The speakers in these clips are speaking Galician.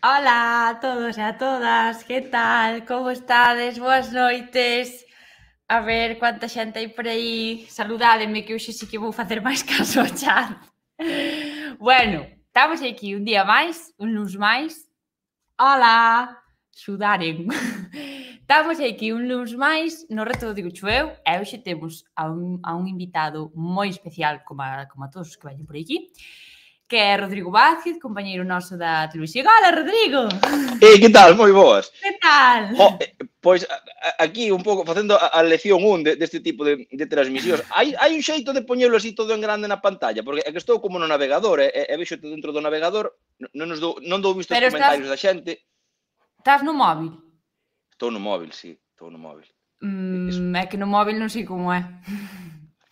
Hola a todos e a todas, que tal? Como estades? Boas noites. A ver quanta xente hai por aí. Saludademe que hoxe sí que vou facer máis caso ao chat. Bueno, estamos aquí un día máis, un luns máis. Hola! Xudaren. Estamos aquí un luns máis no reto de eu, e hoxe temos a un, a un invitado moi especial como a, como a todos os que vayan por aquí que é Rodrigo Vázquez, compañeiro noso da Televisión Hola, Rodrigo! E eh, que tal? Moi boas! Que tal? Oh, eh, pois aquí un pouco facendo a, a lección un de, deste tipo de, de transmisións. Hai, hai un xeito de poñelo así todo en grande na pantalla, porque é que estou como no navegador, e, eh, eh, e vexo dentro do navegador, non, nos dou, non dou visto Pero os comentarios estás, da xente. Estás no móbil? Estou no móbil, sí, estou no móbil. Mm, é, é que no móbil non sei como é.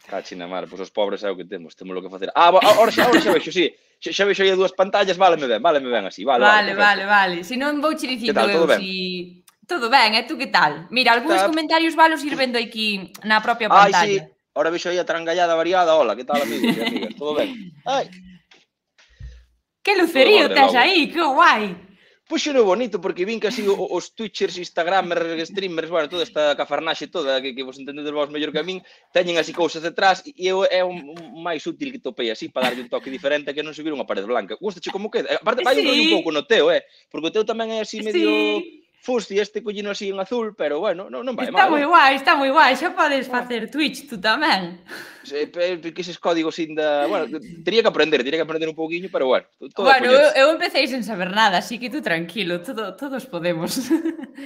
Cachina, mar, pois os pobres é o que temos, temos lo que facer. Ah, agora xa, ahora xa vexo, sí. Xa, xa vexo aí dúas pantallas, vale me ben, vale me ben así, vale. Vale, vale, vale. vale. si non vou che dicindo eu, eu si... Todo ben, e eh? tú que tal? Mira, algúns comentarios valos ir vendo aquí na propia pantalla. Ai, sí. Ahora vexo aí a trangallada variada. Hola, que tal, amigos e amigas? Todo ben? Ai. Que lucerío tes aí, que guai. Puxo bonito porque vin que así os twitchers, instagramers, streamers, bueno, toda esta cafarnaxe toda que, que vos entendedes vos mellor que a min, teñen así cousas detrás e eu é un, un máis útil que topei así para darlle un toque diferente que non subir unha parede blanca. Gustache como queda. Aparte vai sí. un pouco no teu, eh? Porque o teu tamén é así medio sí fusti, este collino así en azul, pero bueno, non, non vai está mal. Está moi eh. guai, está moi guai, xa podes facer Twitch tú tamén. Se, que eses códigos ainda... Bueno, teria que aprender, teria que aprender un pouquiño, pero bueno. Todo bueno, eu, eu empecéis sen saber nada, así que tú tranquilo, todo, todos podemos.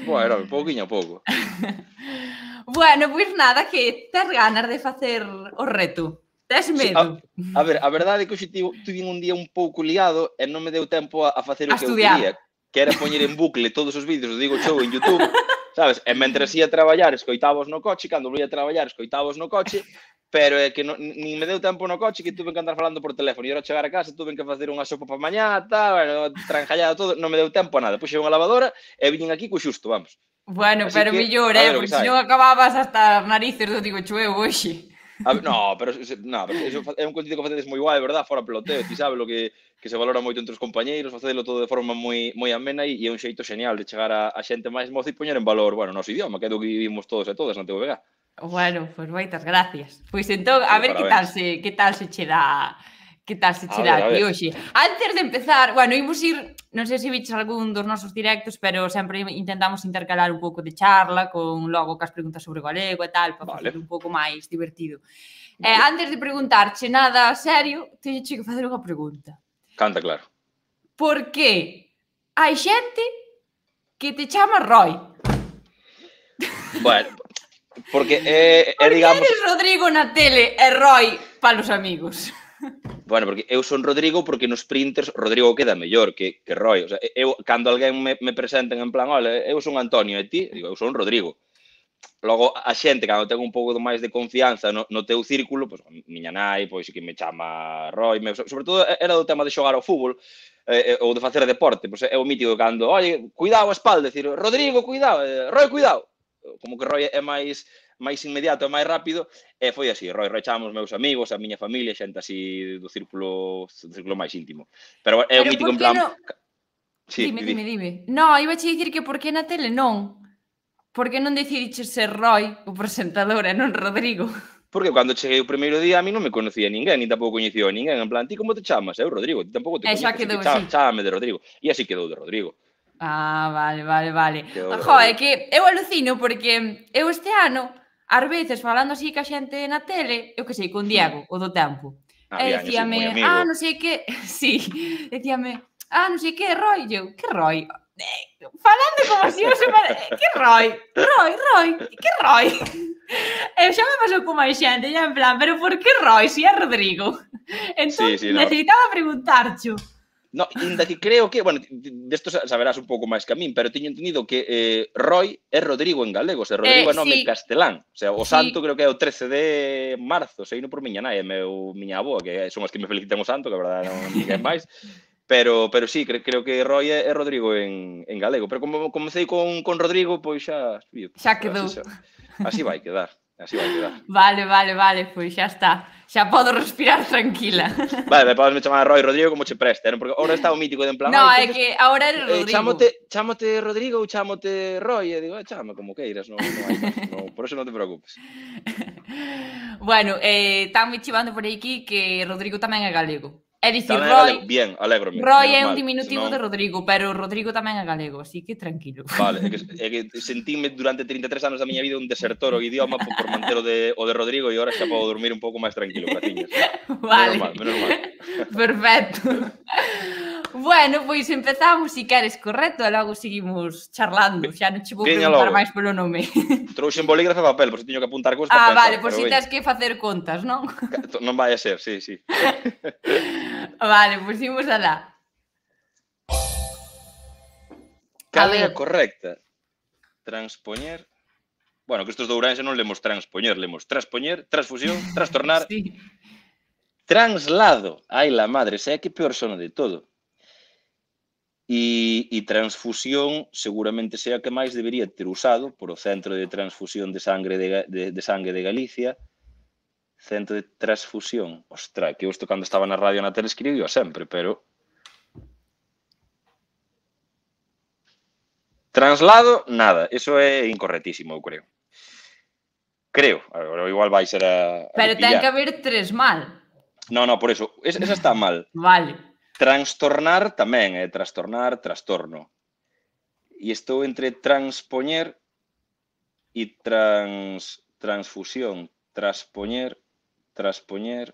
Bueno, pouquiño a pouco. bueno, pois pues nada, que tes ganas de facer o reto. Tes medo. Sí, a, a ver, a verdade é que hoxe tive, un día un pouco liado e non me deu tempo a, a facer o a que estudiar. eu quería que era poñer en bucle todos os vídeos do Digo Show en YouTube, sabes? E mentre ia traballar, escoitabos no coche, cando volvía a traballar, escoitabos no coche, pero é que non, ni me deu tempo no coche que tuve que andar falando por teléfono. E era chegar a casa, tuve que facer unha sopa para mañá, tal, bueno, tranjallado todo, non me deu tempo a nada. Puxe unha lavadora e viñen aquí co xusto, vamos. Bueno, Así pero que, millor, eh, porque senón acababas hasta as narices do Digo Show hoxe. A, no, pero, no, pero eso é un contido que facedes moi guai, verdad? Fora peloteo, ti sabes lo que que se valora moito entre os compañeiros, facelo todo de forma moi moi amena e, é un xeito xenial de chegar a, a xente máis moza e poñer en valor, bueno, o noso idioma, que é do que vivimos todos e todas na TVG. Bueno, pois pues, moitas gracias. Pois entón, a ver que tal se que tal se che dá que tal se che dá aquí hoxe. Antes de empezar, bueno, imos ir non sei se viches algún dos nosos directos, pero sempre intentamos intercalar un pouco de charla con logo cas preguntas sobre galego e tal, para vale. facer un pouco máis divertido. Eh, vale. Eh, antes de preguntarche nada serio, teño que facer unha pregunta. Canta claro. Porque hai xente que te chama Roy. Bueno, porque é, eh, é eh, digamos... Porque Rodrigo na tele e eh, Roy palos amigos. Bueno, porque eu son Rodrigo porque nos printers Rodrigo queda mellor que, que Roy. O sea, eu, cando alguén me, me presenten en plan, Ole, eu son Antonio e ti, digo, eu son Rodrigo logo a xente cando ten un pouco máis de confianza no, no teu círculo, pois miña nai, pois que me chama Roy, me, sobre todo era do tema de xogar ao fútbol eh, ou de facer deporte, pois é o mítico cando, "Oye, cuidado a espalda", decir, "Rodrigo, cuidado, eh, Roy, cuidado". Como que Roy é máis máis inmediato e máis rápido, e foi así, Roy Roy chamamos meus amigos, a miña familia, xente así do círculo do círculo máis íntimo. Pero é Pero o mítico en plan no... Sí, dime, dime, dime. No, iba a dicir que por que na tele non? Por que non decidiches ser Roy, o presentador, e non Rodrigo? Porque cando cheguei o primeiro día a mí non me conocía ninguén, ni tampouco coñecía a ninguén. En plan, ti como te chamas? Eu, eh, Rodrigo, ti tampouco te coñeces. Quedou, chá, sí. Chámame de Rodrigo. E así quedou de Rodrigo. Ah, vale, vale, vale. Quedou Ojo, é que eu alucino porque eu este ano, ás veces, falando así ca xente na tele, eu que sei, con hmm. Diego, o do tempo, ah, e dicíame, ah, non sei que, sí, dicíame, ah, non sei que, Roy, eu, que Roy? falando como si eu super... Eh, que roi, roi, roi, que roi. E eh, xa me pasou con máis xente, e en plan, pero por que roi si é Rodrigo? Entón, sí, sí, no. necesitaba xo. No, inda que creo que, bueno, desto saberás un pouco máis que a min, pero teño entendido que eh, Roy é Rodrigo en galego, se Rodrigo eh, é nome sí. castelán. O sea, o sí. santo creo que é o 13 de marzo, sei non por miña nai, é meu miña avoa, que son as que me felicitan o santo, que a verdade non ninguén máis. Pero, pero sí, cre, creo que Roy é, é Rodrigo en, en galego. Pero como comecei con, con Rodrigo, pois xa... Xa quedou. Así, xa, así vai quedar. Así vai quedar. Vale, vale, vale, pois xa está. Xa podo respirar tranquila. Vale, me podes me chamar Roy Rodrigo como che preste, non? porque ahora está o mítico de en plan... No, entonces, é que ahora é eh, Rodrigo. Eh, chámote, chámote Rodrigo ou chámote Roy, e digo, eh, chama como queiras, non, non hai, non, por eso non te preocupes. bueno, eh, tamo chivando por aquí que Rodrigo tamén é galego. É dicir, Roy, bien, alégrome. Roy é un diminutivo Senón... de Rodrigo, pero Rodrigo tamén é galego, así que tranquilo. Vale, é que, é que sentíme durante 33 anos da miña vida un desertor o idioma por, por manter o de, o de Rodrigo e agora xa podo dormir un pouco máis tranquilo, graciñas. Vale. Menos mal, menos mal. Perfecto. bueno, pois empezamos, se si queres, correcto, e logo seguimos charlando. Xa non che vou Veña preguntar máis polo nome. Trouxen bolígrafo e papel, por si teño que apuntar cousas. Ah, vale, por si tens que facer contas, non? Non vai a ser, sí, sí. Vale, pusimos a lá. Cal é a correcta? Transpoñer. Bueno, que estos de Ourense non lemos transpoñer, lemos transpoñer, transfusión, trastornar. sí. Translado. Ai, la madre, xa é que peor sona de todo. E, e transfusión seguramente sea que máis debería ter usado por o Centro de Transfusión de Sangre de, de, de Sangue de Galicia, Centro de transfusión. Ostras, que isto cuando estaba en la radio na tele escribía siempre, pero... Translado, nada. Eso es incorrectísimo, creo. Creo. Agora igual vais ser a... pero tiene que haber tres mal. No, no, por eso. esa está mal. vale. Trastornar también, eh, trastornar, trastorno. Y esto entre transponer y trans transfusión, transponer. traspoñer,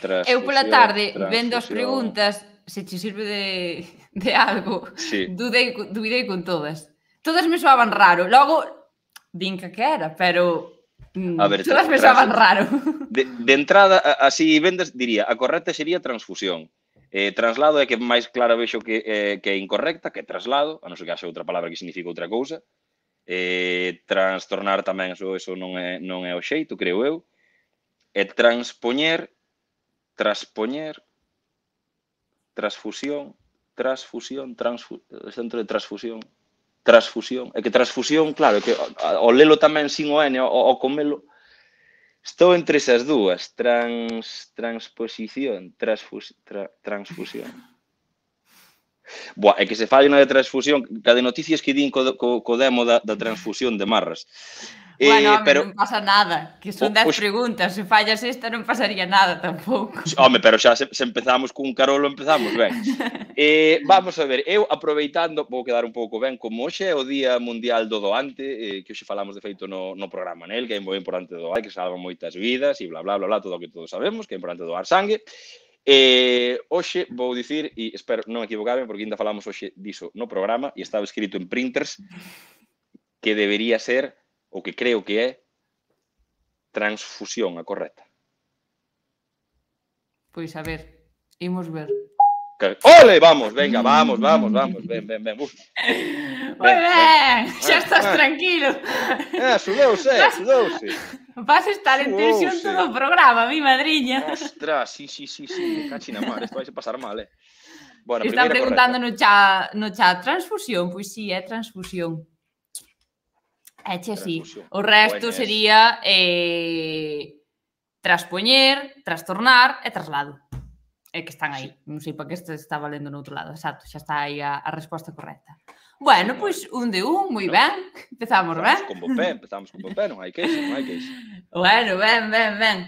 tras Eu pola tarde, vendo as preguntas, se che sirve de, de algo, sí. dudei, dudei con todas. Todas me soaban raro. Logo, din que era, pero mm, A ver, todas me soaban raro. De, de entrada, así vendas, diría, a correcta sería transfusión. Eh, traslado é que máis claro vexo que, eh, que é incorrecta, que é traslado, a non ser que haxe outra palabra que significa outra cousa. Eh, trastornar tamén, eso, eso non, é, non é o xeito, creo eu. E transpoñer, transpoñer, transfusión, transfusión, transfusión, centro de transfusión, transfusión. É que transfusión, claro, é que o lelo tamén sin o N, o, o comelo, Estou entre esas dúas, trans, transposición, transfus, tra, transfusión. Boa, é que se fai unha de transfusión, cada noticias que din co, co, co demo da, da transfusión de marras. Eh, bueno, eh, home, pero... non pasa nada, que son dez preguntas, se fallas esta non pasaría nada tampouco. Home, pero xa se, se empezamos cun carolo, empezamos ben. eh, vamos a ver, eu aproveitando, vou quedar un pouco ben, como hoxe é o Día Mundial do Doante, eh, que hoxe falamos de feito no, no programa, nel, que é moi importante doar, que salva moitas vidas e bla, bla, bla, bla, todo o que todos sabemos, que é importante doar sangue. eh, hoxe vou dicir, e espero non equivocarme, porque ainda falamos hoxe diso no programa, e estaba escrito en printers, que debería ser o que creo que é transfusión a correcta. Pois a ver, imos ver. Ole, vamos, venga, vamos, vamos, vamos, ben, ben, ben. Uf. Moi ben, xa ah, estás ah, tranquilo. Ah, sudouse, vas, Vas estar en tensión todo o programa, mi madriña. Ostras, sí, sí, sí, sí, na mar, isto vai pasar mal, eh. Bueno, Están preguntando correcta. no chat, no chat, transfusión, pois pues sí, é transfusión. Eche sí. O resto Buenas. sería eh, traspoñer, trastornar e traslado. É que están aí. Sí. Non sei para que este está valendo no outro lado. Exacto, xa está aí a, a resposta correcta. Bueno, pois pues, un de un, moi no. ben. Empezamos, ben. Con bopé, empezamos con bopé, non hai queixa, non hai queixa. Bueno, ben, ben, ben.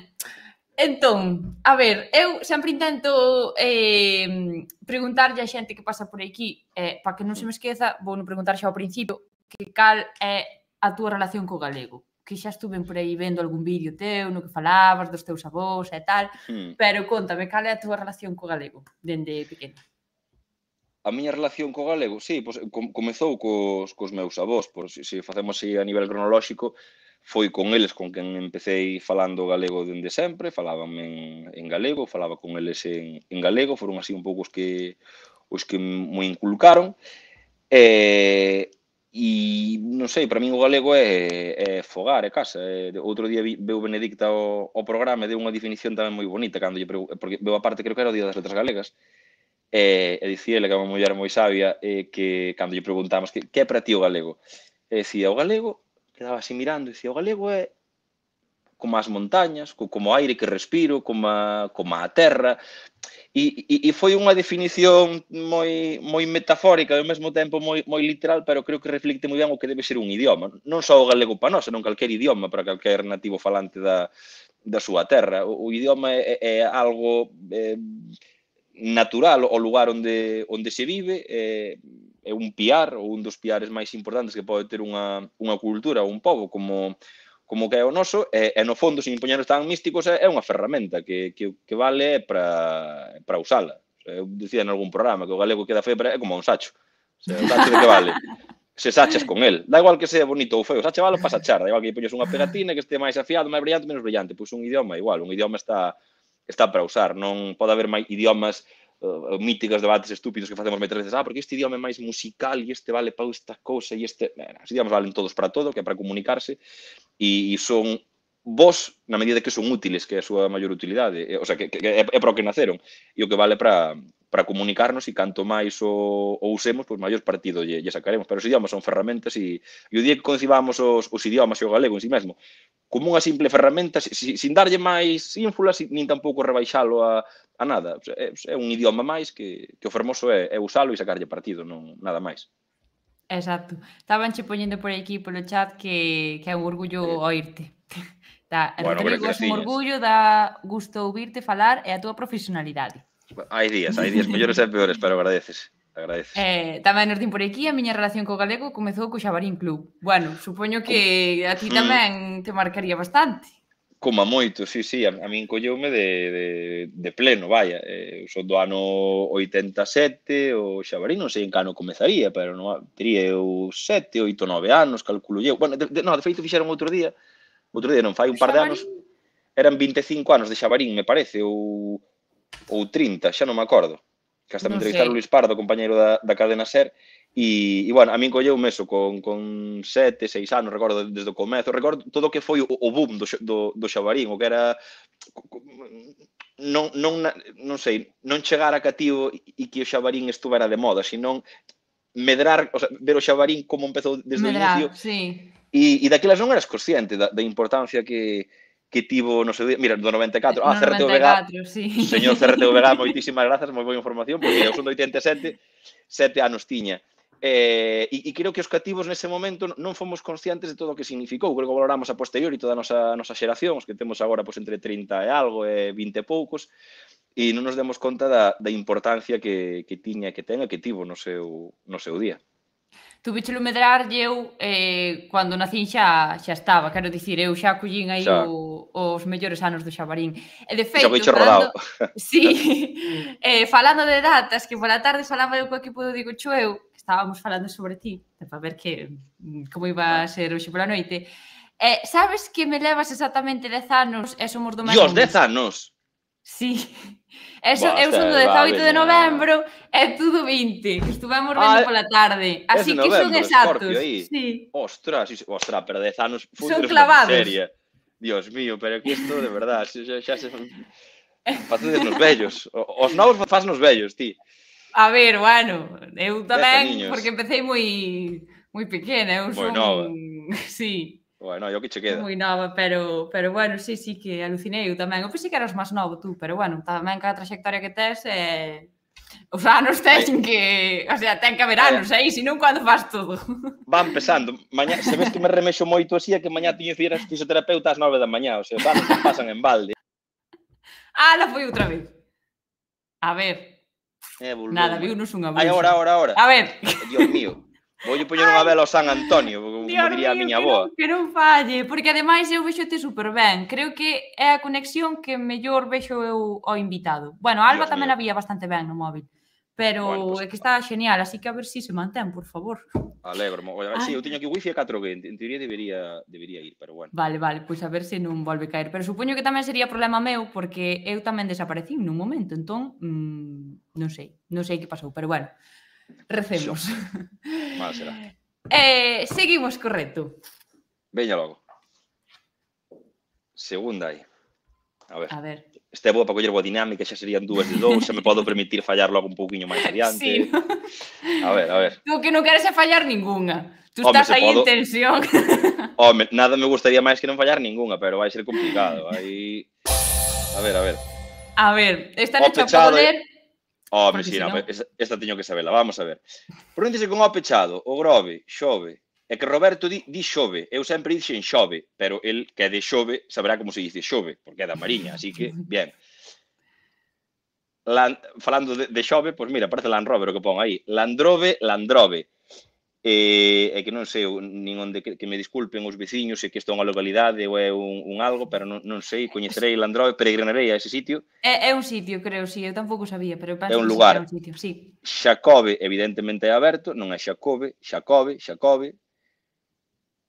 Entón, a ver, eu sempre intento eh, preguntarlle a xente que pasa por aquí, eh, para que non se mm. me esqueza, vou non preguntar xa ao principio, que cal é a túa relación co galego que xa estuven por aí vendo algún vídeo teu no que falabas dos teus avós e tal, mm. pero contame, cal é a túa relación co galego dende pequena? A miña relación co galego, sí, pois, com comezou cos, cos meus avós, por, se, se facemos así a nivel cronolóxico, foi con eles con quen empecéi falando galego dende sempre, falaban en, en galego, falaba con eles en, en galego, foron así un pouco os que os que me inculcaron. E, eh, E non sei, para min o galego é, é fogar, é casa. É, outro día veu Benedicta o, o programa e deu unha definición tamén moi bonita cando lle pregu... porque veu parte, creo que era o Día das Letras Galegas e, e dicía ele que é unha muller moi sabia e que cando lle preguntamos que, que é para ti o galego e dicía o galego quedaba así mirando e dicía o galego é como as montañas, co, como o aire que respiro, como a, como a terra. E, e, e foi unha definición moi, moi metafórica e ao mesmo tempo moi, moi literal, pero creo que reflicte moi ben o que debe ser un idioma. Non só o galego para nós, non calquer idioma para calquer nativo falante da, da súa terra. O, o idioma é, é algo é, eh, natural, o lugar onde, onde se vive, é, é un piar ou un dos piares máis importantes que pode ter unha, unha cultura ou un pobo, como como que é o noso, e, e no fondo, sin impoñeros tan místicos, é, é unha ferramenta que, que, que vale para, para usala. Eu dicía en algún programa que o galego queda da febre é como un sacho. O, sea, o sacho de que vale. Se sachas con el. Da igual que sea bonito ou feo, sacha vale para sachar. Da igual que poñes unha pegatina que este máis afiado, máis brillante, menos brillante. Pois un idioma igual, un idioma está está para usar. Non pode haber máis idiomas uh, eh, míticos debates estúpidos que facemos meter veces, ah, porque este idioma é máis musical e este vale para esta cousa e este... Bueno, os idiomas valen todos para todo, que é para comunicarse, e, e son vos, na medida que son útiles, que é a súa maior utilidade, eh, o sea, que, que é, é para o que naceron, e o que vale para, para comunicarnos e canto máis o, o usemos, pois maior partido lle, lle sacaremos. Pero os idiomas son ferramentas e, e o día que concibamos os, os idiomas e o galego en sí mesmo como unha simple ferramenta, sin, sin darlle máis ínfulas, sin, nin tampouco rebaixalo a, a nada. O sea, é, é un idioma máis que, que o fermoso é, é usalo e sacarlle partido, non nada máis. Exacto. che poñendo por aquí polo chat que, que é un orgullo eh, oírte. Tá, bueno, es un orgullo, da gusto ouvirte falar e a túa profesionalidade. Hai días, hai días mellores e peores, pero agradeces. Agradeces. Eh, tamén nos din por aquí a miña relación co galego comezou co Xabarín Club. Bueno, supoño que a ti mm. tamén mm. te marcaría bastante. Coma moito, sí, sí, a, a min colleume de, de, de pleno, vaya. Eh, son do ano 87, o Xabarín non sei en cano comezaría, pero non, tería eu 7, 8, 9 anos, calculo eu. Bueno, de, de, no, de feito fixeron outro día, outro día non fai un par de anos, eran 25 anos de Xabarín, me parece, ou, ou 30, xa non me acordo. Que hasta me entrevistaron Luis Pardo, compañeiro da, da cadena SER, E, e bueno, a min colleu meso con, con sete, seis anos, recordo desde o comezo, recordo todo o que foi o, o boom do, do, do Xabarín, o que era non, non, non sei, non chegar a cativo e que o Xabarín estuvera de moda, senón medrar, o sea, ver o Xabarín como empezou desde medrar, o inicio sí. E, e daquelas non eras consciente da, da importancia que, que tivo no seu Mira, do 94. Ah, no Vega. Sí. Señor CRTV Vega, moitísimas grazas, moi boa información, porque eu son do 87, sete anos tiña. Eh, e, e creo que os cativos nese momento non fomos conscientes de todo o que significou. Creo que valoramos a posteriori toda a nosa, a nosa xeración, os que temos agora pois, entre 30 e algo e 20 e poucos, e non nos demos conta da, da importancia que, que tiña que ten e que tivo no seu, no seu día. Tuve medrarlle eu eh, cando nacín xa xa estaba, quero dicir, eu xa collín aí xa. O, os mellores anos do xabarín. E de feito, xa falando, sí, eh, falando de datas, que pola tarde falaba eu co equipo do Digo Chueu, que estábamos falando sobre ti, para ver que mm, como iba a ser hoxe pola noite, Eh, sabes que me levas exactamente 10 anos e somos do mesmo? Dios, 10 anos. Sí. Eso, Buah, eu son do 18 de novembro e tudo 20, que estuvemos vendo ah, pola tarde. Así que novembro, son exactos. sí. Ostras, is, ostras, pero 10 anos son clavados. Seria. Dios mío, pero que isto de verdad, xa, xa se... Facedes nos vellos. Os novos faz nos vellos, ti. A ver, bueno, eu tamén, porque empecé moi moi pequena, eu moi son... Nova. Sí, Bueno, eu que che queda. Moi nova, pero, pero bueno, sí, sí que alucinei eu tamén. Eu pensei que eras máis novo tú, pero bueno, tamén cada trayectoria que tes é... Eh... Os anos ten que... O sea, ten que haber eh. anos aí, eh? senón cando faz todo. Van pesando. Maña, se ves que me remexo moito así, é que mañá tiño que ir a fisioterapeuta ás nove da mañá. O sea, os anos pasan en balde. Ah, la foi outra vez. A ver. Eh, Nada, eh. viu nos unha vez. Ai, ahora, ahora, ahora. A ver. Dios mío. Voulle poñer unha vela ao San Antonio, como Dios diría mío, a miña boa. Que non, que non falle, porque ademais eu vexo te super ben. Creo que é a conexión que mellor vexo eu ao invitado. Bueno, Alba Dios tamén mío. a vía bastante ben no móvil, pero bueno, pues, é que está genial, así que a ver si se mantén, por favor. Alegro, Si, sí, eu teño aquí wifi a 4G, en teoría debería, debería ir, pero bueno. Vale, vale, pois pues a ver se non volve caer. Pero supoño que tamén sería problema meu, porque eu tamén desaparecí nun momento, entón, mmm, non sei, non sei que pasou, pero bueno. Recemos. Mal será. Eh, seguimos correcto. Veña logo. Segunda aí. A ver. A ver. Este é boa para coller boa dinámica, xa serían dúas de dous, xa me podo permitir fallar logo un pouquiño máis adiante. Sí. A ver, a ver. Tú que non queres fallar ningunha. Tú Home, estás aí podo... en tensión. Home, nada me gustaría máis que non fallar ningunha, pero vai ser complicado. Aí... A ver, a ver. A ver, esta noche a poder... ler Home, oh, si, non... esta, esta teño que saberla, vamos a ver. Pronúntese con O pechado, o grove, xove. É que Roberto di, di xove, eu sempre dixen xove, pero el que é de xove saberá como se dice xove, porque é da Mariña, así que, bien. Land, falando de, de xove, pois pues mira, parece Land Rover o que pon aí. Landrove, Landrove e, eh, e que non sei nin onde que, que me disculpen os veciños se que isto é unha localidade ou é un, un algo, pero non, non sei, coñecerei e peregrinarei a ese sitio. É, é un sitio, creo, si, sí, eu tampouco sabía, pero penso é un lugar. un sitio, sí. Xacobe, evidentemente, é aberto, non é Xacobe, Xacobe, Xacobe,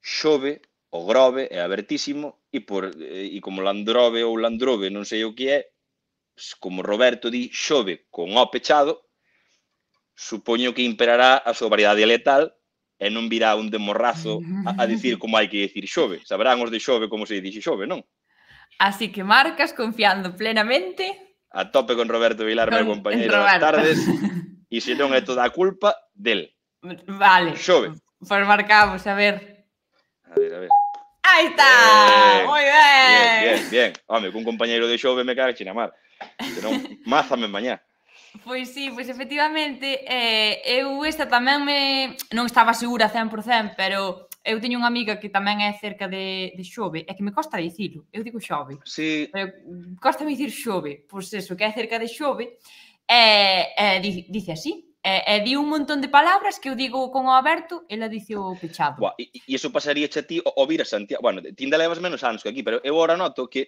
Xove, o Grove é abertísimo e por e como Landrove ou Landrove non sei o que é, como Roberto di, Xove con O pechado, supoño que imperará a súa variedade letal e non virá un demorrazo a, a dicir como hai que dicir xove. Sabrán os de xove como se dixe xove, non? Así que marcas confiando plenamente. A tope con Roberto Vilar, con meu compañeiro, das tardes. E se non é toda a culpa, del. Vale. Xove. Pois marcamos, a ver. A ver, a ver. Aí está, Eh, moi ben. Bien, bien, bien. Home, cun compañeiro de xove me caga chinamar. Senón, mázame mañá. Pois sí, pois efectivamente, eh, eu esta tamén me... Non estaba segura 100%, pero eu teño unha amiga que tamén é cerca de, de Xove, é que me costa dicilo, eu digo Xove, sí. pero costa me dicir Xove, pois eso, que é cerca de Xove, e, eh, di, dice así, e, eh, di un montón de palabras que eu digo con o aberto, ela dice o pechado. Buah, e, iso pasaría a ti o, vir a Santiago, bueno, ti ainda levas menos anos que aquí, pero eu ora noto que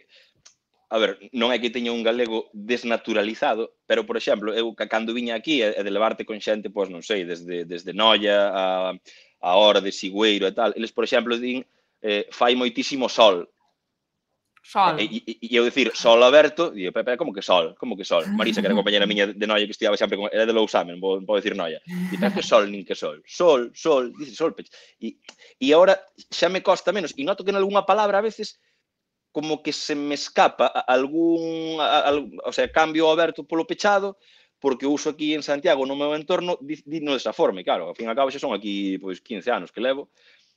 a ver, non é que teña un galego desnaturalizado, pero, por exemplo, eu cando viña aquí e de levarte con xente, pois non sei, desde, desde Noia a, a Hora de Sigüeiro e tal, eles, por exemplo, din eh, fai moitísimo sol. Sol. E, e, e eu dicir, sol aberto, e Pepe, como que sol? Como que sol? Marisa, que era compañera miña de Noia que estudiaba sempre, con, era de Lousamen, vou, vou dicir Noia. E tal que sol, nin que sol. Sol, sol, dice sol, pech. E, e agora xa me costa menos, e noto que en algunha palabra a veces como que se me escapa algún, o sea, cambio aberto polo pechado, porque uso aquí en Santiago no meu entorno dino desa forma, e claro, ao fin e cabo xa son aquí pois 15 anos que levo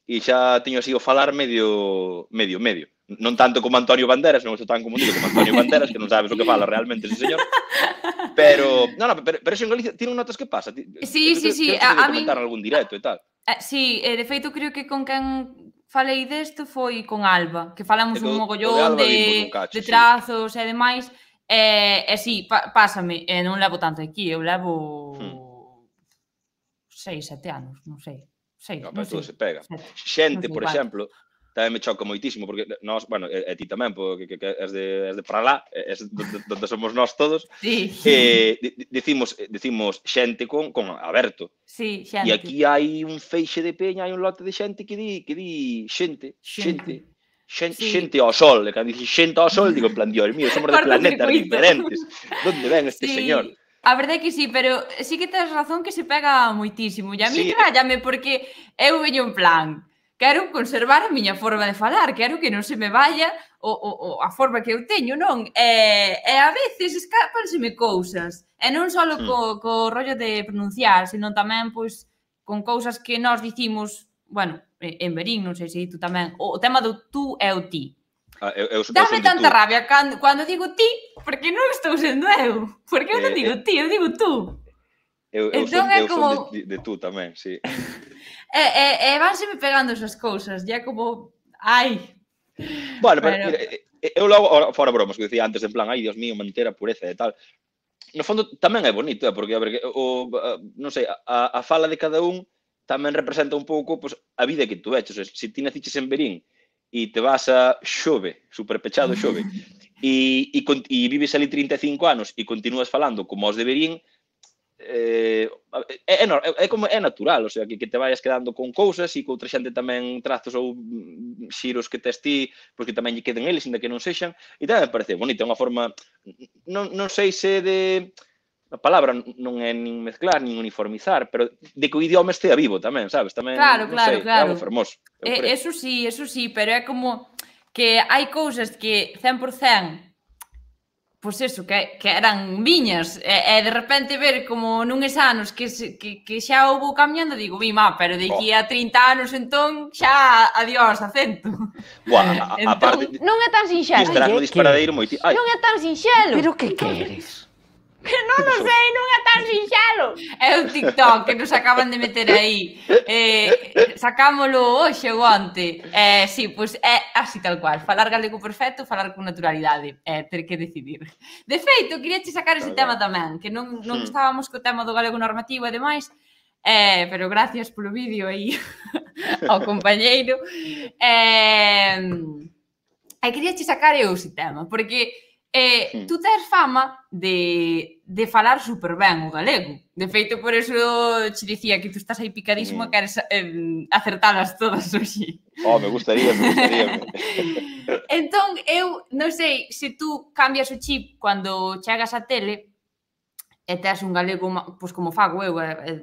e xa teño así o falar medio medio medio. Non tanto como Antonio Banderas, non estou tan como digo, como Antonio Banderas, que non sabes o que fala realmente ese señor. Pero, non, non, pero, pero xa en Galicia tiene notas que pasa. Sí, sí, sí. A, a mí... algún directo e tal. Eh, sí, eh, de feito creo que con quen falei desto foi con Alba, que falamos un mogollón de, de, cacho, de trazos sí. e demais, e, e sí, pa, pásame, e non levo tanto aquí, eu levo hmm. seis, sete anos, non sei. Sei, no, non sei. se pega. Sete. Xente, no sei, por vale. exemplo, tamén me choca moitísimo, porque nós, bueno, e, e ti tamén, porque que, que és de, és de para lá, és donde somos nós todos, sí. eh, decimos, decimos xente con, con aberto. Sí, xente. E aquí hai un feixe de peña, hai un lote de xente que di, que di xente, xente. xente xente, sí. xente ao sol, e cando dixen xente ao sol, digo en plan, dios mío, somos de planetas diferentes. Donde ven este sí. señor? A verdade é que sí, pero sí que tens razón que se pega moitísimo. E a mí sí. porque eu veño en plan, quero conservar a miña forma de falar, quero que non se me vaya o, o, o a forma que eu teño, non? E, e a veces escapanseme cousas, e non só mm. co, co rollo de pronunciar, senón tamén, pois, con cousas que nós dicimos, bueno, en Berín, non sei se tú tamén, o tema do tú e o ti. Ah, eu, eu, Dame eu tanta tú. rabia cando, cando digo ti, porque non estou sendo eu, porque eu non eh, digo eh, ti, eu digo tú. Eu, eu, entón, son, eu como... son de, de, de tú tamén, sí. E, e, e vanseme pegando esas cousas, ya como, ai. Bueno, pero, pero... Mira, eu logo, fora bromas, que dicía antes, en plan, ai, Dios mío, mentera, pureza e tal. No fondo, tamén é bonito, é, eh, porque, a ver, o, a, non sei, a, a fala de cada un tamén representa un pouco pues, a vida que tú eches. Se ti naciches en Berín e te vas a Xove, superpechado Xove, e, e, e vives ali 35 anos e continúas falando como os de Berín, Eh, eh, é, é, é como é natural, o sea, que, que te vayas quedando con cousas e que outra xente tamén trazos ou mm, xiros que tes ti, pois que tamén lle queden eles, inda que non sexan, e tamén me parece bonito, é unha forma, non, non sei se de a palabra non é nin mezclar, nin uniformizar, pero de que o idioma estea vivo tamén, sabes? Tamén, claro, claro, sei, claro. É fermoso. Eh, eso sí, eso sí, pero é como que hai cousas que 100% pois eso, que, que eran viñas, e, e de repente ver como nun es anos que, que, que xa houve cambiando digo, vi má, ah, pero de aquí a 30 anos entón xa adiós acento Buah, a, entón, a parte, non é tan sinxelo non é tan sinxelo pero que entón, queres? Que non o sei, non é tan sinxelo. É un TikTok que nos acaban de meter aí. Eh, sacámolo hoxe ou onte. Eh, sí, pois pues é así tal cual. Falar galego perfecto, falar con naturalidade. É eh, ter que decidir. De feito, queria che sacar ese tema tamén, que non, non hmm. estábamos co tema do galego normativo e demais, Eh, pero gracias polo vídeo aí ao compañeiro. Eh, eh, queria che sacar eu ese tema, porque E tú tes fama de, de falar super ben o galego. De feito, por eso che dicía que tú estás aí picadísimo mm. e queres eh, acertalas todas hoxe. Oh, me gustaría, me gustaría. entón, eu non sei se tú cambias o chip cando chegas á tele e tens un galego, pois como fago eu, eh, eh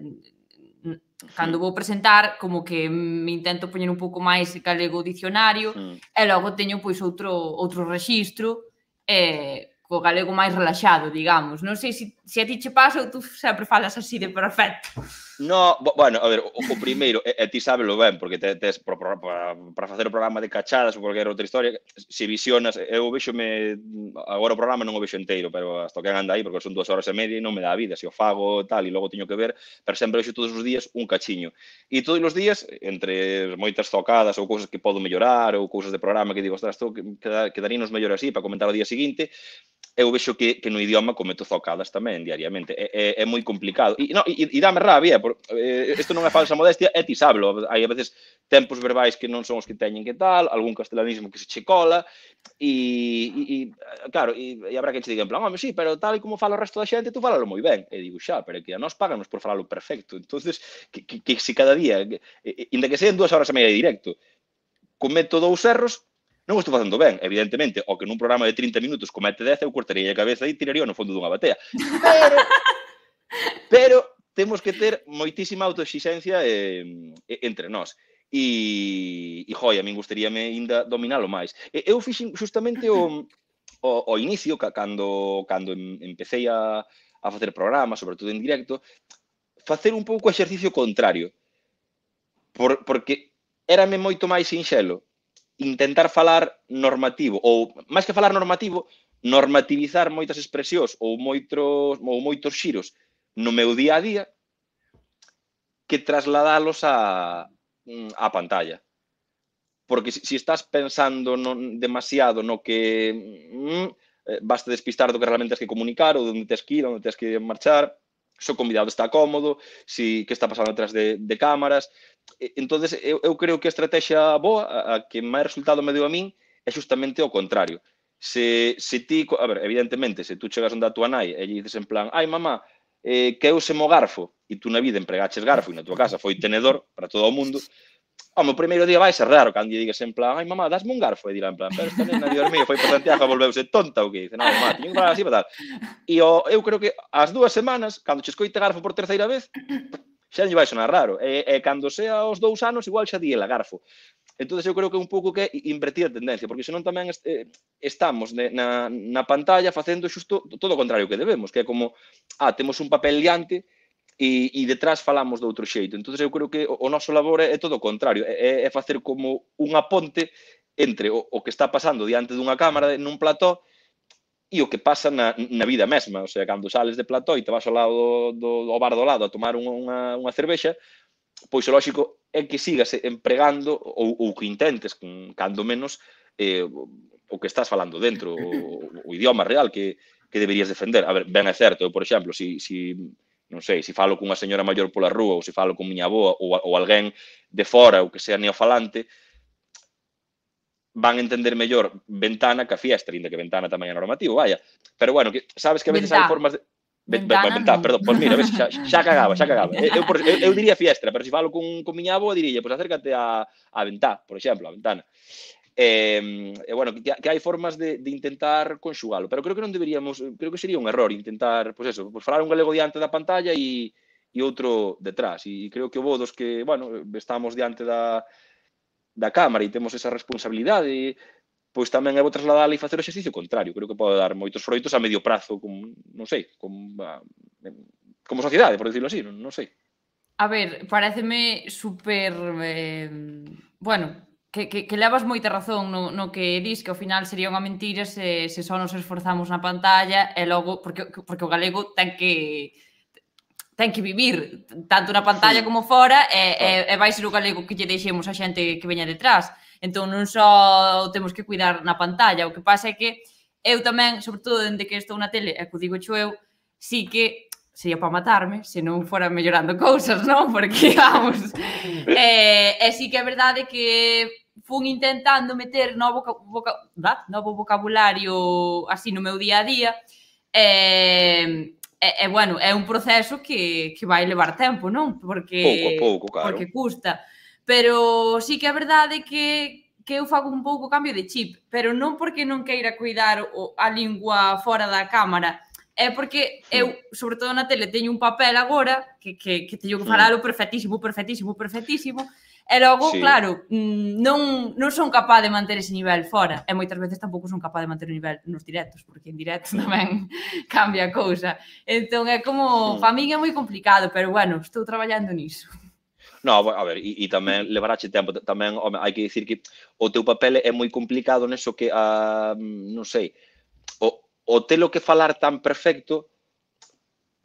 cando vou presentar, como que me intento poñer un pouco máis galego dicionario mm. e logo teño pois outro outro rexistro eh, co galego máis relaxado, digamos. Non sei se, se a ti che pasa ou tú sempre falas así de perfecto. No, bueno, a ver, o, o primeiro, e, e ti sábelo ben, porque te, tes pro, pro, para facer o programa de cachadas ou cualquier outra historia, se visionas, eu me, agora o programa non o vexo enteiro, pero hasta que anda aí, porque son dúas horas e media e non me dá a vida, se o fago tal, e logo teño que ver, pero sempre vexo todos os días un cachiño. E todos os días, entre moitas tocadas ou cousas que podo mellorar, ou cousas de programa que digo, ostras, quedaríamos mellor así para comentar o día seguinte, eu vexo que, que no idioma cometo zocadas tamén diariamente. É, é, é moi complicado. E, no, e, e dame rabia, por, eh, isto non é falsa modestia, é tisablo. Hai a veces tempos verbais que non son os que teñen que tal, algún castelanismo que se che cola, e, e, e claro, e, e habrá que che diga en plan, home, sí, pero tal e como fala o resto da xente, tú falalo moi ben. E digo, xa, pero que a nós paganos por falalo perfecto. entonces que, que, que se si cada día, que, e, e, inda que sean dúas horas e media de directo, cometo dous erros, Non o estou facendo ben, evidentemente, o que nun programa de 30 minutos comete 10, eu cortaría a cabeza e tiraría no fondo dunha batea. Pero, pero temos que ter moitísima autoexixencia eh, entre nós. E, e joi, a min gustaríame ainda dominalo máis. eu fixen justamente o, o, o inicio, ca, cando, cando empecé a, a facer programas, sobre todo en directo, facer un pouco exercicio contrario. Por, porque érame moito máis sinxelo intentar falar normativo ou máis que falar normativo, normativizar moitas expresións ou moitos ou moitos xiros no meu día a día que trasladalos a mm, a pantalla. Porque se si estás pensando non demasiado no que mm, basta eh, despistar do que realmente tens que comunicar ou onde tens que ir, onde tens que marchar, se o convidado está cómodo, si que está pasando atrás de, de cámaras. Entonces, eu, eu creo que a estrategia boa, a, a que máis resultado me deu a min, é justamente o contrario. Se, se ti, a ver, evidentemente, se tú chegas onde a tua nai e lle dices en plan, ai mamá, eh, que eu semo garfo, e tú na vida empregaches garfo e na tua casa foi tenedor para todo o mundo, Home, o primeiro día vai ser raro cando lle digas en plan, ai mamá, dasme un garfo, e dirá en plan, pero esta nena de mío, foi por Santiago, volveuse tonta o que dice, non, mamá, tiño que falar así para tal. E o, eu creo que as dúas semanas, cando che escoite garfo por terceira vez, xa non lle vai sonar raro. E, e cando sea aos dous anos, igual xa díela garfo. Entón, eu creo que é un pouco que invertir a tendencia, porque senón tamén est eh, estamos de, na, na pantalla facendo xusto todo o contrario que debemos, que é como, ah, temos un papel liante, e, e detrás falamos de outro xeito. Entón, eu creo que o, o noso labor é, é todo o contrario, é, é facer como unha ponte entre o, o que está pasando diante dunha cámara nun plató e o que pasa na, na vida mesma. O sea, cando sales de plató e te vas ao lado do, do bar do lado a tomar unha, unha cervexa, pois o lógico é que sigas empregando ou, ou que intentes, cando menos, eh, o que estás falando dentro, o, o idioma real que, que deberías defender. A ver, ben é certo, eu, por exemplo, si, si non sei, se falo cunha señora maior pola rúa ou se falo con miña aboa ou, ou alguén de fora ou que sea neofalante, van entender mellor ventana que a fiestra, linda que ventana tamén é normativo, vaya. Pero bueno, que sabes que a veces hai formas de... Ventana, ventá, perdón, pois pues mira, ves, xa, xa cagaba, xa cagaba. Eu, eu, eu diría fiestra, pero se falo con, con miña avó, diría, pois pues acércate a, a ventá, por exemplo, a ventana. E, e bueno, que, que hai formas de, de intentar conxugalo, pero creo que non deberíamos, creo que sería un error intentar, pois pues eso, pues pois falar un galego diante da pantalla e, e outro detrás. E, e creo que o bo dos que, bueno, estamos diante da, da cámara e temos esa responsabilidade, pois tamén é vou trasladar e facer o exercicio contrario. Creo que pode dar moitos froitos a medio prazo, como, non sei, como, a, como sociedade, por decirlo así, non, non sei. A ver, pareceme super... Eh, bueno, que, que, que levas moita razón no, no que dis que ao final sería unha mentira se, se só nos esforzamos na pantalla e logo, porque, porque o galego ten que ten que vivir tanto na pantalla sí. como fora e, e, e vai ser o galego que lle deixemos a xente que veña detrás. Entón non só temos que cuidar na pantalla, o que pasa é que eu tamén, sobre todo dende que estou na tele, e que digo eu, sí que sería para matarme se non fora mellorando cousas, non? Porque, vamos, eh, e sí que é verdade que fun intentando meter novo, voca, novo vocabulario así no meu día a día ehm, e, eh, eh, bueno, é un proceso que, que vai levar tempo, non? Porque, pouco, pouco, claro. Porque custa. Pero sí que é verdade que, que eu fago un pouco cambio de chip, pero non porque non queira cuidar o, a lingua fora da cámara, é porque eu, sobre todo na tele, teño un papel agora que, que, que teño que falar o perfectísimo, perfectísimo, perfectísimo, E logo, sí. claro, mm, non, non son capaz de manter ese nivel fora. E moitas veces tampouco son capaz de manter o nivel nos directos, porque en directo tamén cambia a cousa. Entón é como, mm. para mí é moi complicado, pero bueno, estou traballando niso. No, a ver, e, e tamén levarache tempo, tamén home, hai que dicir que o teu papel é moi complicado neso que, a, ah, non sei, o, o telo que falar tan perfecto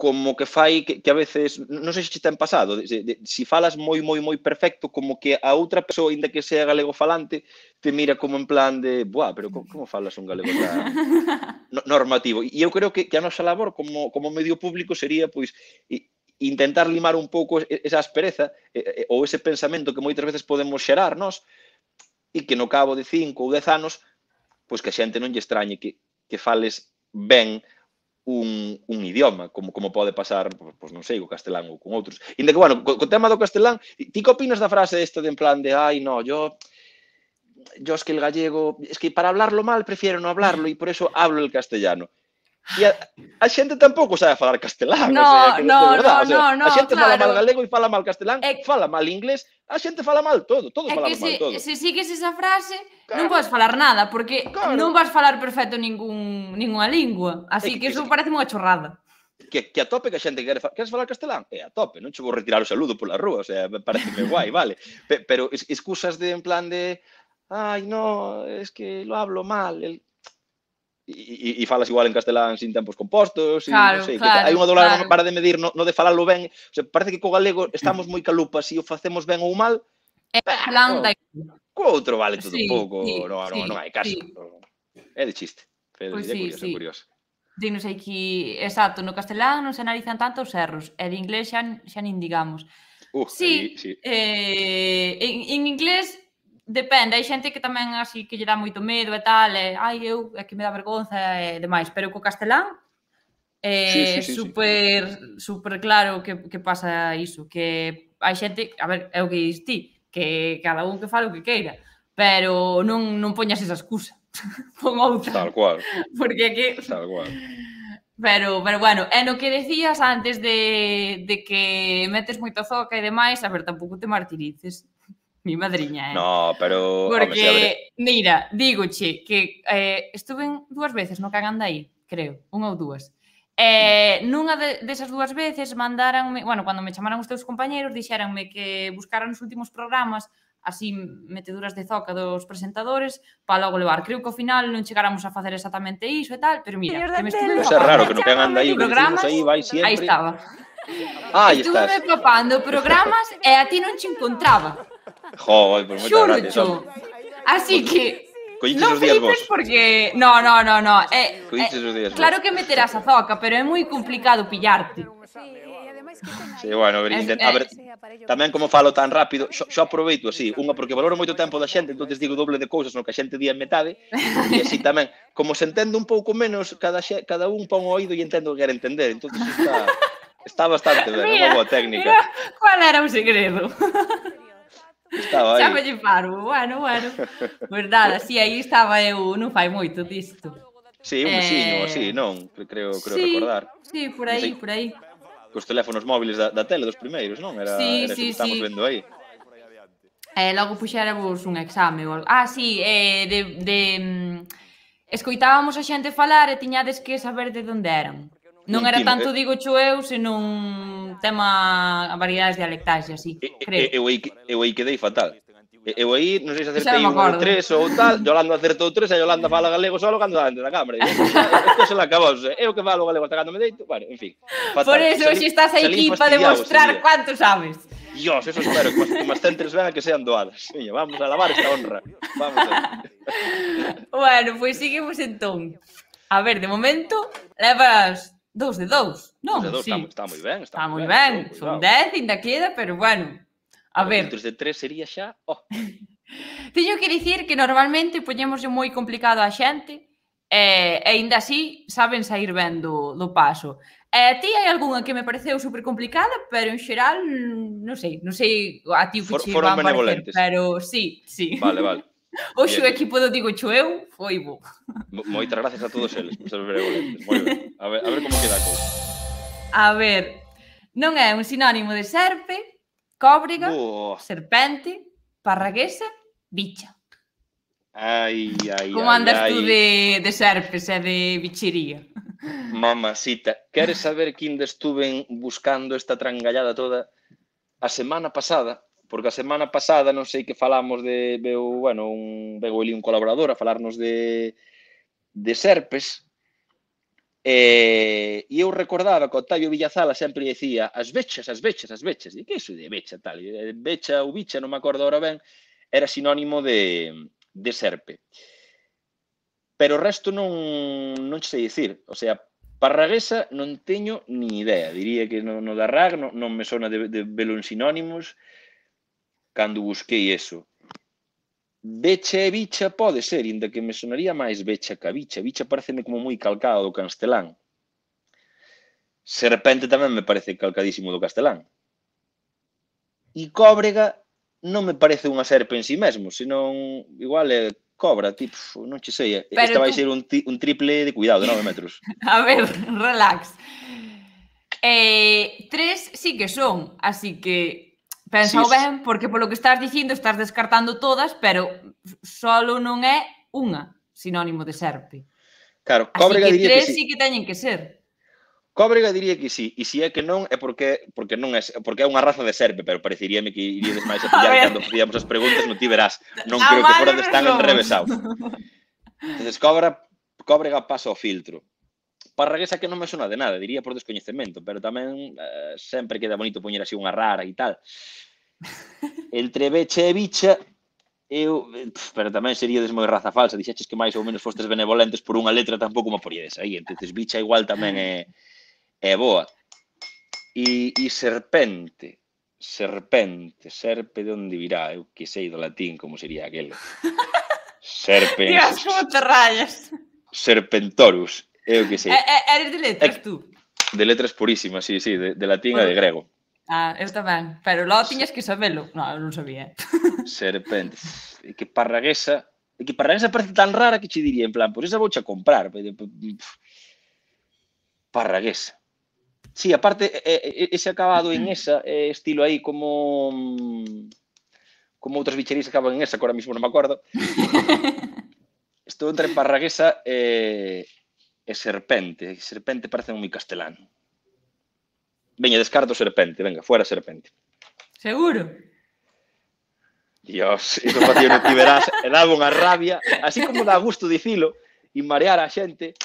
como que fai que, que a veces, non sei se te ten pasado, de, de, si falas moi, moi, moi perfecto, como que a outra persoa, inda que sea galego falante, te mira como en plan de, buá, pero como, como falas un galego tan normativo? E eu creo que, que a nosa labor como, como medio público sería, pois, intentar limar un pouco esa aspereza ou ese pensamento que moitas veces podemos xerar nós e que no cabo de 5 ou 10 anos pois que a xente non lle extrañe que, que fales ben un, un idioma, como, como pode pasar, pois pues, non sei, o castelán ou con outros. Inda que, bueno, co, co tema do castelán, ti que opinas da frase esta de en plan de, ai, no, yo, yo es que el gallego, es que para hablarlo mal prefiero no hablarlo e por eso hablo el castellano. E a, a xente tampouco sabe falar castelán, no, o sea, que no, verdad, no, o sea, no, no, a xente claro. fala mal galego e fala mal castelán, e... fala mal inglés, a xente fala mal todo, todo fala mal si, todo. Se sigues esa frase, Claro. Non podes falar nada, porque claro. non vas falar perfecto ningún, ninguna lingua. Así que, que iso parece unha chorrada. Que, que a tope que a xente quere falar... Queres falar castelán? É a tope, non che vou retirar o saludo pola rúa, o sea, parece que guai, vale. Pe, pero excusas de en plan de... Ai, no, es que lo hablo mal. El... E, e falas igual en castelán sin tempos compostos e claro, non sei, claro, que hai unha dolar claro. para de medir no, no de falalo ben, o sea, parece que co galego estamos moi calupas e o facemos ben ou mal. É plan da co outro vale todo sí, pouco, sí, no, sí, non, hai caso. Sí. É de chiste, pero pois pues sí, curioso, sí. curioso. Dinos que, exacto, no castelán non se analizan tanto os erros, e de inglés xa, xa nin digamos. Uh, sí, ahí, sí. Eh, en, en inglés depende, hai xente que tamén así que lle dá moito medo e tal, e, ai, eu é que me dá vergonza e demais, pero co castelán é eh, sí, sí, sí, super, sí. super claro que, que pasa iso, que hai xente, a ver, é o que dis ti, que cada un que fale o que queira, pero non, non poñas esa excusa. Pon outra. Tal cual. Porque aquí... Tal cual. Pero, pero bueno, é no que decías antes de, de que metes moito zoca e demais, a ver, tampouco te martirices. Mi madriña, eh? No, pero... Porque, abre... mira, dígoche que eh, estuve dúas veces no cagando aí, creo, unha ou dúas. E eh, nunha de, desas dúas veces mandaranme, bueno, cando me chamaran os teus compañeiros, dixéranme que buscaran os últimos programas así meteduras de zoca dos presentadores para logo levar. Creo que ao final non chegáramos a facer exactamente iso e tal, pero mira, Señor que me estuve... Pois é raro que non te anda aí, programas, aí vai sempre. Aí estaba. Ah, aí estás. Estuve papando programas e a ti non te encontraba. Jo, pois moita gracias. Así que Colliches non os días vos. porque... No, no, no, no. Eh, eh, días Claro vos. que meterás a zoca, pero é moi complicado pillarte. Sí, bueno, ver, intent... a ver, eh, tamén como falo tan rápido, xo, xo aproveito así, unha porque valoro moito tempo da xente, entonces digo doble de cousas no que a xente di en metade, e así tamén, como se entende un pouco menos, cada xe, cada un pon o oído e entendo o que quer entender, entonces está, está bastante ben, é unha boa técnica. Mira, cual era o segredo? Estaba aí. Chámalle paro, bueno, bueno. Verdade, así aí estaba eu, non fai moito disto. Si, sí, un eh... eh... así, non? Creo, creo sí, recordar. Si, sí, por aí, por aí. Cos teléfonos móviles da, da tele dos primeiros, non? Era, sí, era sí, que estamos sí. vendo aí. eh, logo puxéramos un exame ou Ah, si, sí, eh, de, de, mm, escoitábamos a xente falar e tiñades que saber de onde eran. Non era tanto, eh. digo xo eu, un tema a variedades dialectais e así, creo. Eu, eu, aí quedei fatal. Eu aí, non sei se acertei un ou tres ou tal, Yolanda acertou tres, e Yolanda fala galego só cando está dentro da cámara. Isto se la acabou. Eu que falo galego atacándome deito, bueno, en fin. Fatal. Por eso, se estás aí aquí para demostrar cuánto sabes. Dios, eso espero, que unhas centres vean que sean doadas. Viña, vamos a lavar esta honra. Vamos a... bueno, pois pues, seguimos entón. A ver, de momento, levas Dous de dous, non? Dos de dous, sí. está, está moi ben. Está, está moi ben, ben. son dez, ainda queda, pero bueno. A ver. Dentro de tres sería xa... Oh. Teño que dicir que normalmente poñemos moi complicado a xente eh, e, eh, ainda así saben sair ben do, do paso. eh, ti hai algunha que me pareceu super complicada, pero en xeral, non sei, non sei a ti o que For, che van parecer, pero sí, sí. Vale, vale. O o equipo do Digo eu, foi bo. Moitas gracias a todos eles por ser benevolentes. Moi A ver, a ver como queda a cousa. A ver, non é un sinónimo de serpe, cóbriga, Boa. serpente, parraguesa, bicha. Ai, ai, Como andas ai, tú de, de serpes e de bichería? Mamacita, queres saber que ainda estuven buscando esta trangallada toda? A semana pasada porque a semana pasada non sei que falamos de veo, bueno, un veo ali un colaborador a falarnos de de Serpes e, e eu recordaba que o Tallo Villazala sempre dicía as vechas, as vechas, as vechas, e que iso de vecha tal? vecha eh, ou bicha, non me acordo ahora ben era sinónimo de, de Serpe pero o resto non, non sei dicir. O sea, parraguesa non teño ni idea. Diría que no, no da rag non, non me sona de, de velo en sinónimos cando busquei eso. Becha e bicha pode ser, inda que me sonaría máis becha que bicha. Bicha pareceme como moi calcada do castelán. Serpente tamén me parece calcadísimo do castelán. E cóbrega non me parece unha serpe en si sí mesmo, senón igual é cobra, tipo, non che sei. Pero Esta vai tú... ser un, ti, un triple de cuidado, de 9 metros. A ver, relax. Eh, tres sí que son, así que Pensao sí, ben, porque polo que estás dicindo estás descartando todas, pero solo non é unha sinónimo de serpe. Claro, Cóbrega Así que diría tres que sí. sí que teñen que ser. Cóbrega diría que sí, e se si é que non é porque porque non é porque é unha raza de serpe, pero pareceríame que iríades máis a pillar cando facíamos as preguntas, non ti verás. Non a creo que fora de estar enrevesados. Entonces Cobra Cóbrega pasa o filtro parraguesa que non me sona de nada, diría por descoñecemento, pero tamén eh, sempre queda bonito poñer así unha rara e tal. Entre Beche e Bicha, eu, pero tamén sería moi raza falsa, dixeches que máis ou menos fostes benevolentes por unha letra, tampouco me poríades aí, entonces Bicha igual tamén é, é boa. E, e Serpente, Serpente, serpe de onde virá, eu que sei do latín como sería aquel. Serpens. Dios, como te rayas. Serpentorus. Eu que sei. é eh, eh, de letras, é, eh, tú? De letras purísimas, sí, sí, de, de latín bueno. e de ah. grego. Ah, eu tamén, pero logo tiñas que sabelo. Non, non sabía. Serpentes. E que parraguesa, e que parraguesa parece tan rara que che diría en plan, por pois esa vouche a comprar. Parraguesa. Sí, aparte ese acabado en esa estilo aí como como outras bicherías acaban en esa, que agora mesmo non me acordo. Estou entre parraguesa e e serpente. E serpente parece moi castelano. Veña, descarto serpente, venga, fuera serpente. Seguro? Dios, iso facía no verás. e daba unha rabia, así como dá gusto dicilo e marear a xente,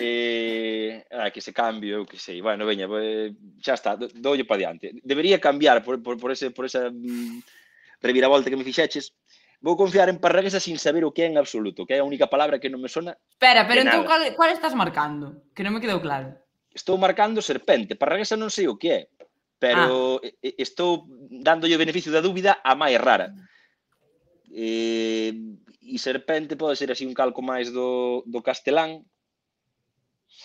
eh, ah, que se cambie, eu que sei. Bueno, veña, xa está, doulle para diante. Debería cambiar por, por, por, ese, por esa mm, reviravolta que me fixeches, Vou confiar en Parraguesa sin saber o que é en absoluto, que é a única palabra que non me sona. Espera, pero entón, cal, cal estás marcando? Que non me quedou claro. Estou marcando serpente. Parraguesa non sei o que é, pero ah. estou dándolle o beneficio da dúbida a máis rara. Eh, e serpente pode ser así un calco máis do, do castelán.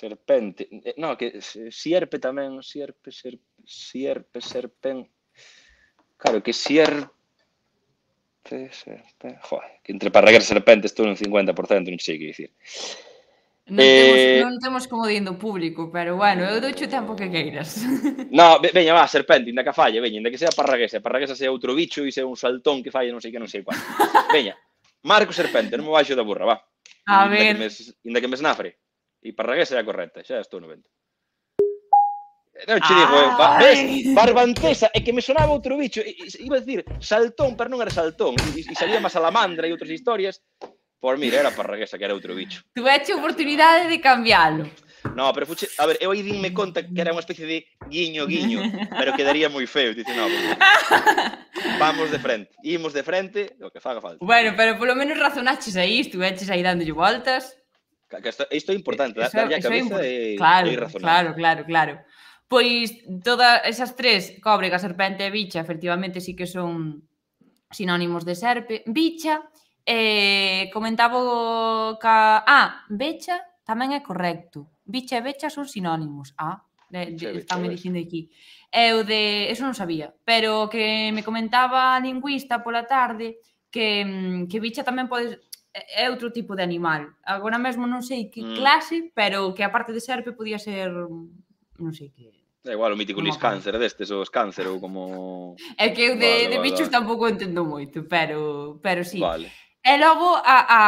Serpente. No, que sierpe tamén. Sierpe, serpe, sierpe, serpen. Claro, que sierpe Joder, que entre parraguer serpente estou nun 50%, non sei que dicir. Non, eh... temos, non temos como dindo público, pero bueno, eu doucho tempo que queiras. No, veña, va, serpente, inda que falle, veña, inda que sea parraguesa, parraguesa sea outro bicho e sea un saltón que falle non sei que non sei cual. veña, Marco Serpente, non me baixo da burra, va. A inda ver. Que mes, inda que me snafre. E parraguesa é a correcta, xa estou no vento. Non che digo, eh, ah. bar, barbantesa, é que me sonaba outro bicho, iba a decir saltón, pero non era saltón, e, e salía máis salamandra e outras historias. Por mira, era parraguesa que era outro bicho. Tu Tuveche oportunidade de cambialo. No, pero fuche, a ver, eu aí dinme conta que era unha especie de guiño guiño, pero quedaría moi feo, dice, no, pues, vamos de frente, imos de frente, o que faga falta. Bueno, pero polo menos razonaches aí, estuveches aí dándolle voltas. isto, isto é importante, eh, eso, a cabeza eso e, claro, e razonar. Claro, claro, claro. Pois todas esas tres, cóbrega, serpente e bicha, efectivamente sí que son sinónimos de serpe. Bicha, eh, comentaba ca... Ah, becha tamén é correcto. Bicha e becha son sinónimos. Ah, de, de, me dicindo aquí. Eu de... Eso non sabía. Pero que me comentaba a lingüista pola tarde que, mm, que bicha tamén pode é outro tipo de animal. Agora mesmo non sei que mm. clase, pero que aparte de serpe podía ser mm, non sei que É igual o mítico Lis Cáncer destes, os Cáncer ou como... É que eu de, vale, de bichos vale. tampouco entendo moito, pero, pero sí. Vale. E logo a, a,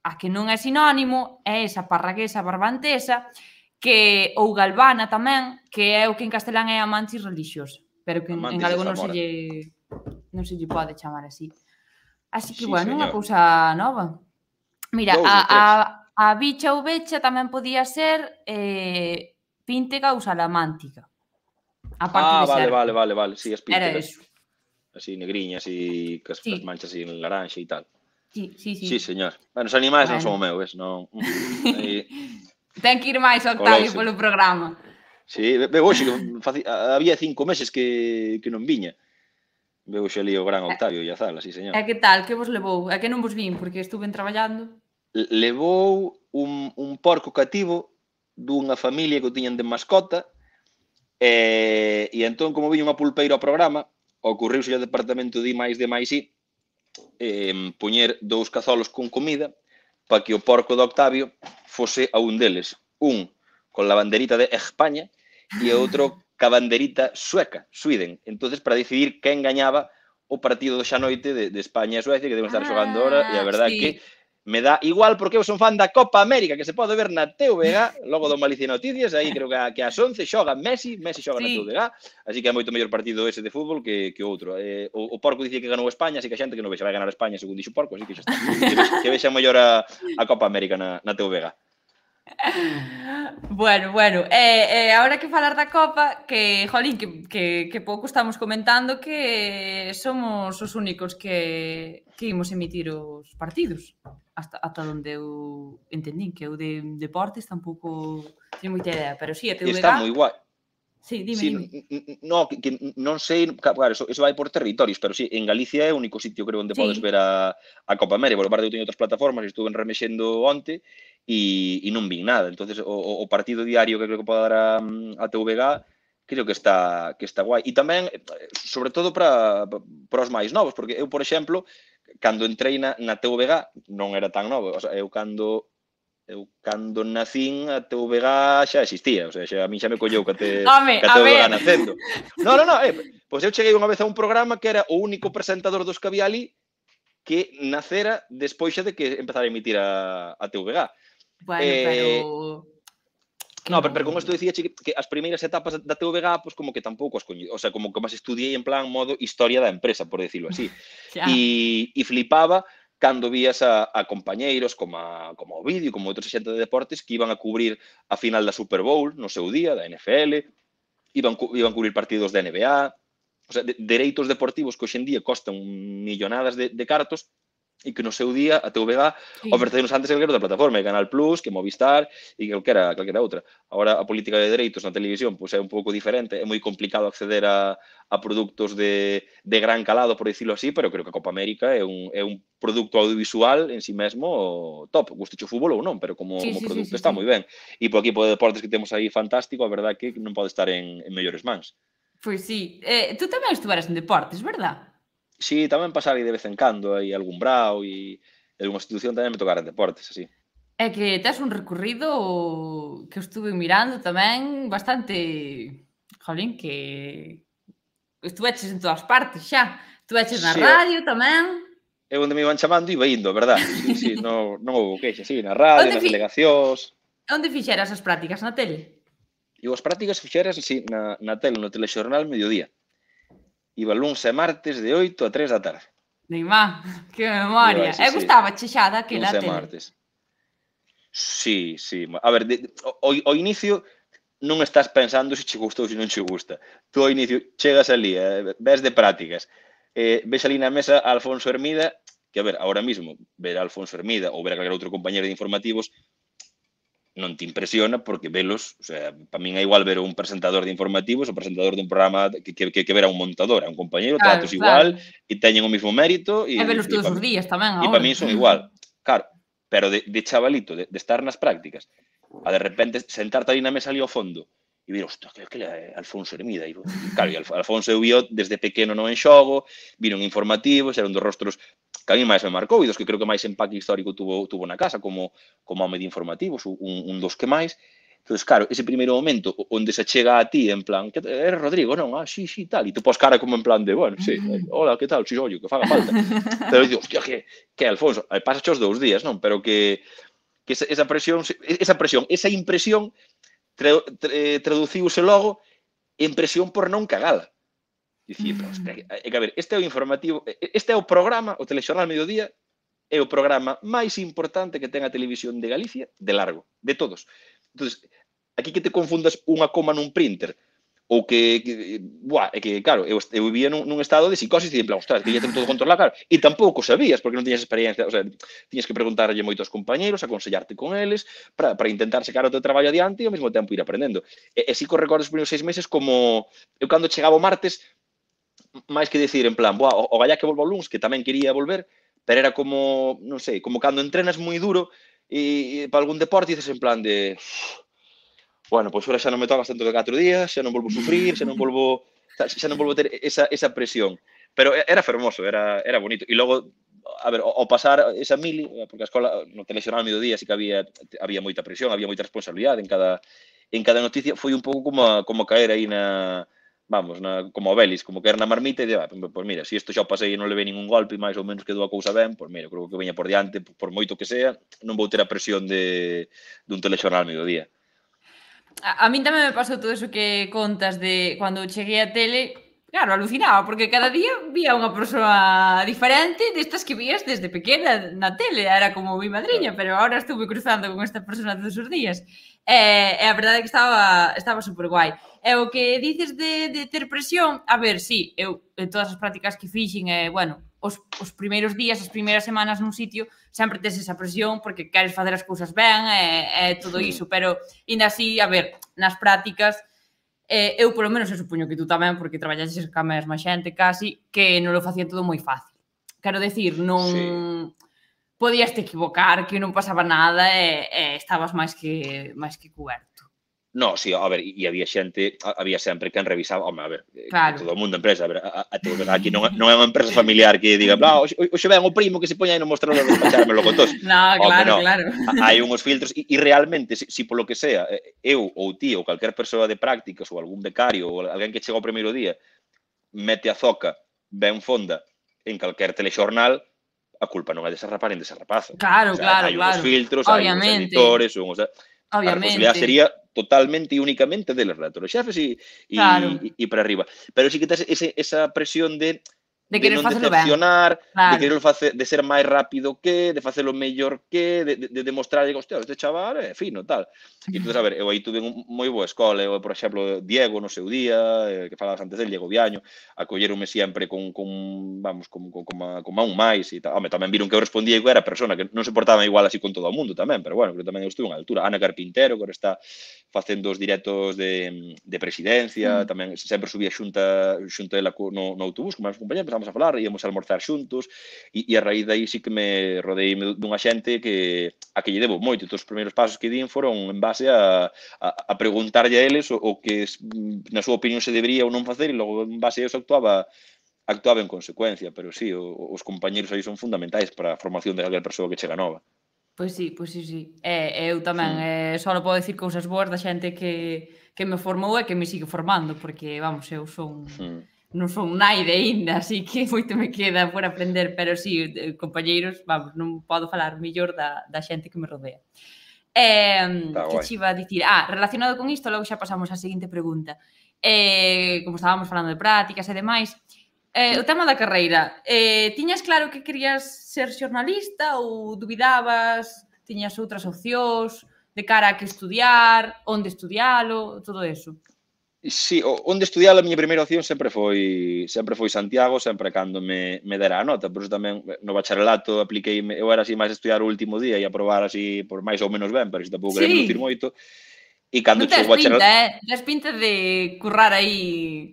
a que non é sinónimo é esa parraguesa barbantesa que ou galvana tamén, que é o que en castelán é a mantis religiosa, pero que amantis en galego non se lle non se lle pode chamar así. Así que, sí, bueno, unha cousa nova. Mira, Dos, a, a, a bicha ou becha tamén podía ser eh, Píntega ou Salamántica. A parte ah, de vale, ser... vale, vale, vale, sí, píntega. Era eso. Así negriña, así, cas, sí. as manchas así en laranxa e tal. Sí, sí, sí. Sí, señor. Bueno, os animais bueno. non son o meu, ves, non... Aí... Ten que ir máis, Octavio, Coloxe. polo programa. Sí, veo hoxe que faci... había cinco meses que, que non viña. Veo hoxe ali o gran eh, Octavio e a Zala, sí, señor. E que tal? Que vos levou? É que non vos vin, porque estuven traballando. Levou un, un porco cativo dunha familia que o tiñan de mascota e, e entón como viña unha pulpeira ao programa xa o departamento de máis de máis I eh, poñer dous cazolos con comida para que o porco de Octavio fose a un deles. Un con la banderita de España e outro ca banderita sueca, Sweden. entonces para decidir quen gañaba o partido do xa noite de, de España e Suecia que deben estar xogando ah, ahora e a verdad sí. que me dá igual porque eu son fan da Copa América que se pode ver na TVG, logo do Malicia Noticias, aí creo que, a, que as 11 xoga Messi, Messi xoga sí. na TVG, así que é moito mellor partido ese de fútbol que, que outro. Eh, o, o Porco dicía que ganou España, así que a xente que non vexe vai ganar España, segundo dixo Porco, así que xa está. Que, vexe, que mellor a, a Copa América na, na TVG. Bueno, bueno, eh, eh, ahora que falar da Copa, que, jolín, que, que, que pouco estamos comentando que somos os únicos que, que imos emitir os partidos hasta, hasta donde eu entendín que eu de deportes tampouco teño moita idea, pero si sí, a TVG... Está moi guai, Sí, dime, sí, dime. No, que, que non sei, claro, eso, eso vai por territorios, pero sí, en Galicia é o único sitio creo onde sí. podes ver a, a Copa América, por parte eu teño outras plataformas, estuve en remexendo onte e, e non vi nada, entonces o, o partido diario que creo que pode dar a, a TVG creo que está que está guai. E tamén, sobre todo para para os máis novos, porque eu, por exemplo, cando entrei na, na TVG non era tan novo, o sea, eu cando eu cando nacín a TVG xa existía, o sea, xa, a mí xa me colleu que te que te vega nacendo. No, no, no, eh, pois eu cheguei unha vez a un programa que era o único presentador dos Caviali que nacera despois xa de que empezara a emitir a, a TVG. Bueno, eh, pero... No, pero, pero como isto dicía, que, que as primeiras etapas da TVG, pois pues, como que tampouco as coñe, o sea, como que máis estudiei en plan modo historia da empresa, por decirlo así. e, e flipaba cando vías a, a compañeiros como, a, como o Vídeo, como outros xente de deportes que iban a cubrir a final da Super Bowl no seu día, da NFL, iban, iban a cubrir partidos da NBA, o sea, de, dereitos deportivos que hoxendía costan millonadas de, de cartos, e que no seu día a TVG sí. nos antes que outra plataforma, e Canal Plus, que Movistar e calquera, calquera outra. Agora a política de dereitos na televisión pois é un pouco diferente, é moi complicado acceder a, a produtos de, de gran calado, por decirlo así, pero creo que a Copa América é un, é un produto audiovisual en sí mesmo top, guste o fútbol ou non, pero como, sí, como sí, produto sí, sí, está sí. moi ben. E por equipo de deportes que temos aí fantástico, a verdade que non pode estar en, en mellores mans. Pois sí. Eh, tú tamén estuveras en deportes, verdad? Sí, tamén pasar aí de vez en cando, aí algún brao e en unha institución tamén me tocaran deportes, así. É que tes un recorrido que estuve mirando tamén bastante... Jolín, que... Estuveches en todas partes xa. Estuveches na radio tamén. É onde me iban chamando e iba indo, verdad? Sí, sí, no, non houve queixa, sí, na radio, nas fi... delegacións... Onde fixeras as prácticas? Na tele? Eu as prácticas fixeras, sí, na, na tele, no telexornal Mediodía. Iba luns e martes de 8 a 3 da tarde. Neymar, que memoria. Eu, sí, eh, sí. gustaba che xa daquela Luns e martes. Sí, sí. A ver, de, o, o inicio non estás pensando se che gustou ou se non che gusta. Tú ao inicio chegas ali, eh, ves de prácticas, eh, ves ali na mesa Alfonso Hermida, que a ver, ahora mismo ver a Alfonso Hermida ou ver a calquera outro compañero de informativos non te impresiona porque velos, o sea, para min é igual ver un presentador de informativos o presentador dun programa que, que, que ver a un montador, a un compañeiro, claro, tratos igual, claro. igual e teñen o mismo mérito e, e velos todos os días tamén. E para min son igual. Claro, pero de, de chavalito, de, de estar nas prácticas, a de repente sentarte ali na mesa ali ao fondo e vira, hostia, que, que é eh, Alfonso Hermida. E, claro, e Alfonso eu vio desde pequeno no en xogo, un informativo, era un dos rostros que a mí máis me marcou e dos que creo que máis empaque histórico tuvo, tuvo na casa como, como home de informativos, un, un dos que máis. Entón, claro, ese primeiro momento onde se chega a ti en plan, que eres eh, Rodrigo, non? Ah, sí, sí, tal. E tú pos cara como en plan de, bueno, sí, eh, hola, que tal? Sí, ollo, que faga falta. Pero digo, hostia, que, que Alfonso, pasa os dous días, non? Pero que, que esa presión, esa presión, esa impresión tra, tra, eh, traduciuse logo en presión por non cagala. Dicir, mm. hostia, é que a ver, este é o informativo, este é o programa, o Telexornal Mediodía, é o programa máis importante que ten a televisión de Galicia, de largo, de todos. Entonces, aquí que te confundas unha coma nun printer, ou que, que buah, é que claro, eu, eu vivía nun, nun estado de psicosis e en plan, ostras, que ia ten todo controlado, claro, e tampouco sabías porque non tiñas experiencia, o sea, tiñas que preguntarlle moitos compañeros, aconsellarte con eles para, para intentar secar o teu traballo adiante e ao mesmo tempo ir aprendendo. E, e si co recordo os primeiros seis meses como eu cando chegaba o martes máis que decir en plan, buah, o, o gallá que volvo ao que tamén quería volver, pero era como, non sei, como cando entrenas moi duro e, e para algún deporte dices en plan de bueno, pois ora xa non me tocas tanto que 4 días, xa non volvo sufrir, xa non volvo xa non volvo ter esa, esa presión. Pero era fermoso, era, era bonito. E logo, a ver, ao pasar esa mili, porque a escola no telexornal mediodía sí que había, había moita presión, había moita responsabilidade en cada, en cada noticia, foi un pouco como, a, como a caer aí na, vamos, na, como a Vélez, como caer na marmita e de, ah, pois mira, se si isto xa pasei e non levei ningún golpe e máis ou menos quedou a cousa ben, pois mira, creo que veña por diante, por moito que sea, non vou ter a presión de, dun telexornal mediodía. A, a min tamén me pasou todo eso que contas de cando cheguei a tele, claro, alucinaba, porque cada día vía unha persoa diferente destas que vías desde pequena na tele, era como mi madriña, pero agora estuve cruzando con esta persona todos os días. E, e a verdade é que estaba, estaba super guai. E o que dices de, de ter presión, a ver, sí, eu en todas as prácticas que fixen, e, eh, bueno, os, os primeiros días, as primeiras semanas nun sitio, sempre tes esa presión porque queres facer as cousas ben e, e todo iso, pero ainda así, a ver, nas prácticas, eh, eu polo menos eu supoño que tú tamén, porque traballaxes ca mesma xente casi, que non lo facía todo moi fácil. Quero decir, non... Sí. Podías te equivocar, que non pasaba nada e, e estabas máis que máis que coberto. No, sí, a ver, e había xente, había sempre quen revisaba, home, a ver, eh, claro. todo o mundo empresa, a ver, a, a, a, aquí non, non é unha empresa familiar que diga, bla, ah, oxe, oxe ven o primo que se poña aí no mostrador de despachármelo con tos. No, home, claro, no. claro. Hai unhos filtros e, realmente, se, si, si polo que sea, eh, eu ou ti ou calquer persoa de prácticas ou algún becario ou alguén que chega o primeiro día, mete a zoca ben fonda en calquer telexornal, a culpa non é desa rapaz, é desa rapaza. Claro, o sea, claro, hai claro. Hai filtros, hai uns editores, uns Obviamente. La sería totalmente y únicamente de los pues, y, y, y, para arriba. Pero sí que esa presión de de querer de non facelo decepcionar, ben. Claro. de querer face, de ser máis rápido que, de facelo mellor que, de, de, de demostrar, digo, hostia, este chaval é fino, tal. E tú a ver, eu eh, aí tuve un moi boa escola, eu, eh, por exemplo, Diego no seu día, eh, que falabas antes del Diego Viaño, acollerome sempre con, con vamos, con, con, con, con, con un máis e tal. Home, tamén viron que eu respondía que era persona, que non se portaba igual así con todo o mundo tamén, pero bueno, que tamén eu estuve unha altura. Ana Carpintero, que está facendo os directos de, de presidencia, mm. tamén sempre subía xunta, xunta ela no, no autobús, como as compañeras, empezamos a falar, íamos a almorzar xuntos, e, e a raíz dai sí que me rodei dunha xente que a que lle debo moito, Todos entón, os primeiros pasos que din foron en base a, a, a preguntarlle a eles o, o que na súa opinión se debería ou non facer, e logo en base a eso actuaba actuaba en consecuencia, pero sí, o, os compañeros aí son fundamentais para a formación de calquera persoa que chega nova. Pois sí, pois sí, sí. Eh, eu tamén sí. eh, só podo dicir cousas boas da xente que, que me formou e que me sigue formando, porque, vamos, eu son... Sí hmm non son naide ainda, así que moito me queda por aprender, pero si, sí, eh, compañeiros, vamos, non podo falar mellor da, da xente que me rodea. Eh, que te iba a dicir? Ah, relacionado con isto, logo xa pasamos á seguinte pregunta. Eh, como estábamos falando de prácticas e demais, eh, o tema da carreira, eh, tiñas claro que querías ser xornalista ou dubidabas, tiñas outras opcións de cara a que estudiar, onde estudialo, todo eso? Sí, onde estudiar a miña primeira opción sempre foi sempre foi Santiago, sempre cando me, me dera a nota, por tamén no bacharelato apliquei, eu era así máis estudiar o último día e aprobar así por máis ou menos ben, pero isto tampouco sí. queremos dicir moito. E cando non o bacharelato... pinta, eh? Tens pinta de currar aí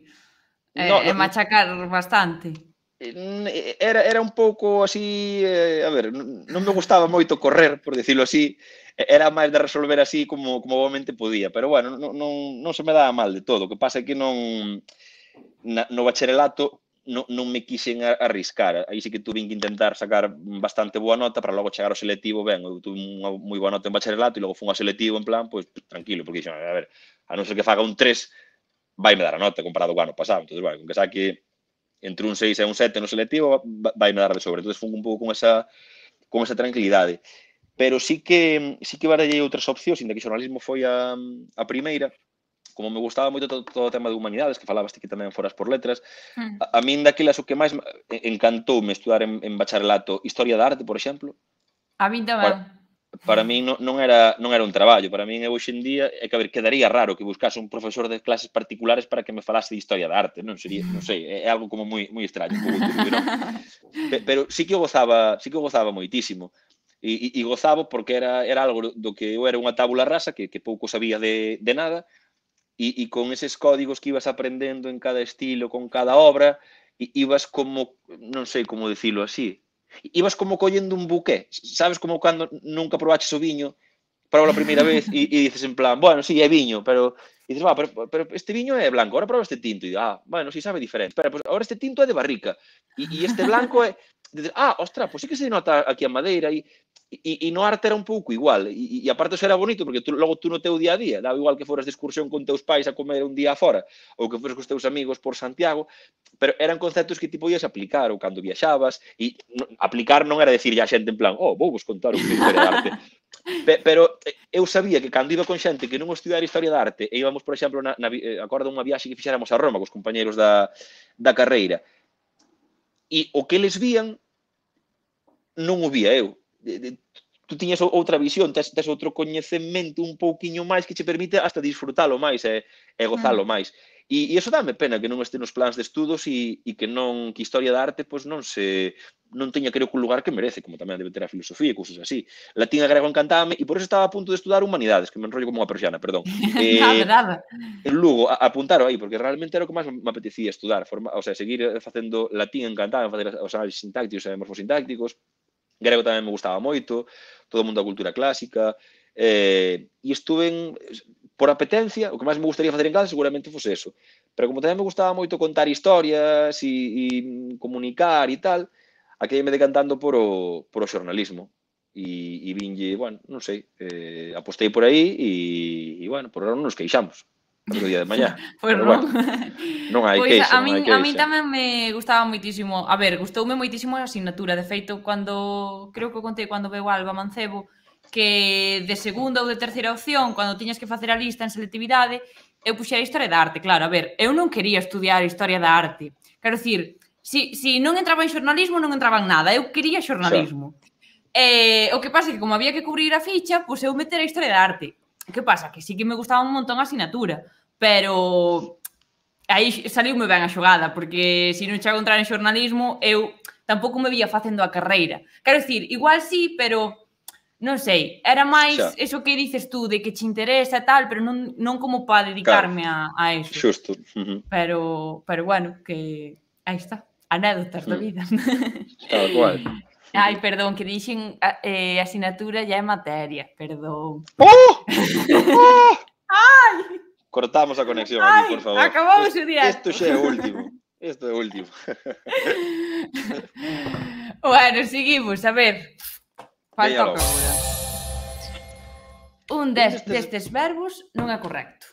eh, no, no, machacar bastante. Eh, eh, era, era un pouco así, eh, a ver, non me gustaba moito correr, por decirlo así, era máis de resolver así como, como obviamente podía, pero bueno, non, non, non se me daba mal de todo, o que pasa é que non na, no bacharelato non, non me quixen arriscar. Aí sí que tuve que intentar sacar bastante boa nota para logo chegar ao selectivo, ben, eu tuve unha moi boa nota en bacharelato e logo fun ao selectivo en plan, pois pues, tranquilo, porque dixen, a ver, a non ser que faga un 3, vai me dar a nota comparado co ano pasado. Entonces, bueno, con que saque entre un 6 e un 7 no selectivo, vai me dar de sobre. Entonces, fun un pouco con esa con esa tranquilidade. Pero sí que sí que barallei outras opcións, inda que xornalismo foi a, a primeira, como me gustaba moito todo, todo o tema de humanidades, que falabas ti que tamén foras por letras, mm. a, a min daquelas o que máis encantoume estudar en, en bacharelato historia da arte, por exemplo. A min tamén. Para, para min non, non era non era un traballo, para min hoxe en día é que a ver, quedaría raro que buscase un profesor de clases particulares para que me falase de historia da arte, non sería, non sei, é algo como moi moi extraño, un Pero, pero sí que gozaba, sí que gozaba moitísimo e, e gozaba porque era, era algo do que eu era unha tábula rasa que, que pouco sabía de, de nada e, e con eses códigos que ibas aprendendo en cada estilo, con cada obra e ibas como, non sei como dicilo así, ibas como collendo un buqué, sabes como cando nunca probaches o viño proba a primeira vez e, e dices en plan, bueno, sí, é viño, pero e dices, va, pero, pero este viño é blanco, ahora proba este tinto e ah, bueno, si sí, sabe diferente. Espera, pues ahora este tinto é de barrica e, e este blanco é dices, ah, ostra, pois pues sí que se nota aquí a madeira e E, e no arte era un pouco igual, e, e aparte eso era bonito, porque tú, logo tú no teu día a día, daba igual que foras de excursión con teus pais a comer un día fora, ou que fores cos teus amigos por Santiago, pero eran conceptos que ti podías aplicar, ou cando viaxabas, e no, aplicar non era decir ya xente en plan, oh, vou vos contar un que de arte, Pe, pero eh, eu sabía que cando iba con xente que non estudara Historia da Arte, e íbamos, por exemplo, na, na, eh, acorda unha viaxe que fixéramos a Roma cos compañeiros da, da carreira, e o que les vían non o vía eu de, de tú tiñas outra visión, tes, tes outro coñecemento un pouquiño máis que che permite hasta disfrutalo máis e, e gozalo máis. E, e iso dame pena que non este nos plans de estudos e, e que non que historia da arte pois non se non teña creo que un lugar que merece, como tamén debe ter a filosofía e cousas así. Latín e grego encantábame e por eso estaba a punto de estudar humanidades, que me enrollo como unha persiana, perdón. Eh, nada, nada. En Lugo, a, apuntar aí, porque realmente era o que máis me apetecía estudar, forma, o sea, seguir facendo latín encantábame, facer os análisis sintácticos e morfosintácticos, Grego tamén me gustaba moito, todo o mundo da cultura clásica, eh, e estuve por apetencia, o que máis me gustaría facer en casa seguramente fose eso. Pero como tamén me gustaba moito contar historias e, e comunicar e tal, aquí me decantando por o, por o xornalismo. E, e vinlle, bueno, non sei, eh, apostei por aí e, e bueno, por ahora non nos queixamos outro día de mañá. Pois pues non. Bueno, non hai pois queixa, a min, non hai A min tamén me gustaba moitísimo, a ver, gustoume moitísimo a asignatura, de feito, cando, creo que o contei cando veo Alba Mancebo, que de segunda ou de terceira opción, cando tiñas que facer a lista en selectividade, eu puxera Historia da Arte, claro, a ver, eu non quería estudiar Historia da Arte. Quero dicir, si, si non entraba en xornalismo, non entraba en nada, eu quería xornalismo. Xa. Eh, o que pasa é que como había que cubrir a ficha, pois eu meter a Historia da Arte. Que pasa? Que sí que me gustaba un montón a asignatura, pero aí saliu moi ben a xogada, porque se non chego a entrar en xornalismo, eu tampouco me vía facendo a carreira. Quero dicir, igual sí, pero non sei, era máis xa. eso que dices tú de que che interesa e tal, pero non, non como para dedicarme claro. a, a eso. Xusto. Uh -huh. Pero, pero bueno, que aí está, anécdotas uh -huh. da mm. vida. Tal cual. Ai, perdón, que dixen eh, asignatura ya é materia, perdón. Oh! oh! Ai! Cortamos a conexión Ay, aquí, por favor. Acabamos o día. Isto xa é o último. Isto é o último. bueno, seguimos, a ver. Falta toca Un des, destes... destes verbos non é correcto.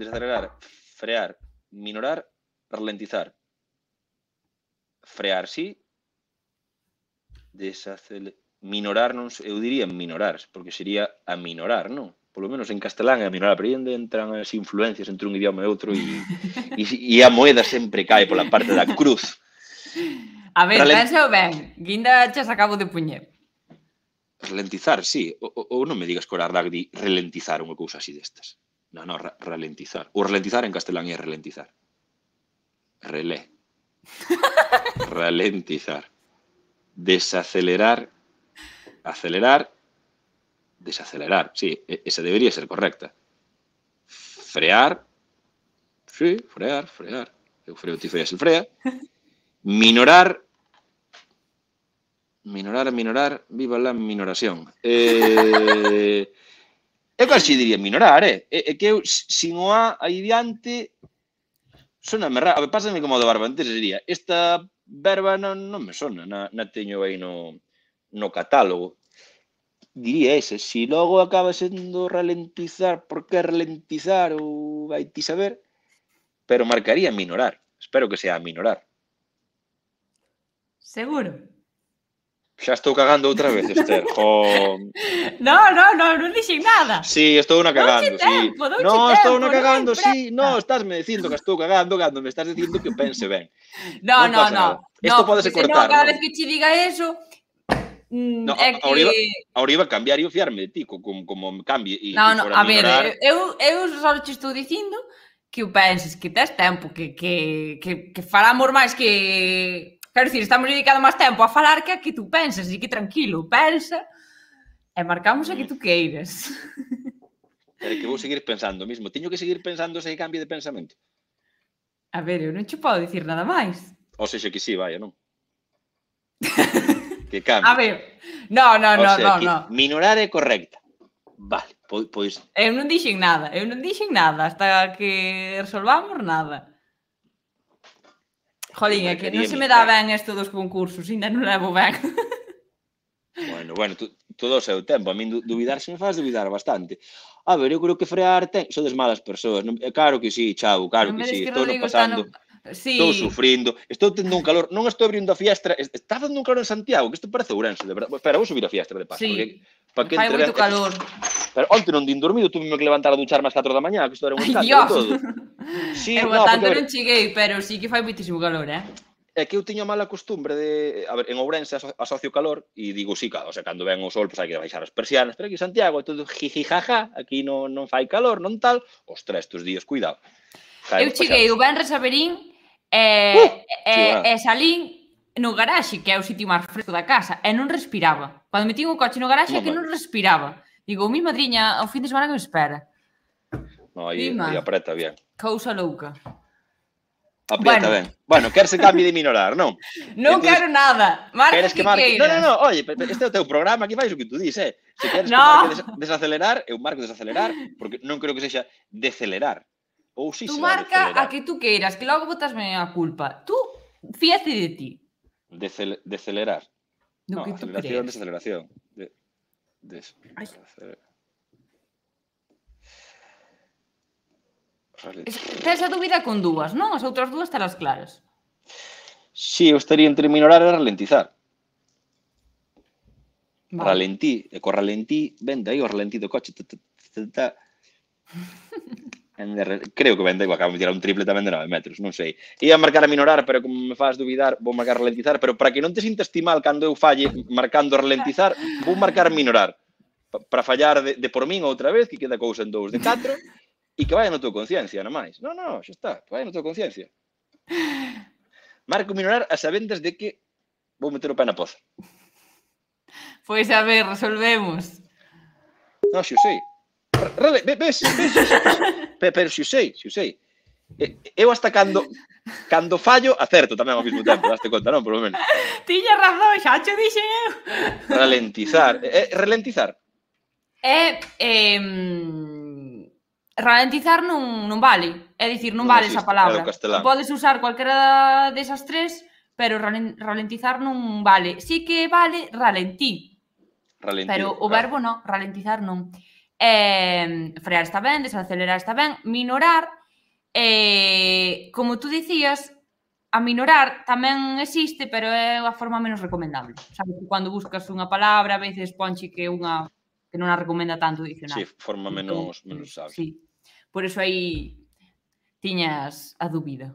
Desacelerar, frear, minorar, ralentizar. Frear, sí. Desacelerar. Minorar, non, eu diría minorar, porque sería aminorar, non? polo menos en castelán, e a minora aprende, entran as influencias entre un idioma e outro e, e, e a moeda sempre cae pola parte da cruz. A ver, Ralen... o ben, guinda xa acabo de puñer. Ralentizar, sí, ou non me digas que o di ralentizar unha cousa así destas. Non, non, ralentizar. O ralentizar en castelán é ralentizar. Relé. ralentizar. Desacelerar. Acelerar Desacelerar, sí, esa debería ser correcta. Frear, sí, frear, frear. Eu freo, ti freas, el frea. Minorar, minorar, minorar, viva la minoración. Eh, eu casi diría minorar, eh? É que eu, sin o A aí diante, me raro. A ver, pásame como do barba, antes diría, esta verba non, non me sona, na, na teño aí no, no catálogo diría ese, si logo acaba sendo ralentizar, por que ralentizar ou vai ti saber, pero marcaría minorar, espero que sea minorar. Seguro. Xa estou cagando outra vez, Esther. Jo... No, no, no, non dixen nada. Sí, estou unha cagando, sí. no, estou unha cagando, tempo. sí. No, estás me dicindo que estou cagando, cando me estás dicindo que pense ben. No, non no, no. Isto Esto no, podese cortar. No, cada vez que che diga eso, Mm, no, é que... iba a cambiar e fiarme de ti, como, como cambie. E, no, no, a melhorar... ver, eh, eu, eu só te estou dicindo que o penses que tes tempo, que, que, que, que falamos máis que... Quero dicir, estamos dedicando máis tempo a falar que a que tú penses e que tranquilo, pensa e marcamos a que tú queiras. É que vou seguir pensando mesmo. Teño que seguir pensando se cambio de pensamento. A ver, eu non che podo dicir nada máis. Ou seja que sí, vai, non? que cambie. A ver, no, no, o no, sea, no, no. Minorar é correcta. Vale, pois, pois... Eu non dixen nada, eu non dixen nada, hasta que resolvamos nada. Jolín, é que non se me dá ben isto dos concursos, ainda non levo ben. Bueno, bueno, tú, todo o seu tempo. A min duvidar se me faz duvidar bastante. A ver, eu creo que frear ten... Sodes malas persoas. Non... Eh, claro que sí, chavo, claro que sí. Estou no pasando... Sí. Estou sufrindo, estou tendo un calor, non estou abrindo a fiestra, está dando un calor en Santiago, que isto parece Ourense, de verdade. Espera, vou subir a fiestra de paso, sí. porque para que entre... moito calor. Pero onte non din dormido, tuve que levantar a ducharme ás 4 da mañá, que isto era un escándalo todo. Sí, eu no, tanto porque, non cheguei, pero sí que fai moitísimo calor, eh? É que eu tiño mala costumbre de... A ver, en Ourense aso asocio calor e digo, sí, claro, o sea, cando ven o sol, pois pues, hai que baixar as persianas, pero aquí en Santiago é todo jijijaja, aquí non, non fai calor, non tal. Ostras, estes días, cuidado. Caemos eu cheguei o Benres a Berín E, eh, uh, e, eh, eh, e salín no garaxe, que é o sitio máis fresco da casa, e non respiraba. Cando metín o coche no garaxe, que non respiraba. Digo, mi madriña, ao fin de semana que me espera. No, aí, aí apreta bien. Cousa louca. Aprieta, bueno. ben. Bueno, quer se cambie de minorar, non? Non Entonces, quero nada. Marque queres que marque... Non, non, non, oye, este é o teu programa, aquí vais o que tú dís, eh? Se queres no. que marque des desacelerar, eu marco desacelerar, porque non creo que sexa decelerar. Ou si tú marca a que tú queiras, que logo botasme a culpa. Tú fíate de ti. Decel decelerar. Do no, que aceleración, desaceleración. De, de Ay. Tens a dúbida con dúas, non? As outras dúas estarás claras. Si, sí, eu estaría entre minorar e ralentizar. Vale. Ralentí, e co ralentí, vende aí o ralentí do coche. Ta, ta, ta, ta de, creo que vende, acabo de tirar un triple tamén de 9 metros, non sei. Ia marcar a minorar, pero como me faz duvidar, vou marcar ralentizar, pero para que non te sintas ti mal cando eu falle marcando ralentizar, vou marcar minorar. Para fallar de, de por min outra vez, que queda cousa en 2 de 4, e que vaya na tua conciencia, non máis. Non, non, xa está, que vaya na tua conciencia. Marco minorar a sabendas de que vou meter o pé na poza. Pois a ver, resolvemos. Non, xa sei. Ves, ves, ves, ves pero, pero si o sei, si o sei. Eu hasta cando cando fallo, acerto tamén ao mesmo tempo, daste conta, non, por lo menos. Tiña razón, xa che dixen eu. Ralentizar, eh, ralentizar. É eh, ralentizar non, non vale. É dicir, non, non vale existe, esa palabra. Claro, Podes usar calquera desas tres, pero ralentizar non vale. Sí que vale ralentí. Ralentí. Pero o claro. verbo non, ralentizar non eh, frear está ben, desacelerar está ben, minorar, eh, como tú dicías, a minorar tamén existe, pero é a forma menos recomendable. Sabes que cando buscas unha palabra, a veces ponche que unha que non a recomenda tanto o dicionario. Sí, forma menos, menos sabe. Sí. Por eso aí tiñas a dúbida.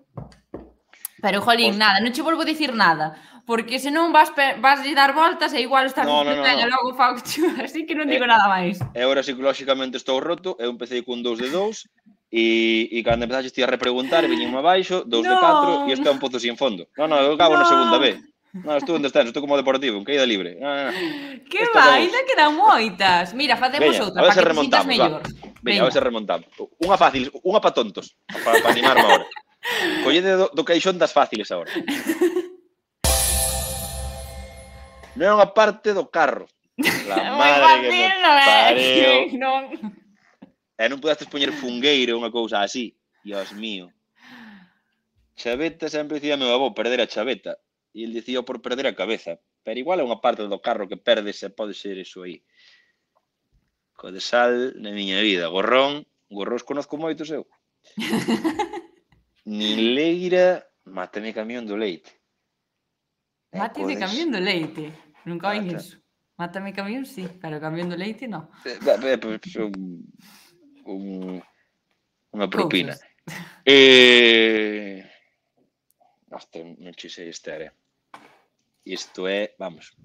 Pero, jolín, nada, non che volvo dicir nada, porque non vas, vas a dar voltas e igual estás no, no, no, no. logo Faucho, así que non eh, digo eh, nada máis. E agora psicolóxicamente estou roto, eu empecé con 2 de 2 e, e cando empezaste a repreguntar, viñen abaixo, 2 no, de 4 e isto un pozo sin fondo. Non, non, eu cabo no. na segunda B. No, estou en descenso, estou como deportivo, en caída libre. no. que Esta va, ainda quedan moitas. Mira, facemos outra, para que te sintas mellor. Veña, Veña, a ver se remontamos. Unha fácil, unha para tontos, para pa animarme agora. Colle do, do caixón das fáciles agora. non a parte do carro. La madre que me pareo. Non. E non pudestes poñer fungueiro unha cousa así. Dios mío. Chaveta sempre dicía meu avó perder a chaveta. E el dicía oh, por perder a cabeza. Pero igual é unha parte do carro que perde se pode ser iso aí. Co de sal na miña vida. Gorrón, gorrós conozco moitos eu. Mileira, leira mátame camión do leite. Eh, mátame camión do leite? Nunca oín ah, iso. Mátame camión, sí, pero camión do leite, no. Eh, eh, un, un, unha propina. Eh... Hasta non che sei estar, eh. Isto é, vamos.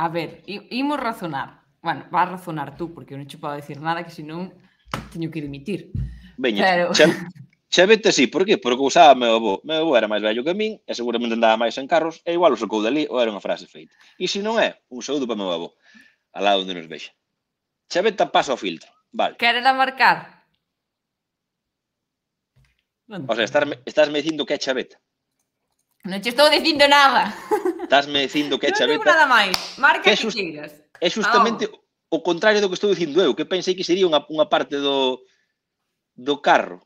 A ver, imos razonar. Bueno, va a razonar tú, porque eu non che podo dicir nada que senón teño que dimitir. Veña, Pero... Xa vete así, por que? Porque usaba meu avó. Meu avó era máis vello que a min, e seguramente andaba máis en carros, e igual o sacou dali ou era unha frase feita. E se non é, un saúdo para meu avó, alá onde nos vexa. Xa vete o filtro, vale. Querela marcar? O sea, estás, estás me dicindo que é chaveta. Non che estou dicindo nada. Estás me dicindo que é chaveta. Non digo nada máis. Marca que, que queiras. É justamente oh. o contrario do que estou dicindo eu, que pensei que sería unha, unha parte do, do carro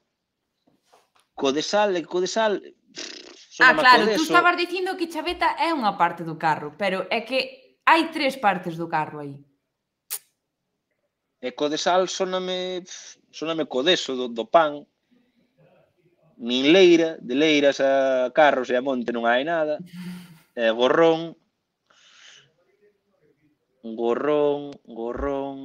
Codesal e eh, Codesal... Pff, ah, claro, tú estabas dicindo que chaveta é unha parte do carro, pero é que hai tres partes do carro aí. E Codesal soname, soname Codeso do, do pan, nin leira, de leiras a carros e a monte non hai nada, e gorrón, gorrón, gorrón,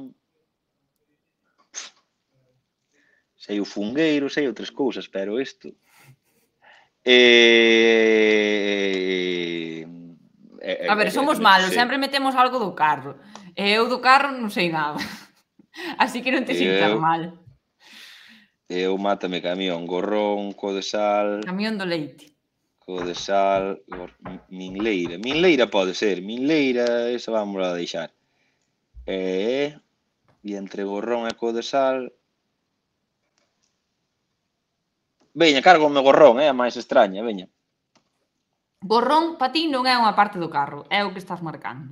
sei o fungueiro, sei outras cousas, pero isto... Eh... Eh, eh a ver, eh, somos eh, malos, sei. sempre metemos algo do carro. Eu do carro non sei nada. Así que non te sintas mal. Eu mátame camión, gorrón, co de sal... Camión do leite. Co de sal, gor... minleira. Minleira pode ser, minleira, esa vamos a deixar. E, eh, e entre gorrón e co de sal, Veña, cargo o meu gorrón, é eh, a máis extraña, veña. Borrón para ti non é unha parte do carro, é o que estás marcando.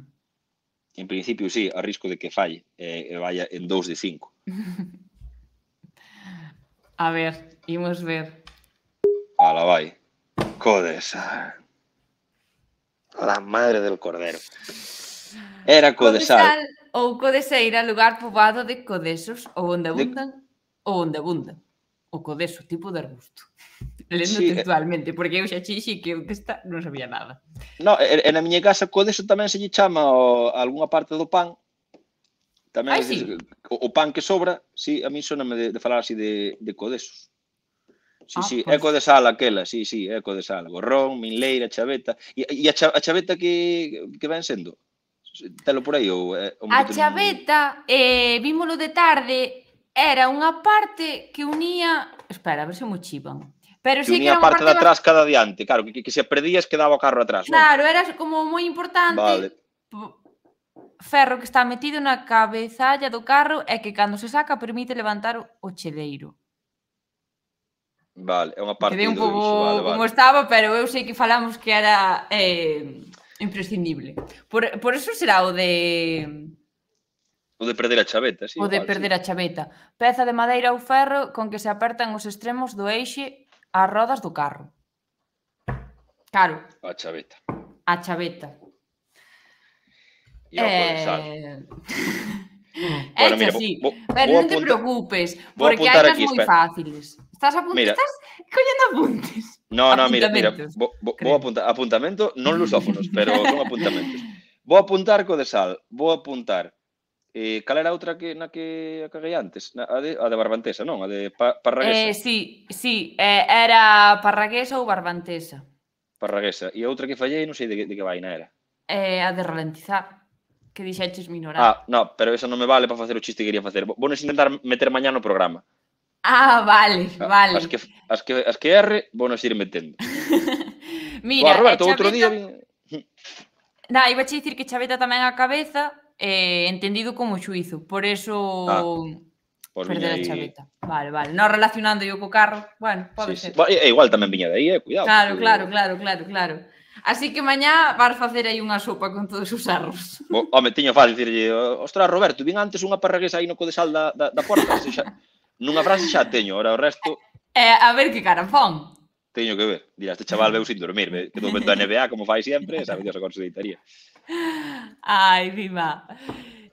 En principio, sí, a risco de que falle e eh, vaya en 2 de 5. a ver, imos ver. Ala, vai. Codes. La madre del cordero. Era Codesal. Codesal ou Codeseira, lugar poboado de codesos ou onde abundan de... ou onde abundan o codeso, tipo de arbusto. Lendo sí, eh. textualmente, porque eu xa xixi que eu desta non sabía nada. No, e, a na miña casa codeso tamén se lle chama o, a algunha parte do pan. Tamén Ai, sí. o, o pan que sobra, si, sí, a mí sona de, de falar así de, de codesos. Sí, ah, sí, pues... Pois. eco de sala aquela, sí, sí, eco de sala. gorrón, minleira, chaveta. E, e a, cha, a chaveta que, que ven sendo? Telo por aí ou... Eh, a chaveta, eh, vímolo de tarde, era unha parte que unía... Espera, a ver se mo chivan. Pero sí que, que era unha parte, parte de atrás cada diante, claro, que, que se perdías quedaba o carro atrás. Claro, ¿no? era como moi importante. Vale. Ferro que está metido na cabezalla do carro e que cando se saca permite levantar o cheleiro. Vale, é unha parte Quedei un pouco vale, vale. como estaba, pero eu sei que falamos que era eh, imprescindible. Por, por eso será o de O de perder a chaveta, sí. O de igual, perder sí. a chaveta. Peza de madeira ou ferro con que se apertan os extremos do eixe ás rodas do carro. Claro. A chaveta. A chaveta. E eh... Bueno, mira, así. Bo, Pero non te preocupes, porque hai unhas moi fáciles. Estás apuntando, estás collendo apuntes. No, no, mira, mira, bo, bo, vou apuntar, apuntamento, non lusófonos, pero son apuntamentos. Vou apuntar co de sal, vou apuntar Eh, cal era outra que na que acaguei antes? Na, a, de, a de Barbantesa, non? A de pa, Parraguesa. Eh, sí, sí, eh, era Parraguesa ou Barbantesa. Parraguesa. E a outra que fallei, non sei de que, de que vaina era. Eh, a de ralentizar, que dixeches minorar. Ah, no, pero esa non me vale para facer o chiste que quería facer. Vou intentar meter mañá no programa. Ah, vale, ah, vale. As que, as que, as que erre, vou ir metendo. Mira, Boa, Roberto, eh, outro día... Vin... Na, iba a dicir que Chaveta tamén a cabeza eh, entendido como xuizo, por eso ah, pues perder a chaveta. Vale, vale, non relacionando yo co carro, bueno, pode sí, ser. Sí. Bueno, igual tamén viña de aí, eh, cuidado. Claro, porque... claro, claro, claro, claro. Así que mañá vas facer aí unha sopa con todos os arros. O, home, teño fácil dicirlle, ostras, Roberto, vin antes unha parraguesa aí no co de sal da, da, da porta. Se xa, nunha frase xa teño, ora o resto... Eh, a ver que carafón. Teño que ver. Dirá, este chaval veu sin dormir, me, que momento a NBA como fai sempre, esa vídeo se conseguitaría. Ai, viva.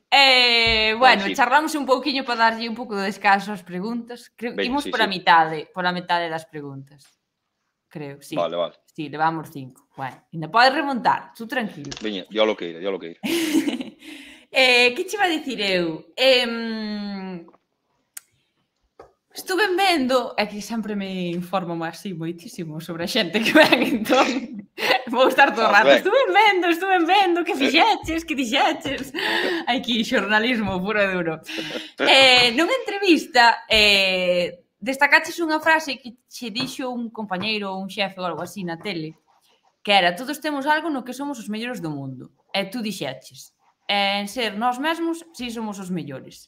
Eh, bueno, sí. charlamos un pouquiño para darlle un pouco de descanso ás preguntas. Creo, que imos sí, a sí. por pola metade das preguntas. Creo, sí. Vale, vale. Sí, levamos cinco. Bueno, ainda podes remontar, tú tranquilo. Veña, yo lo ir, yo lo ir. eh, que che iba a dicir eu? Eh, Estuve vendo, é que sempre me informo así moitísimo sobre a xente que ven, entón Vou estar todo o rato. Estuve vendo, estuve vendo que eh. fixeches, que dixeches. Aquí, xornalismo puro e duro. Eh, nunha entrevista, eh, destacaches unha frase que che dixo un compañeiro ou un xefe ou algo así na tele, que era, todos temos algo no que somos os mellores do mundo. E tú dixeches, en ser nós mesmos, si somos os mellores.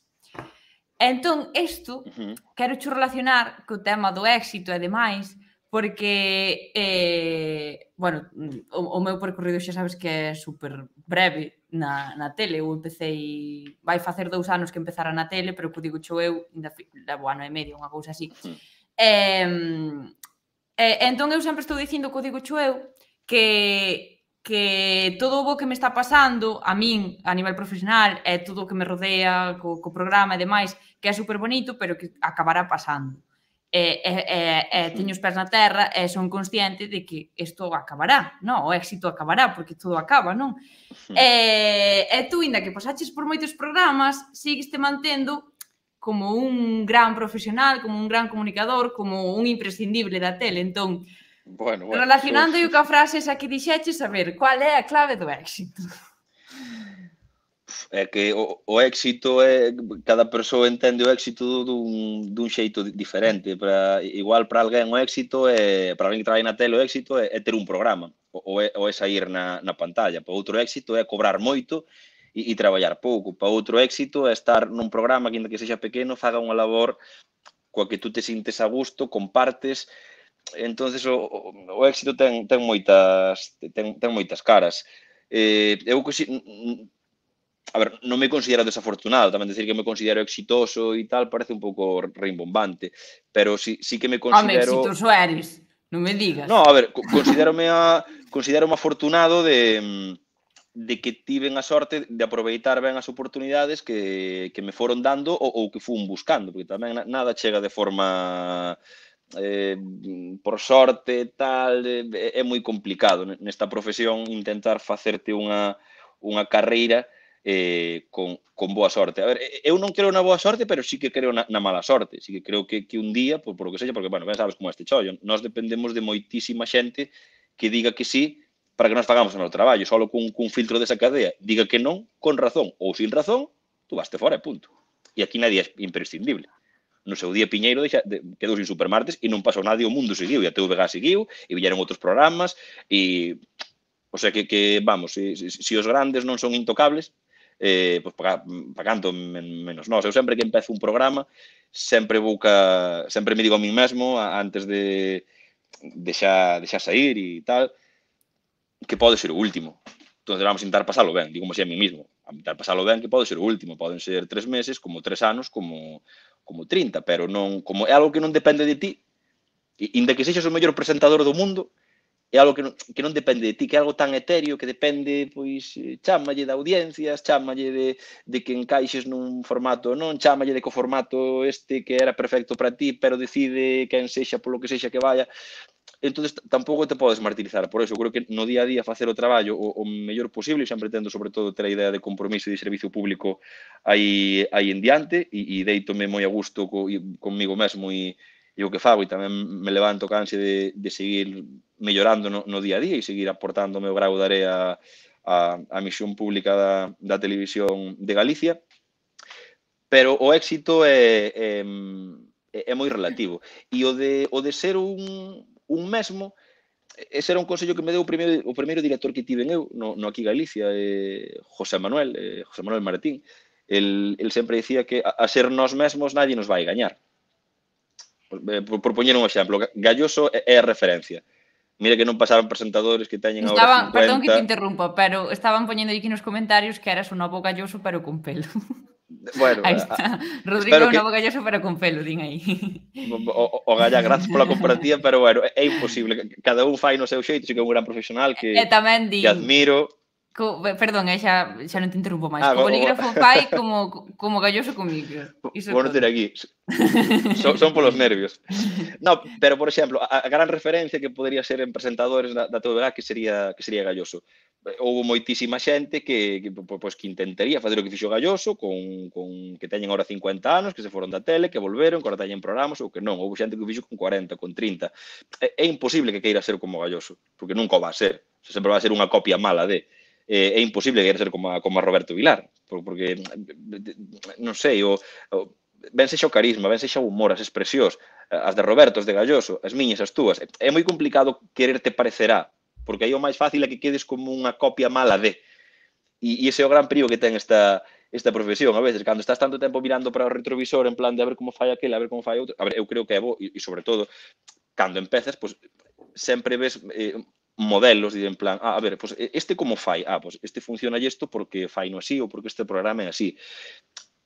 Entón, isto, uh -huh. quero relacionar co tema do éxito e demais, porque, eh, bueno, o, o meu percorrido xa sabes que é super breve na, na tele. Eu empecé, vai facer dous anos que empezara na tele, pero que digo xo eu, ainda levo ano e medio, unha cousa así. Sí. Eh, eh, entón eu sempre estou dicindo que digo xo eu, que que todo o que me está pasando a min a nivel profesional é todo o que me rodea co, co programa e demais que é super bonito pero que acabará pasando e, e, e, e teño os pés na terra e son consciente de que isto acabará, non? O éxito acabará, porque todo acaba, non? E, e tú, inda que pasaches por moitos programas, sigues te mantendo como un gran profesional, como un gran comunicador, como un imprescindible da tele. Entón, bueno, bueno, relacionando eu ca frase esa que dixeches, a ver, qual é a clave do éxito? é que o, o éxito é cada persoa entende o éxito dun, dun xeito diferente para igual para alguén o éxito é para alguén que traballa na tele o éxito é, é ter un programa ou é, ou é sair na, na pantalla para outro éxito é cobrar moito e, e traballar pouco para outro éxito é estar nun programa que ainda que sexa pequeno faga unha labor coa que tú te sintes a gusto compartes entonces o, o, o éxito ten, ten moitas ten, ten moitas caras eh, eu que si, a ver, non me considero desafortunado, tamén decir que me considero exitoso e tal parece un pouco reimbombante, pero sí, sí que me considero... Home, exitoso eres, non me digas. No, a ver, considérome, a, considero afortunado de de que tiven a sorte de aproveitar ben as oportunidades que, que me foron dando ou, ou que fun buscando, porque tamén nada chega de forma eh, por sorte tal, eh, é moi complicado nesta profesión intentar facerte unha, unha carreira eh, eh, con, con boa sorte. A ver, eu non creo na boa sorte, pero sí que creo na, na mala sorte. Sí que creo que, que un día, por, por o que seja, porque, bueno, ben sabes como este chollo, nós dependemos de moitísima xente que diga que sí para que nós fagamos o noso traballo. Solo cun, cun filtro desa cadea diga que non con razón ou sin razón, tú vaste fora e punto. E aquí nadie é imprescindible. No seu día Piñeiro deixa, de, quedou sin supermartes e non pasou nadie, o mundo seguiu, e a TVG seguiu, e villaron outros programas, e O sea que, que vamos, se, se, se os grandes non son intocables, eh, pois pues, pagando men, menos nós. Eu sempre que empezo un programa, sempre vou ca, sempre me digo a mí mesmo antes de de xa, sair e tal, que pode ser o último. Entón, vamos intentar pasalo ben, digo como se a mí mismo, a intentar pasalo ben que pode ser o último, poden ser tres meses, como tres anos, como como 30, pero non como é algo que non depende de ti, e, inda que sexas o mellor presentador do mundo, é algo que non, que non depende de ti, que é algo tan etéreo que depende, pois, eh, chamalle de audiencias, chamalle de, de que encaixes nun formato ou non, chamalle de que o formato este que era perfecto para ti, pero decide quen sexa polo que sexa que vaya. Entón, tampouco te podes martirizar por eso, creo que no día a día facer o traballo o, o mellor posible, sempre tendo sobre todo ter a idea de compromiso e de servicio público aí, aí en diante, e, e deitome moi a gusto co, e, conmigo mesmo e, e o que fago e tamén me levanto canse de, de seguir mellorando no, no día a día e seguir aportando o meu grau de area a, a misión pública da, da televisión de Galicia pero o éxito é, é, é moi relativo e o de, o de ser un, un mesmo ese era un consello que me deu o primeiro, o primeiro director que tiven eu no, no aquí Galicia, eh, José Manuel, eh, José Manuel Martín. El, el sempre dicía que a, a ser nós mesmos nadie nos vai gañar. Eh, por poñer un exemplo, Galloso é a referencia. Mira que non pasaron presentadores que teñen estaban, agora 50... Perdón que te interrumpa, pero estaban poñendo aquí nos comentarios que eras un novo Galloso pero con pelo. Bueno, aí está. Rodrigo que... novo galloso pero con pelo, din aí. O, o, o galla, grazas pola comparativa, pero bueno, é imposible. Cada un fai no seu xeito, que é un gran profesional que, e tamén din, que admiro. Co, perdón, eh, xa, xa non te interrumpo máis. Ah, co bolígrafo fai como, como galloso con micro. Iso bueno, ter aquí. son, son polos nervios. No, pero, por exemplo, a, a gran referencia que podría ser en presentadores da, da TVG que sería, que sería galloso. Eh, Houve moitísima xente que, que, pues, pois que intentaría fazer o que fixo galloso con, con que teñen ahora 50 anos, que se foron da tele, que volveron, que ahora teñen programas ou que non. Houve xente que o fixo con 40, con 30. É, é imposible que queira ser como galloso, porque nunca o va a ser. Sempre va a ser unha copia mala de eh, é imposible querer ser como a, como a Roberto Vilar, porque, non sei, o, o ben xa o carisma, ben xa o humor, as expresións, as de Roberto, as de Galloso, as miñas, as túas. É moi complicado quererte parecerá, porque aí o máis fácil é que quedes como unha copia mala de. E, e ese é o gran perigo que ten esta, esta profesión. A veces, cando estás tanto tempo mirando para o retrovisor, en plan de a ver como fai aquel, a ver como fai outro, a ver, eu creo que é bo, e, e sobre todo, cando empezas, pois, sempre ves eh, modelos, dicen plan, ah, a ver, pues este como fai? Ah, pues este funciona e isto porque fai no así ou porque este programa é así.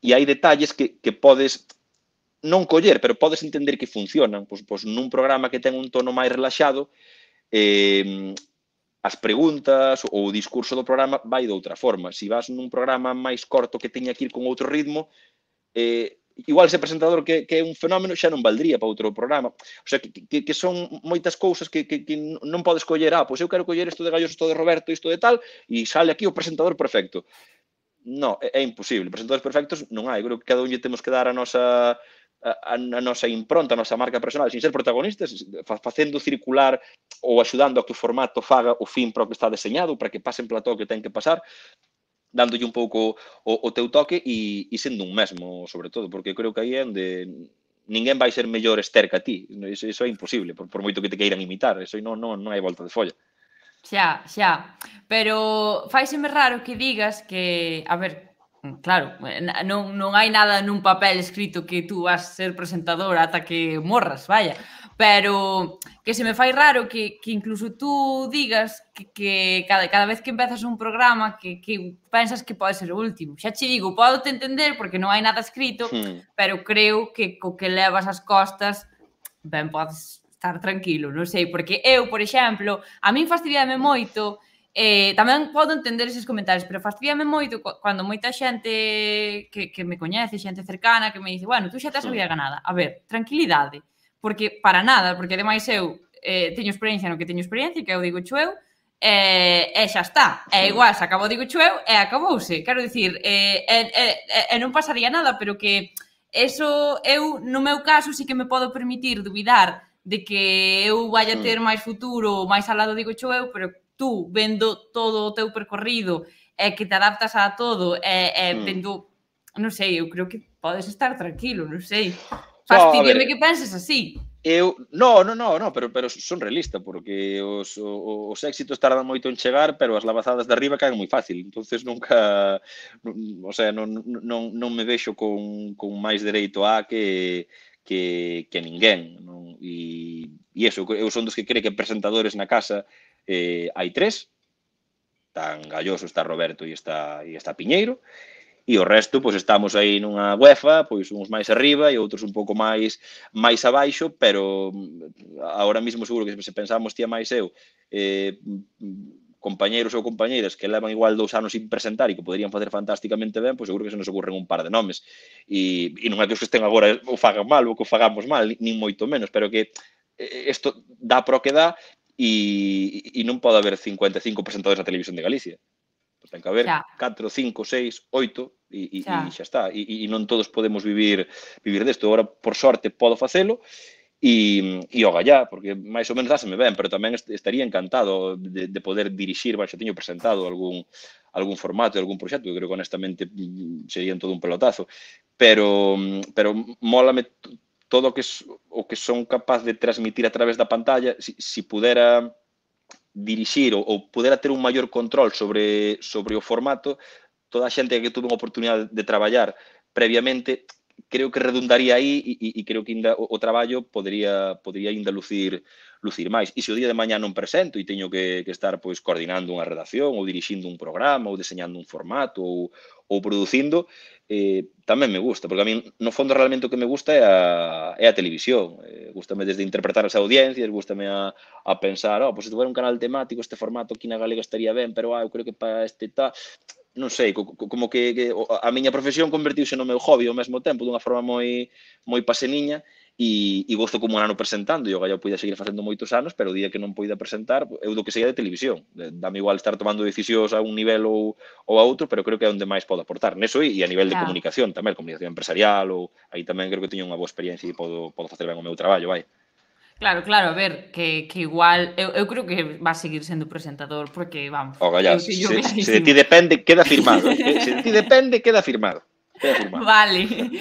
E hai detalles que, que podes non coller, pero podes entender que funcionan. Pois, pois nun programa que ten un tono máis relaxado, eh, as preguntas ou o discurso do programa vai de outra forma. Se vas nun programa máis corto que teña que ir con outro ritmo, eh, igual ese presentador que, que é un fenómeno xa non valdría para outro programa. O sea, que, que, que son moitas cousas que, que, que non podes coller, ah, pois eu quero coller isto de Gallos, isto de Roberto, isto de tal, e sale aquí o presentador perfecto. No, é, é imposible. Presentadores perfectos non hai. Creo que cada un lle temos que dar a nosa a, a nosa impronta, a nosa marca personal, sin ser protagonistas, facendo circular ou axudando a que o formato faga o fin para o que está deseñado, para que pase en plató que ten que pasar, dándolle un pouco o, o teu toque e, e sendo un mesmo, sobre todo, porque creo que aí é onde ninguén vai ser mellor ester que a ti. Iso, iso é imposible, por, por moito que te queiran imitar. Iso non, non, non hai volta de folla. Xa, xa. Pero me raro que digas que, a ver, Claro, eh, non, non hai nada nun papel escrito que tú vas ser presentador ata que morras, vaya. Pero que se me fai raro que, que incluso tú digas que, que cada, cada vez que empezas un programa que, que pensas que pode ser o último. Xa che digo, podo te entender porque non hai nada escrito, sí. Hmm. pero creo que co que levas as costas ben podes estar tranquilo, non sei, porque eu, por exemplo, a min fastidiame moito Eh, tamén podo entender eses comentarios, pero fastidiame moito cando moita xente que, que me coñece, xente cercana, que me dice, bueno, tú xa tes a vida ganada. A ver, tranquilidade, porque para nada, porque ademais eu eh, teño experiencia no que teño experiencia, que eu digo eu, eh, e xa está. É igual, se acabou digo eu, e acabouse. Quero dicir, eh, e, e, e non pasaría nada, pero que eso eu, no meu caso, sí que me podo permitir duvidar de que eu vaya ter máis futuro, máis alado digo eu, pero tú vendo todo o teu percorrido e eh, que te adaptas a todo e, eh, e eh, mm. vendo, non sei, eu creo que podes estar tranquilo, non sei. Fastidiame que penses así. Eu, no, no, no, no, pero, pero son realista porque os, os, os éxitos tardan moito en chegar, pero as lavazadas de arriba caen moi fácil. Entonces nunca, o sea, non, non, non me vexo con, con máis dereito a que que, que ninguén, non? E, e eso, eu son dos que cree que presentadores na casa eh, hai tres, tan Galloso está Roberto e está, e está Piñeiro, e o resto pois estamos aí nunha UEFA, pois uns máis arriba e outros un pouco máis máis abaixo, pero mm, agora mesmo seguro que se pensamos tía máis eu, eh, mm, compañeiros ou compañeiras que levan igual dous anos sin presentar e que poderían facer fantásticamente ben, pois seguro que se nos ocurren un par de nomes. E, e non é que os que estén agora o fagan mal ou que o fagamos mal, nin moito menos, pero que isto eh, dá pro que dá e, e non pode haber 55 presentadores na televisión de Galicia. Pois ten que haber 4, 5, 6, 8 e, e, xa. e xa está. E, e non todos podemos vivir vivir desto. Agora, por sorte, podo facelo e, e o gallá, porque máis ou menos dáseme ben, pero tamén estaría encantado de, de poder dirixir, xa teño presentado algún algún formato, algún proxecto, eu creo que honestamente sería todo un pelotazo, pero pero mólame todo o que, o que son capaz de transmitir a través da pantalla, si, si pudera dirixir ou, ou pudera ter un maior control sobre, sobre o formato, toda a xente que tuve unha oportunidade de traballar previamente, creo que redundaría aí e, e, e creo que ainda o, o traballo podría, podría ainda lucir lucir máis. E se o día de mañá non presento e teño que, que estar pois coordinando unha redacción ou dirixindo un programa ou deseñando un formato ou, ou producindo, eh, tamén me gusta, porque a min no fondo realmente o que me gusta é a, é a televisión. Eh, gustame desde interpretar as audiencias, gustame a, a pensar, oh, pois se tuver un canal temático, este formato aquí na Galega estaría ben, pero ah, eu creo que para este tal non sei, como que, que a miña profesión convertiuse no meu hobby ao mesmo tempo, dunha forma moi moi paseniña e, e gosto como un ano presentando, e o gallo poida seguir facendo moitos anos, pero o día que non poida presentar, eu do que seguía de televisión. Eh, dame igual estar tomando decisións a un nivel ou, ou a outro, pero creo que é onde máis podo aportar. Neso e, a nivel de claro. comunicación tamén, comunicación empresarial, ou aí tamén creo que teño unha boa experiencia e podo, podo facer ben o meu traballo, vai. Claro, claro, a ver, que, que igual eu, eu creo que va a seguir sendo presentador porque vamos. O oh, gallas, se, se de ti depende, queda firmado. se de ti depende, queda firmado vale. Mm.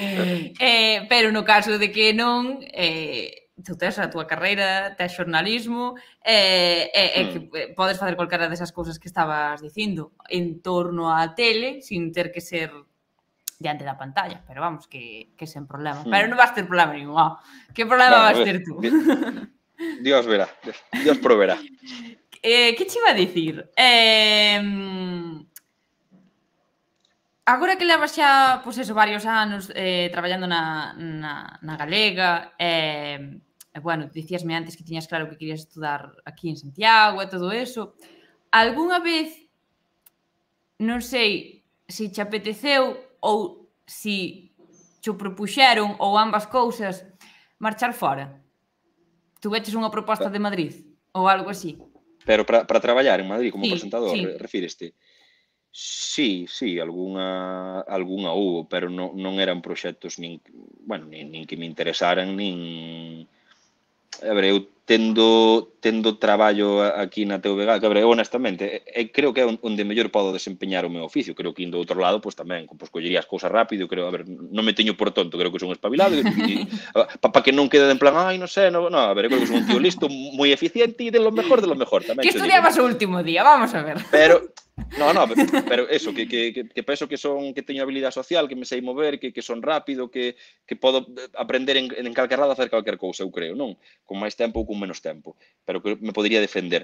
Eh, pero no caso de que non, eh, tú tes a túa carreira, tes xornalismo, eh, eh, eh mm. que podes facer calquera desas cousas que estabas dicindo en torno á tele, sin ter que ser diante da pantalla, pero vamos, que, que sen problema. Mm. Pero non vas ter problema ningún. Oh, que problema vale, vas ter tú? Dios verá, Dios, Dios proverá. eh, que che iba a dicir? Eh, Agora que levas xa, pois eso, varios anos eh, traballando na, na, na galega, eh, bueno, dicíasme antes que tiñas claro que querías estudar aquí en Santiago e todo eso. alguna vez, non sei, se xa apeteceu ou se te propuxeron ou ambas cousas marchar fora? Tu veches unha proposta de Madrid ou algo así? Pero para traballar en Madrid como sí, presentador, sí. refíreste? Sí, sí, algunha, algunha hubo, pero non, non eran proxectos nin, bueno, nin, nin que me interesaran, nin... A ver, eu tendo, tendo traballo aquí na TVG, que a ver, honestamente, eu creo que é onde mellor podo desempeñar o meu oficio, creo que indo outro lado, pois tamén, pois collería as cousas rápido, creo, a ver, non me teño por tonto, creo que son espabilado, para pa que non quede en plan, ai, non sei, no, no, a ver, creo que son un tío listo, moi eficiente e de lo mejor, de lo mejor tamén. Que estudiabas o último día, vamos a ver. Pero, No, no, pero eso, que, que, que penso que son que teño habilidade social, que me sei mover, que, que son rápido, que, que podo aprender en, en calquer lado a hacer calquer cousa, eu creo, non? Con máis tempo ou con menos tempo, pero que me podría defender.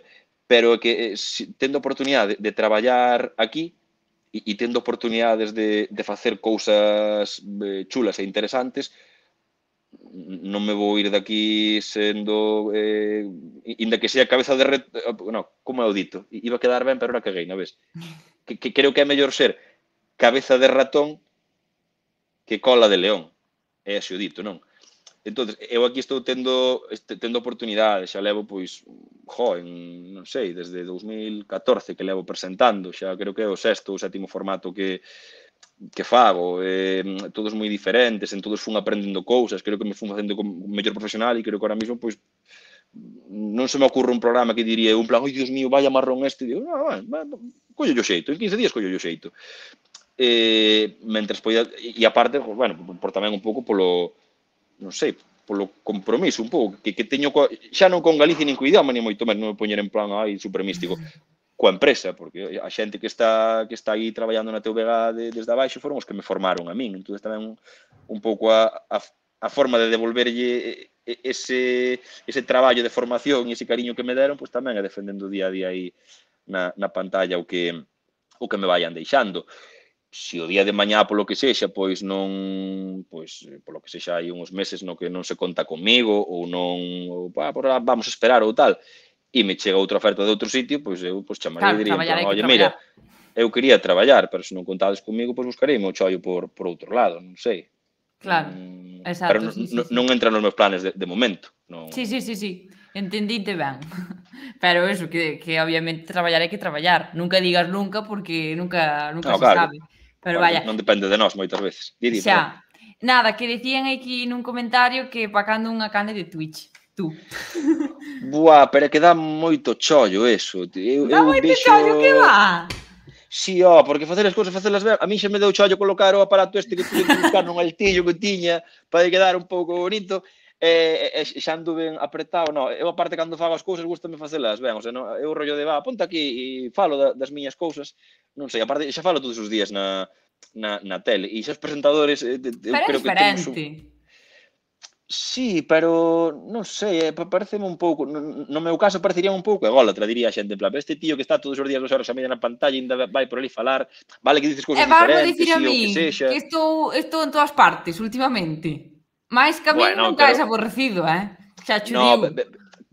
Pero que eh, si, tendo oportunidade de, de traballar aquí e, e tendo oportunidades de, de facer cousas eh, chulas e interesantes, non me vou ir daqui sendo eh, inda que sea cabeza de red, eh, no, como é o dito, iba a quedar ben, pero ora que non ves? Que, que creo que é mellor ser cabeza de ratón que cola de león. É así o dito, non? Entonces, eu aquí estou tendo este, tendo oportunidade, xa levo pois, jo, en, non sei, desde 2014 que levo presentando, xa creo que é o sexto ou sétimo formato que que fago, eh, todos moi diferentes, en todos fun aprendendo cousas, creo que me fun facendo mellor profesional e creo que ahora mismo, pois, non se me ocurre un programa que diría un plan, oi, Dios mío, a marrón este, digo, ah, no, vai, vai, collo yo xeito, en 15 días collo yo xeito. Eh, mentres poida, e aparte, pues, bueno, por tamén un pouco polo, non sei, polo compromiso un pouco que, que teño co, xa non con Galicia nin co idioma, nin moito máis, non me poñer en plan aí super místico, mm coa empresa, porque a xente que está que está aí traballando na TVG de, desde abaixo foron os que me formaron a min, entonces tamén un, un pouco a, a, a forma de devolverlle ese, ese traballo de formación e ese cariño que me deron, pois pues tamén é defendendo día a día aí na, na pantalla o que o que me vayan deixando. Se o día de mañá polo que sexa, pois non, pois polo que sexa hai uns meses no que non se conta comigo ou non, ou, ah, pá, vamos a esperar ou tal, e me chega outra oferta de outro sitio, pois eu pois chamaría claro, e diría, entón, oye, mira, eu quería traballar, pero se non contades comigo, pois buscarei o chollo por, por outro lado, non sei. Claro, mm, exacto. Pero sí, no, sí, non entra nos meus planes de, de momento. Non... Sí, sí, sí, sí, Entendite ben. pero eso, que, que obviamente traballar hai que traballar. Nunca digas nunca, porque nunca, nunca no, se claro. sabe. Pero claro, vaya. Non depende de nós moitas veces. Didi, xa, pero... Nada, que decían aquí nun comentario que pagando unha cane de Twitch tú. Buá, pero que dá moito chollo eso. Eu, dá eu moito vexo... chollo que va? sí, ó, porque facer as cousas, facelas ben, a mí xa me deu chollo colocar o aparato este que tuve que buscar nun altillo que tiña para quedar un pouco bonito e, e, e xa ando ben apretado, non, eu aparte cando fago as cousas gustame facelas ben, o sea, non, eu rollo de va, apunta aquí e falo da, das miñas cousas, non sei, aparte xa falo todos os días na, na, na tele, e xa os presentadores eh, eu pero creo que temos un, Sí, pero non sei, eh, pareceme un pouco, no meu caso parecería un pouco ególatra, diría a xente, en plan, este tío que está todos os días dos horas a media na pantalla, ainda vai por ali falar, vale que dices cousas eh, diferentes, dicir a mí, que sexa. Que estou, estou en todas partes últimamente. Mais que a mí bueno, nunca pero... es aborrecido, eh? Xa no, be, be,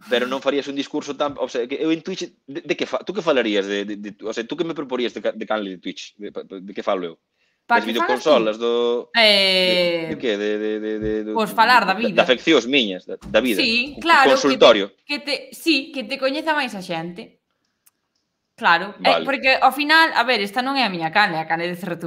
pero non farías un discurso tan, o sea, que eu en Twitch de, de que fa, tú que falarías de, de, de, o sea, tú que me proporías de, de canal de Twitch, de, de, de que falo eu? Pa das videoconsolas do... Eh... De, de que? De, de, de, de, de, pois falar da vida. Da, da afeccións miñas, da, da vida. Sí, claro. Consultorio. Que te, que te, sí, que te coñeza máis a xente. Claro, eh, vale. eh, porque ao final, a ver, esta non é a miña cane, a cane de Cerro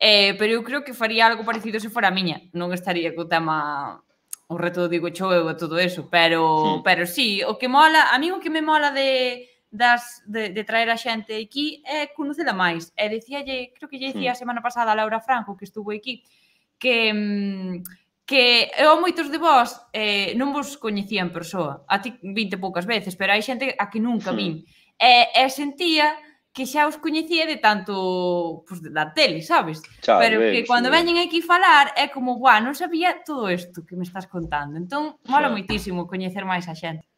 eh, pero eu creo que faría algo parecido se fora a miña. Non estaría co tema o reto do Digo Chou e todo eso, pero, sí. Hmm. pero sí, o que mola, a mí o que me mola de, das, de, de traer a xente aquí é conocela máis. E dicíalle, creo que lle dicía a semana pasada a Laura Franco, que estuvo aquí, que mm, que eu oh, moitos de vós eh, non vos coñecía en persoa. A ti vinte poucas veces, pero hai xente a que nunca hmm. vin. E, e sentía que xa os coñecía de tanto pues, da tele, sabes? Xa, pero ves, que cando veñen aquí falar é como, guau, non sabía todo isto que me estás contando. Entón, mola moitísimo coñecer máis a xente.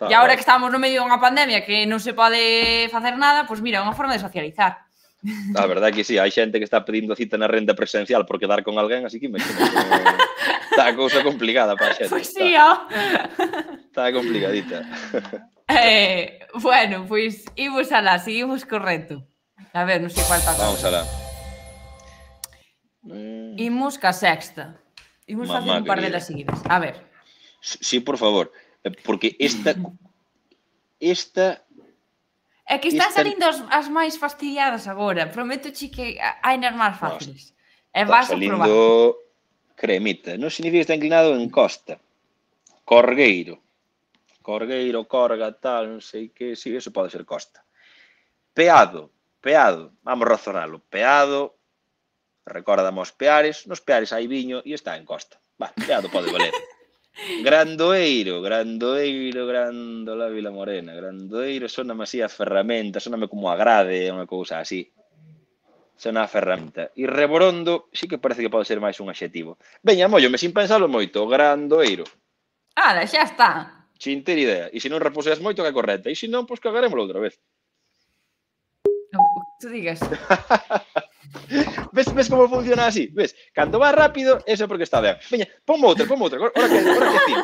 Tal, e agora que estamos no medio dunha pandemia que non se pode facer nada, pois mira, é unha forma de socializar. A verdade que sí, hai xente que está pedindo cita na renda presencial por quedar con alguén, así que me que está a cousa complicada para a xente. Pois pues sí, ó. Está, complicadita. Eh, bueno, pois pues, imos alá, seguimos co reto. A ver, non sei cual está. Vamos alá. Imos ca sexta. Imos facer un par de las seguidas. A ver. Sí, por favor. Eh, porque esta... Esta... É que están esta... salindo as, as máis fastidiadas agora. Prometo que hai nas máis fáciles. Nossa, e vas a probar. cremita. Non significa que está inclinado en costa. Corgueiro. Corgueiro, corga, tal, non sei que. Si, sí, eso pode ser costa. Peado. Peado. Vamos razonalo. Peado. Recordamos peares. Nos peares hai viño e está en costa. Va, peado pode valer. Grandoeiro, Grandoeiro, Grandola Vila Morena, Grandoeiro sona así a ferramenta, soname como a grade, unha cousa así. Sona a ferramenta. E Reborondo, sí que parece que pode ser máis un adxetivo. Veña, me sin pensalo moito, Grandoeiro. Ala, xa está. Sin ter idea. E se non reposeas moito, que é correcta. E se non, pois cagaremoslo outra vez. Non, tú digas. ves, ves como funciona así? Ves, cando va rápido, eso é porque está bien. Venga, ponme outra, ponme outra. Ora que, ora que sí.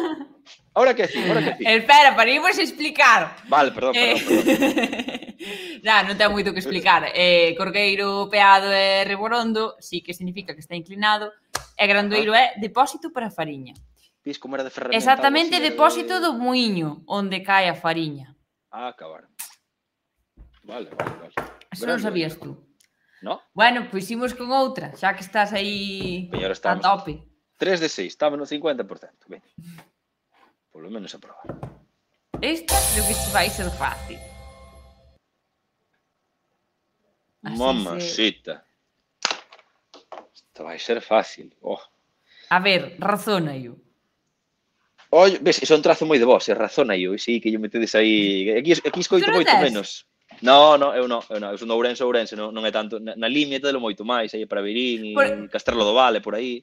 Ahora que sí, ahora que sí. Espera, para a explicar. Vale, perdón, perdón, eh, perdón. nah, non ten moito que explicar. Eh, corgueiro, peado e reborondo, sí que significa que está inclinado, e grandoiro é depósito para fariña. Vis como era de ferramenta. Exactamente, depósito do muiño, onde cae a fariña. Ah, acabar. Vale, vale, vale. Eso non sabías tú. No? Bueno, pois imos con outra, xa que estás aí Peñor, a tope. 3 de 6, estamos no 50%. Ben. lo menos a probar. Esta creo que se vai ser fácil. Mamacita. Se... Esta vai ser fácil. Oh. A ver, razona eu. Oye, ves, iso é un trazo moi de vos, eh, razona eu, e sí, que yo metedes aí... Aquí, aquí escoito moito menos. No, no, eu non, eu non, eu son Ourense, Ourense, non, non é tanto, na, na límite de moito máis, aí para Virín e por... Castrelo do Vale, por aí.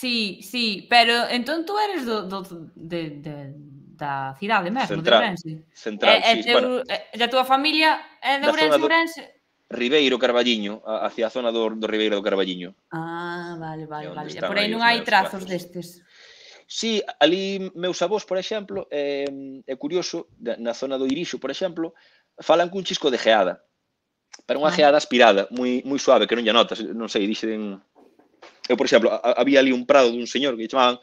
Sí, sí, pero entón tú eres do, do de, de, da cidade mesmo, central, de Ourense. Central, é, sí, e, bueno. a túa familia é de Ourense, do... Ourense? Ribeiro Carballiño, hacia a zona do, do Ribeiro do Carballiño. Ah, vale, vale, vale. Por aí non hai trazos, trazos destes. Sí, ali meus avós, por exemplo, é, eh, é curioso, na zona do Irixo, por exemplo, falan cun chisco de geada. Pero unha ah. geada aspirada, moi, moi suave, que non lle notas, non sei, dixen... Eu, por exemplo, había ali un prado dun señor que chamaban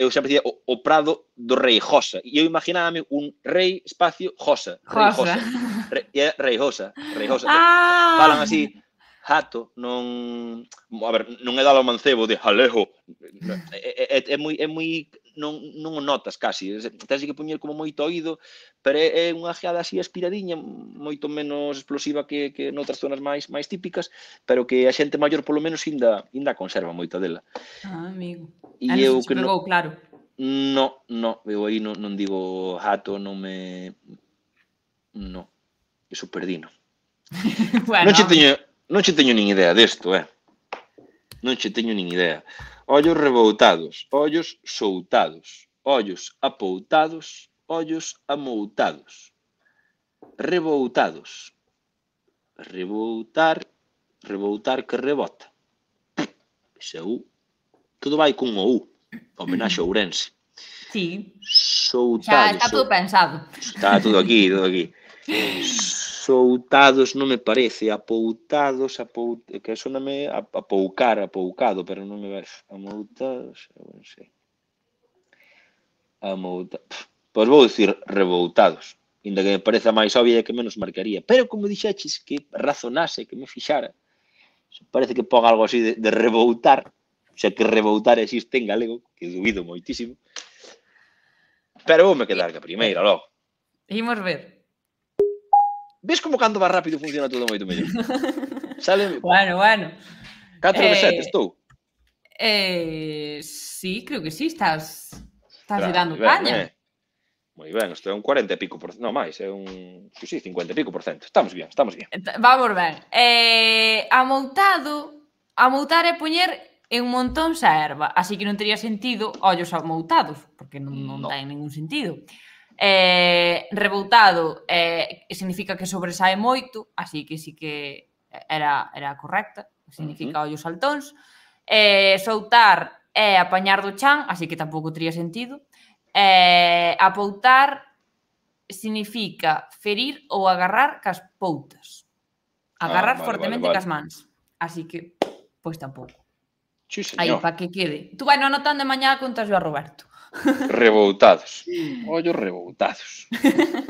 eu sempre dicía o, o prado do rei Josa. E eu imaginábame un rei espacio Josa. Rei Josa. Rei, rei Josa. Rei Josa. Ah! Falan así, jato, non... A ver, non é dado mancebo de jalejo. É, é, é, é moi, é moi non, non o notas casi, tens que poñer como moito oído, pero é, unha geada así aspiradiña, moito menos explosiva que, que noutras zonas máis máis típicas, pero que a xente maior polo menos ainda ainda conserva moita dela. Ah, amigo. E ah, eu que pegou, no... claro. No, no, eu aí non, non digo jato, non me no. Eso perdino. bueno. Non che teño non che teño nin idea desto, eh. Non che teño nin idea. Ollos reboutados, ollos soutados, ollos apoutados, ollos amoutados, reboutados. Reboutar, reboutar que rebota. Ese U. Todo vai cun o U, homenaxe a Ourense. Sí. Soutados. Xa está todo pensado. Está todo aquí, todo aquí. Soutados non me parece, apoutados, apout... que soname apoucar, apoucado, pero non me ves. Amoutados, non sei. Amouta pois vou dicir revoltados, inda que me pareza máis obvia e que menos marcaría. Pero como dixeches que razonase, que me fixara, parece que pon algo así de, de reboutar, xa que reboutar existe en galego, que dubido moitísimo. Pero vou me quedar que a primeira, logo. Imos ver. Ves como cando va rápido funciona todo moito mellor. Sale... Bueno, bueno. 4 de 7 eh, estou. Eh, sí, creo que sí, estás estás claro, dando caña. Eh. Moi ben, isto é un 40 e pico por cento, non máis, é un, sí, sí, 50 e pico por cento. Estamos bien, estamos bien. Vamos ben. Eh, amoutado, amoutar é poñer en montón a erva, así que non tería sentido ollos amoutados, porque non, non no. ten ningún sentido. Eh, rebotado eh, significa que sobresae moito, así que sí que era, era correcta, significa uh -huh. ollos saltóns. Eh, soltar é apañar do chan, así que tampouco tería sentido. Eh, apoutar significa ferir ou agarrar cas poutas. Agarrar ah, vale, fortemente vale, vale. cas mans. Así que, pois pues, tampouco. Sí, Aí, para que quede. Tú vai anotando de mañá contas a Roberto. Reboutados. Ollos reboutados.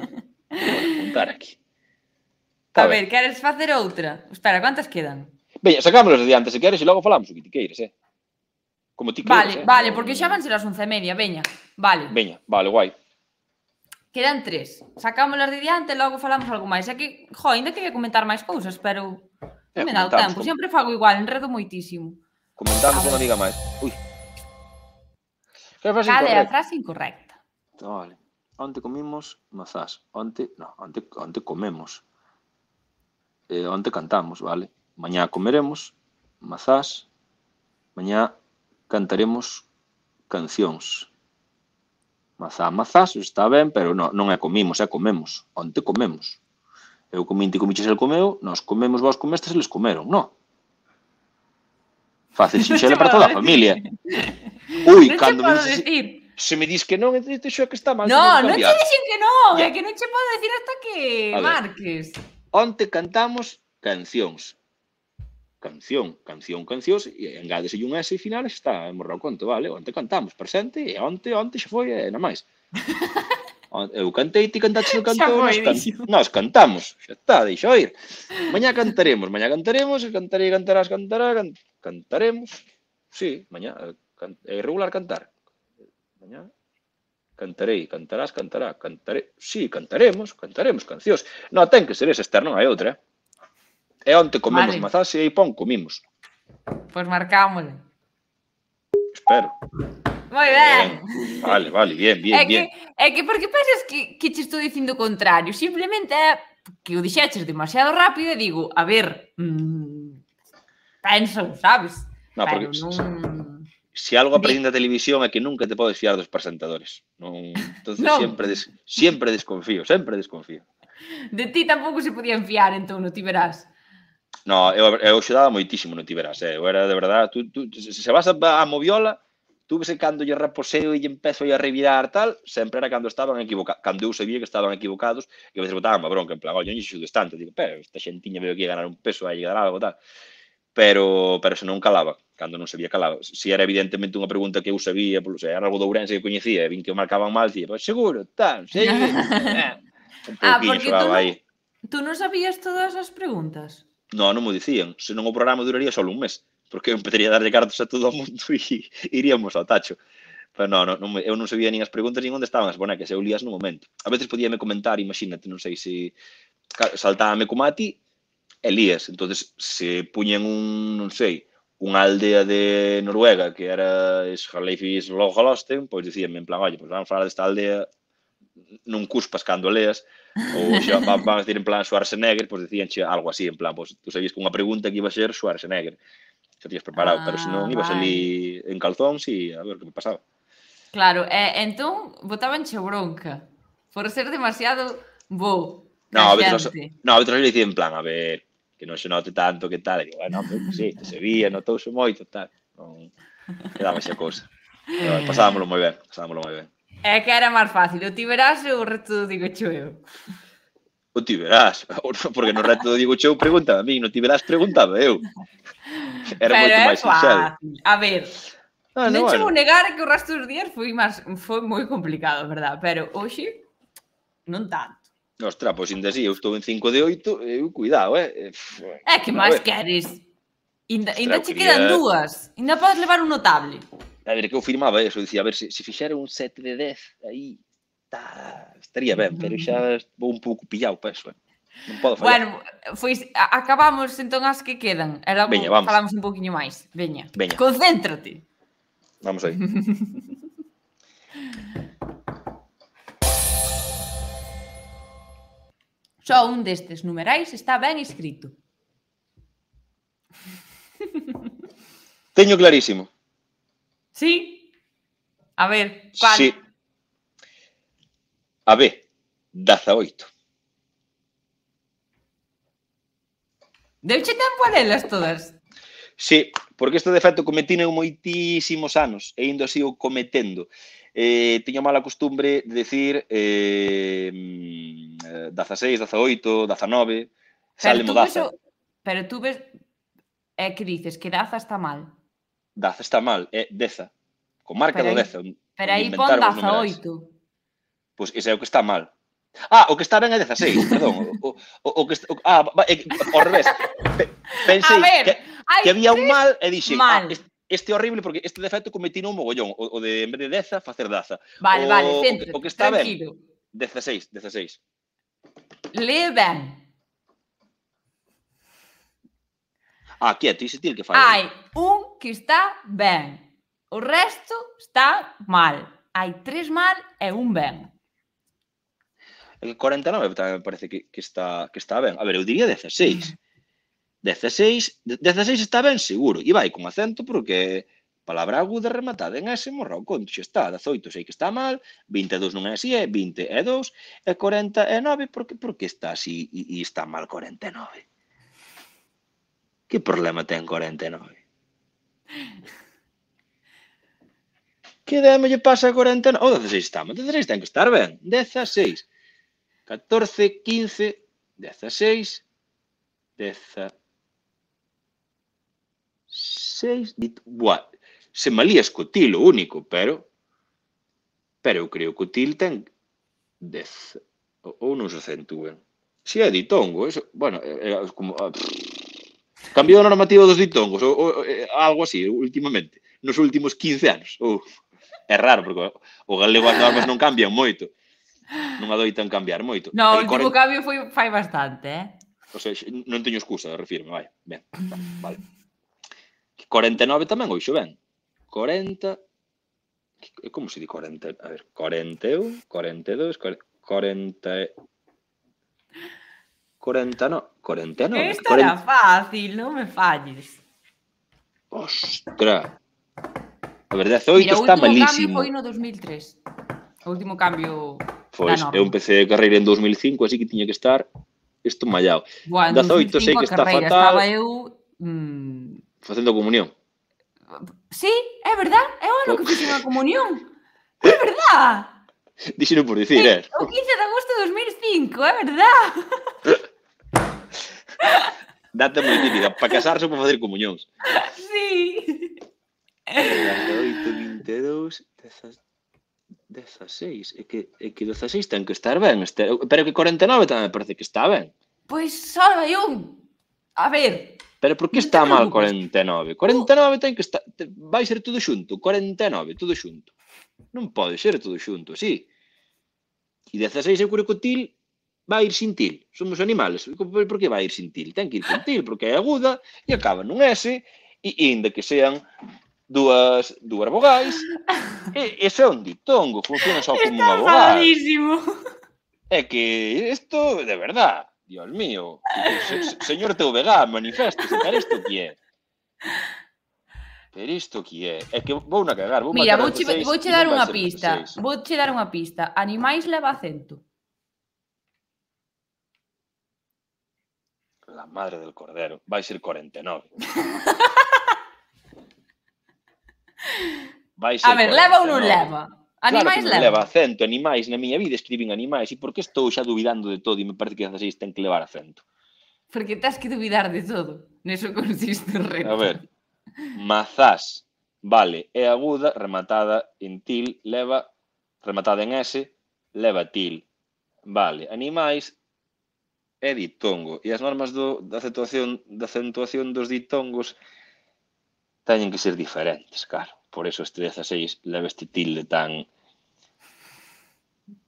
apuntar aquí. A, a ver, ver, queres facer outra? Espera, quantas quedan? Veña, sacámoslas de diante, se queres, e logo falamos o que ti queires, eh? Como ti creas, Vale, eh? vale, porque xa van ser as once e media, veña, vale. Veña, vale, guai. Quedan tres. Sacámoslas de diante e logo falamos algo máis. É que, jo, ainda quería comentar máis cousas, pero É, eh, me dá o tempo. Com... Sempre fago igual, enredo moitísimo. Comentamos unha amiga máis. Ui. Que frase Cale incorrecta? a frase incorrecta. Vale. Onte comimos mazás. Onte, no, onte, onte comemos. Eh, onte cantamos, vale? Mañá comeremos mazás. Mañá cantaremos cancións. Mazá, mazás, está ben, pero non, non é comimos, é comemos. Onte comemos. Eu comín, ti comiches el comeu, nós comemos, vos comestes, eles comeron, non? Fácil sinxela para toda a familia. Ui, non cando me dices... Decir. Se me dis que non, entón te xo que está mal. No, non te dixen que non, é que non che podo decir hasta que marques. Onde onte cantamos cancións, canción, canción, canción, e engádese un S final está, morreu o conto, vale? Onte cantamos, presente, e onte, onte xa foi, e na máis. Eu cantei, ti cantaste o canto, nos, can... nos cantamos, xa está, deixa oír. Mañá cantaremos, mañá cantaremos, cantarei, cantarás, cantará, can... cantaremos. Sí, mañá, eh, can... é regular cantar. Mañá, cantarei, cantarás, cantará, cantare, Sí, cantaremos, cantaremos cancións. Non, ten que ser ese externo, hai outra, eh? E onte comemos vale. mazás e pon comimos. Pois pues marcámosle. Espero. Moi ben. ben. Vale, vale, bien, bien, é bien. Que, é que por que pensas que, que te estou dicindo o contrario? Simplemente é que o dixeches demasiado rápido e digo, a ver, mmm, penso, sabes? No, Pero non... Se algo aprendí na televisión é que nunca te podes fiar dos presentadores. Non, entonces non. sempre des, sempre desconfío, sempre desconfío. De ti tampouco se podían fiar, entón, non ti verás. No, eu, eu xudaba moitísimo non Tiberás, eh? eu era de verdade, tú, tú, se vas a, a Moviola, tú que cando lle reposeo e lle empezo a revirar tal, sempre era cando estaban equivocados, cando eu sabía que estaban equivocados, e a veces botaban a bronca, en plan, oi, non xudes tanto, digo, pero esta xentinha veo que ia ganar un peso, aí ganar algo, tal. Pero, pero se non calaba, cando non sabía calaba. Si era evidentemente unha pregunta que eu sabía, polo, se era algo do Ourense que coñecía, e vin que marcaban mal, dicía, pues, pois seguro, tal, sí, eh, un pouquinho ah, porque tú, aí. tú non sabías todas as preguntas? Non, non mo dicían. Senón o programa duraría só un mes. Porque eu empezaría a darlle cartas a todo o mundo e iríamos ao tacho. Pero non, non, eu non sabía nin as preguntas nin onde estaban as bonecas, eu lias no momento. A veces podíame comentar, imagínate, non sei se saltábame como a ti e entonces se puñen un, non sei, unha aldea de Noruega que era Sjarleifis Logalosten, pois dicíame en plan, oi, pois vamos falar desta aldea, non cuspas cando leas, ou xa van, van a decir en plan Schwarzenegger, pois dicían xa algo así, en plan, pois tú sabías que unha pregunta que iba a ser Schwarzenegger, xa tías preparado, ah, pero se non ah, ibas ali en calzóns e a ver que me pasaba. Claro, e eh, entón xa bronca por ser demasiado bo. No, a veces, no, a veces le en plan, a ver, que non se note tanto que tal, e digo, bueno, pues, sí, se vía, notouse moito, tal. Non, quedaba xa cousa. Pasábamolo moi ben, pasábamolo moi ben. É que era máis fácil, o ti verás o reto do digo eu? O ti verás, porque no reto do digo eu preguntaba a mí, no ti verás preguntaba eu. Era Pero moito máis sinxelo. A ver, ah, non, chego bueno. negar que o resto dos días foi máis foi moi complicado, verdad? Pero hoxe non tanto. Ostra, pois ainda así, eu estou en 5 de 8, eu cuidado, eh. eh, eh é que máis queres? Inda, Ostra, inda che quedan dúas. Ainda podes levar un notable a ver, que eu firmaba eso, dicía, a ver, se, se fixera un 7 de 10, aí tá, estaría ben, pero xa vou un pouco pillado para eso, eh? Non podo fallar. Bueno, pois acabamos entón as que quedan. Era Veña, vamos. falamos un poquinho máis. Veña. Veña. Concéntrate. Vamos aí. Só un destes numerais está ben escrito. Teño clarísimo. ¿Sí? A ver, ¿cuál? Sí. A daza 18. De hecho, te lelas todas? Sí, porque este defecto cometino en moitísimos anos e indo sigo cometendo. Eh, teño mala costumbre de decir eh, 16, 18, 19, daza nove, sale mo daza. pero tú ves, é eh, que dices que daza está mal. Daza está mal, é Deza. Con marca pero do Deza. Pero aí pon Daza 8. Pois ese é o que está mal. Ah, o que está ben é 16, perdón. O, o, o que está, o, ah, é, eh, ao revés. Pensei ver, que, que había un mal e dixen, ah, mal. Ah, este, este é horrible porque este defecto cometino un mogollón, o, o de en vez de deza facer daza. Vale, o, vale, centro, o, que, o que está tranquilo. ben. 16, 16. Lee ben. Ah, aquí a ti se que fai. Hai un que está ben. O resto está mal. Hai tres mal e un ben. El 49 tamén me parece que, que, está, que está ben. A ver, eu diría 16. 16, 16 está ben seguro. E vai con acento porque palabra aguda rematada en ese morra o conto, está, 18 sei que está mal, 22 non é así, é 20 é 2, e 49 porque porque está así e, e está mal 49. Que problema ten 49? Que demo lle pasa a 49? O oh, 16 estamos, 16 ten que estar ben. 16, 14, 15, 16, 16, dit, buah, se malías co til o único, pero pero eu creo que o til ten 10 ou non se acentúen. Si é ditongo, eso, bueno, é, eh, é eh, como... Ah, pff, Cambiou a normativa dos ditongos ou, ou eh, algo así últimamente, nos últimos 15 anos. Ou é raro porque o galego as normas non cambian moito. Non adoitan cambiar moito. Non, eh, o último corren... cambio foi fai bastante, eh. O sea, non teño excusa, refirme, vai. Ben, vale. 49 tamén oixo, ben. 40 como se di 40, a ver, 41, 42, 40 no, corenteno. Esta 40... era fácil, non me falles. Ostra. A verdade, Mira, está malísimo. o último cambio foi no 2003. O último cambio Pois, eu empecé a carreira en 2005, así que tiña que estar isto mallado. Bueno, 18 sei que está carreira, fatal. Estaba eu... Mmm... Facendo comunión. Sí, é verdad, é o ano que oh. fixe unha comunión. É verdad. Dixeno por dicir, é. eh. O 15 de agosto de 2005, é verdad. Data moi típica, para casarse ou para facer comuñóns. Sí. 8, 22, 16. É que, é que 16 ten que estar ben. Este, pero que 49 tamén me parece que está ben. Pois só hai un. A ver. Pero por que está mal 49? 49 ten que estar... Vai ser tudo xunto. 49, tudo xunto. Non pode ser tudo xunto, sí. E 16 é curicotil vai ir sin til. Somos animales. Por que vai ir sin til? Ten que ir con til, porque é aguda e acaba nun S, e inda que sean dúas, dúas vogais, e, ese é un ditongo, funciona só como unha vogal. É que isto, de verdad, Dios mío, se, se, señor TVG, se pero isto que é? Pero isto que é? É que vou na cagar, vou Mira, vou che dar unha pista, Vou che dar unha pista. Animais leva acento. La madre del cordero. Vai ser 49. Vai ser a ver, 49. leva ou non leva? Animais claro leva. leva acento, animais. Na miña vida escribin animais. E por que estou xa duvidando de todo e me parece que as ten que levar acento. Porque tens que duvidar de todo. Neso consiste o reto. A ver. Mazás. Vale, é aguda, rematada en til, leva, rematada en S, leva til. Vale, animais, é ditongo e as normas do, da, acentuación, da acentuación dos ditongos teñen que ser diferentes, claro. Por eso este 16 leva este tilde tan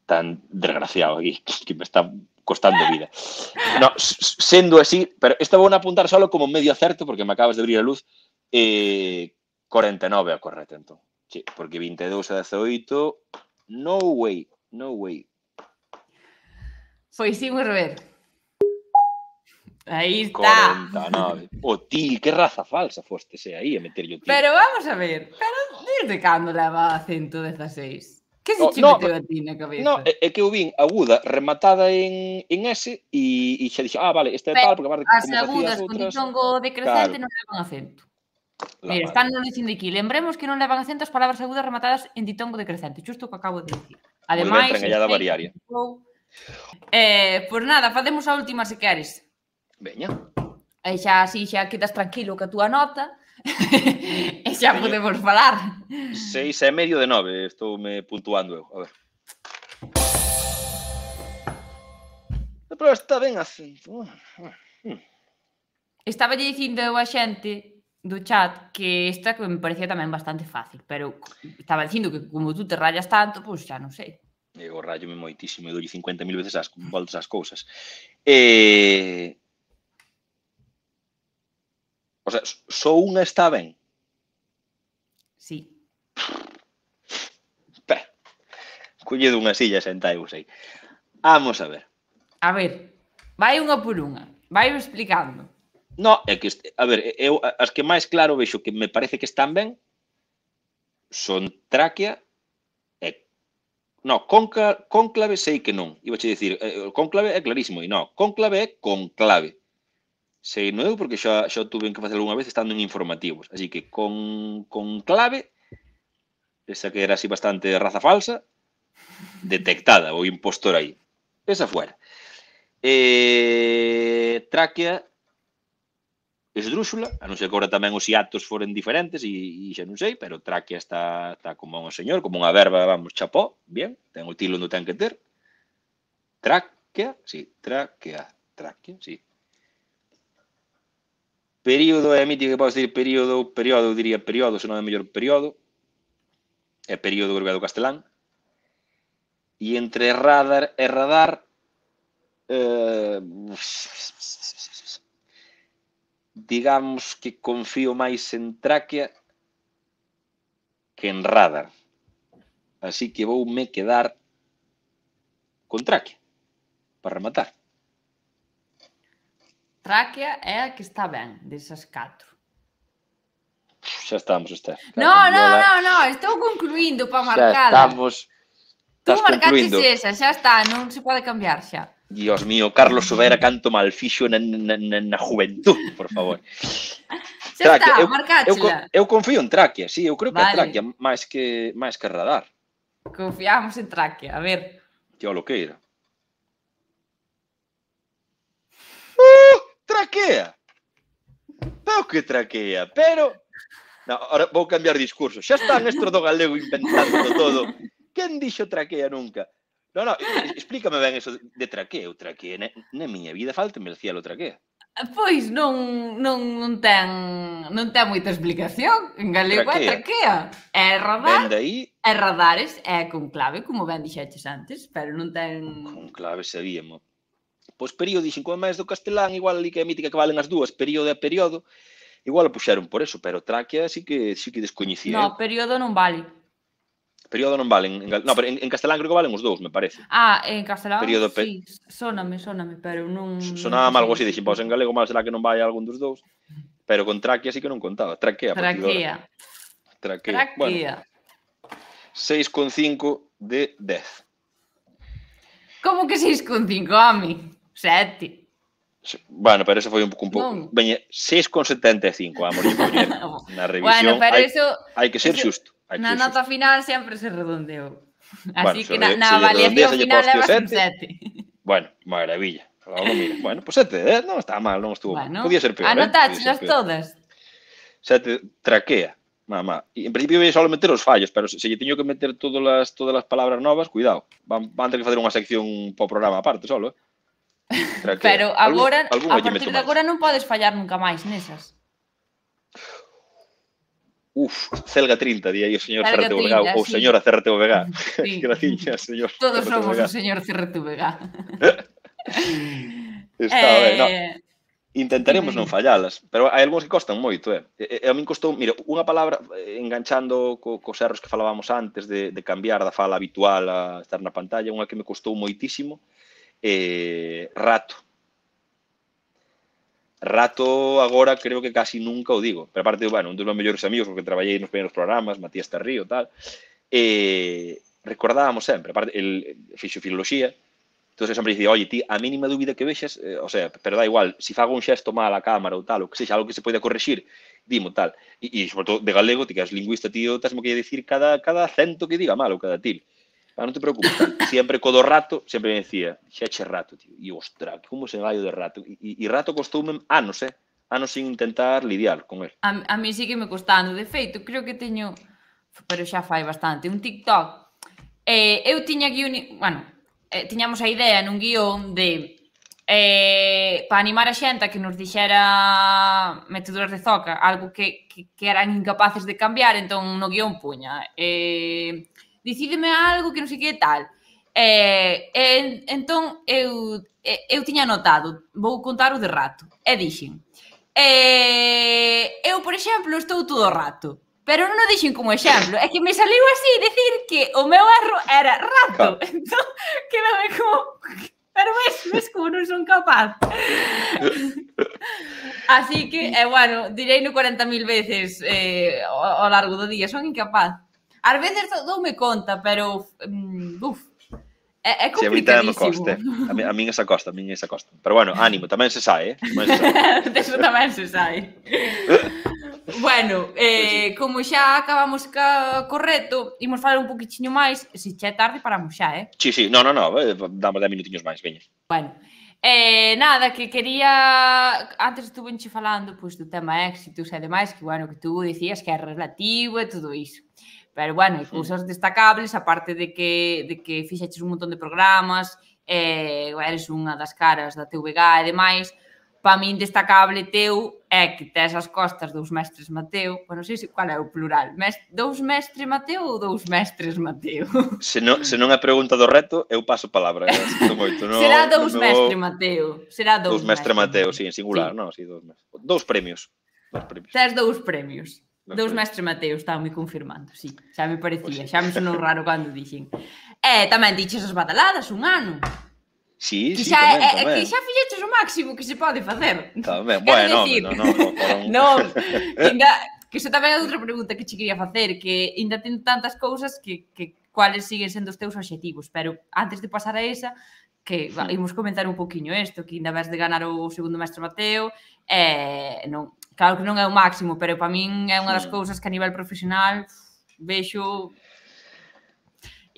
tan desgraciado aquí, que me está costando vida. No, sendo así, pero esta vou apuntar solo como medio acerto, porque me acabas de abrir a luz, eh, 49 a correcto, entón. Sí, porque 22 a 18, no way, no way. Pois sí, rever. Aí está. 49. O ti, que raza falsa ese aí a meter o ti. Pero vamos a ver, pero desde cando leva 116? Que se oh, che no, meteu a ti na cabeza? No, é, é que eu vin aguda rematada en, en S e, e xa dixo, ah, vale, esta é tal, porque aparte... As agudas con ditongo decrecente claro. non levan acento. La Mira, están no dicindo aquí, lembremos que non levan acento as palabras agudas rematadas en ditongo decrecente, xusto o que acabo de dicir. Ademais, ben, variaria. Eh, pois pues nada, facemos a última se queres. Veña. E xa así xa quedas tranquilo que a túa nota e xa Veña. podemos falar. Seis e medio de nove, estou me puntuando eu. A ver. Pero está ben así. Estaba lle dicindo eu a xente do chat que esta que me parecía tamén bastante fácil, pero estaba dicindo que como tú te rayas tanto, pois pues xa non sei. Eu rayo me moitísimo, eu dolle 50.000 veces as voltas as cousas. Eh, O sea, só unha está ben. Sí. Pé. Colled unha silla sentaivos aí. Vamos a ver. A ver, vai unha por unha. Vai explicando. No, é que, a ver, eu as que máis claro vexo que me parece que están ben son Tráquia e no, conca, cónclave sei que non. Iba che dicir, conclave eh, cónclave é clarísimo e no, cónclave é conclave. Sei no eu porque xa, xa tuve que facer algunha vez estando en informativos. Así que con, con clave, esa que era así bastante raza falsa, detectada ou impostor aí. Esa fuera. Eh, tráquea esdrúxula, a non ser que agora tamén os hiatos foren diferentes e, e xa non sei, pero tráquea está, está como un señor, como unha verba, vamos, chapó, bien, ten o tilo non ten que ter. Tráquea, sí, tráquea, tráquea, sí. Período é eh, a mítica que podes dir período, período, diría período, se non é mellor período. É período do castelán. E entre radar e eh, radar eh, digamos que confío máis en tráquea que en radar. Así que vou me quedar con tráquea para rematar. Traquea é a que está ben, desas catro. Xa estamos, Esther. Non, non, non, non, estou concluindo para marcar. Xa estamos. Estás Tú marcaste esa, xa está, non se pode cambiar xa. Dios mío, Carlos Sobera canto mal fixo na, na, na, na juventud, por favor. xa tráquea, está, eu, marcáchela. Eu, eu confío en Traquea, sí, eu creo que vale. é Traquea máis que máis que radar. Confiamos en Traquea, a ver. Que o queira traquea. Pero que traquea, pero... No, ahora vou cambiar discurso. Xa está nuestro do Galego inventando todo. Quen dixo traquea nunca? No, no, explícame ben eso de traqueo, traquea. Na, na miña vida faltame el cielo traquea. Pois non, non, non ten non ten moita explicación. En galego traquea. é traquea. É radar. aí. É radares, é clave, como ben dixetes antes, pero non ten... clave sabíamos. Pois período, dixen, como máis do castelán, igual ali que é mítica que valen as dúas, período a período, igual o puxeron por eso, pero tráquea sí que, sí que descoñecía. No, eh. período non vale. Período non vale. En, en, no, pero en, en castelán creo que valen os dous, me parece. Ah, en castelán, período, pe... sí, soname, soname, pero non... Sonaba mal algo así, dixen, pois en galego mal será que non vai algún dos dous, pero con tráquea sí que non contaba. Traquea, traquea. Tráquea. Bueno, 6,5 de 10. Como que 6,5, Ami? Sete. Bueno, pero eso foi un pouco... Un pouco non. Veña, 6,75, vamos, na revisión. Bueno, pero hai, eso... Hai que ser xusto. Hai na nota justo. final sempre se redondeou. Así bueno, que na, na avaliación final era un 7. Bueno, maravilla. Logo, mira. Bueno, pues 7, eh? non está mal, non estuvo bueno, Podía ser peor. Anotáchelas eh? todas. 7, traquea, mamá. E, en principio a solo meter os fallos, pero se, se lle teño que meter todas as, todas as palabras novas, cuidado. Van, van tener que hacer unha sección por programa aparte solo, eh? Pero agora, algún, algún a partir de agora non podes fallar nunca máis nesas. Uf, Celga 30, di aí o señor Celga CRTVG, ou sí. señora CRTVG. Sí. Graciña, señor Todos somos o señor CRTVG. Está eh... ben, no. Intentaremos non fallalas, pero hai algúns que costan moito, eh. e a min costou, mira, unha palabra eh, enganchando co, cos erros que falábamos antes de, de cambiar da fala habitual a estar na pantalla, unha que me costou moitísimo, eh, rato. Rato agora creo que casi nunca o digo, pero aparte, bueno, un dos meus mellores amigos porque traballei nos primeiros programas, Matías Tarrío, tal, eh, recordábamos sempre, aparte, el, fixo filoloxía, Entonces sempre dicía, oye, ti, a mínima dúbida que vexas, eh, o sea, pero da igual, si fago un xesto mal a cámara ou tal, ou que sexa algo que se poida corregir, dimo tal. E, e sobre todo de galego, ti que as lingüista, tío, tasmo que dicir cada, cada acento que diga mal ou cada til. Ah, non te preocupes. Sempre co do rato, sempre me decía, xa che rato, tío. E ostra, como se vai o de rato? E, e rato costoume anos, eh? Anos sin intentar lidiar con el. A, a mí sí que me costando. De feito, creo que teño, pero xa fai bastante, un TikTok. Eh, eu tiña aquí un... Bueno, eh, tiñamos a idea nun guión de eh, para animar a xente a que nos dixera meteduras de zoca, algo que, que, que eran incapaces de cambiar, entón no guión puña. Eh, dicídeme algo que non sei que tal. Eh, eh, entón eu, eu tiña anotado, vou contar o de rato. E dixen, eh, eu, por exemplo, estou todo o rato. Pero non o dixen como exemplo, é que me saliu así decir que o meu erro era rato. Entón, é como... Pero ves, ves como non son capaz. Así que, eh, bueno, direi no 40.000 veces eh, ao largo do día, son incapaz ás veces doume conta, pero mm, uf, É, é complicadísimo. Sí, a mí costa, a, mí, a min esa costa, a min esa costa. Pero bueno, ánimo, tamén se sae, eh? Tamén Eso tamén se sae. bueno, eh, como xa acabamos ca correcto, imos falar un poquichiño máis, se xa é tarde paramos xa, eh? Sí, sí, no, no, no, eh, damos 10 minutiños máis, veña. Bueno, eh, nada, que quería... Antes estuve enche falando pois, pues, do tema éxitos e demais, que bueno, que tú dicías que é relativo e todo iso. Pero, bueno, sí. cousas destacables, aparte de que, de que fixaches un montón de programas, eh, eres unha das caras da TVG e demais, pa min destacable teu é que tes as costas dos mestres Mateo, bueno, non sei se cual é o plural, Mest, dous mestres Mateo ou dous mestres Mateo? Se non, se non é pregunta do reto, eu paso palabra, eh, sinto moito. No, Será dous no mestre Mateo. Será dous, dous mestre, mestre Mateo, si, sí, en singular, sí. non, si, sí, dous mestres. Dous premios. Dous premios. Tes dous premios. Dous mestres Mateus, está moi confirmando, sí. Xa me parecía, pois xa me sonou raro cando dixen. E eh, tamén dixes as badaladas un ano. Sí, que sí, xa, tamén, eh, tamén. Que xa fixeches o máximo que se pode facer. Tamén, bueno, decir, no, no, no, no, no, que, ainda, que xa tamén é outra pregunta que che quería facer, que ainda ten tantas cousas que, que cuáles siguen sendo os teus obxectivos, pero antes de pasar a esa, que sí. Hmm. imos comentar un poquinho isto, que ainda vas de ganar o segundo mestre Mateo, eh, non, Claro que non é o máximo, pero para min é unha das cousas que a nivel profesional vexo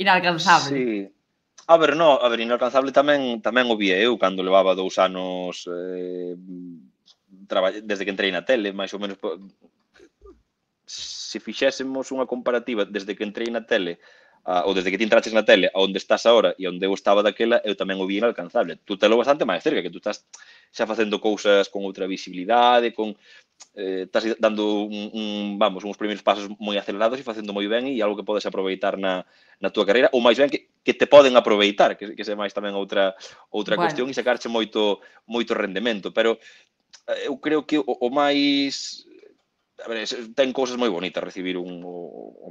inalcanzable. Sí. A ver, no, a ver, inalcanzable tamén tamén o vi eu cando levaba dous anos eh, desde que entrei na tele, máis ou menos se fixésemos unha comparativa desde que entrei na tele Ah, ou desde que ti entraches na tele a onde estás agora e onde eu estaba daquela, eu tamén o vi inalcanzable. Tú lo bastante máis cerca, que tú estás xa facendo cousas con outra visibilidade, con eh, estás dando un, un, vamos, uns primeiros pasos moi acelerados e facendo moi ben e algo que podes aproveitar na, na túa carreira, ou máis ben que, que te poden aproveitar, que, que se máis tamén outra outra bueno. cuestión e sacarche moito moito rendemento, pero eh, eu creo que o, o máis a ver, ten cousas moi bonitas recibir un, o,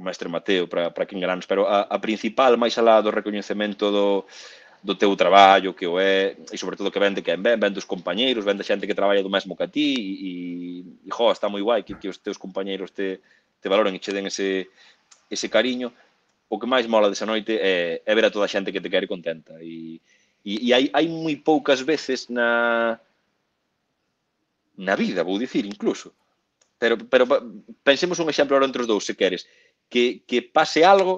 o mestre Mateo para, para quen grans, pero a, a principal, máis alá do recoñecemento do, do teu traballo, que o é, e sobre todo que vende que ben, ven dos compañeiros, vende da xente que traballa do mesmo que a ti, e, e jo, está moi guai que, que os teus compañeiros te, te valoren e che den ese, ese cariño. O que máis mola desa noite é, é ver a toda a xente que te quere contenta. E, e, e hai, hai moi poucas veces na, na vida, vou dicir, incluso, Pero, pero pensemos un exemplo ahora entre os dous, se queres. Que, que pase algo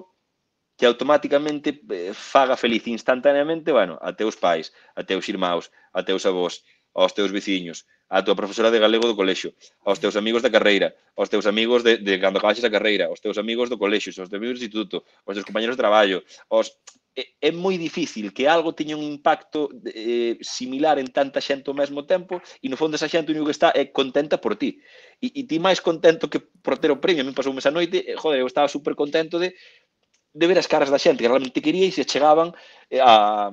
que automáticamente eh, faga feliz instantaneamente, bueno, a teus pais, a teus irmãos, a teus avós, aos teus veciños, a tua profesora de galego do colexio, aos teus amigos da carreira, aos teus amigos de, de cando acabaxes a carreira, aos teus amigos do colexio, aos teus amigos do instituto, aos teus compañeros de traballo, aos... É, é moi difícil que algo teña un impacto eh, similar en tanta xente ao mesmo tempo e no fondo esa xente único que está é contenta por ti. E, e ti máis contento que por ter o premio, a mí pasou esa noite, joder, eu estaba super contento de de ver as caras da xente que realmente quería e se chegaban eh, a,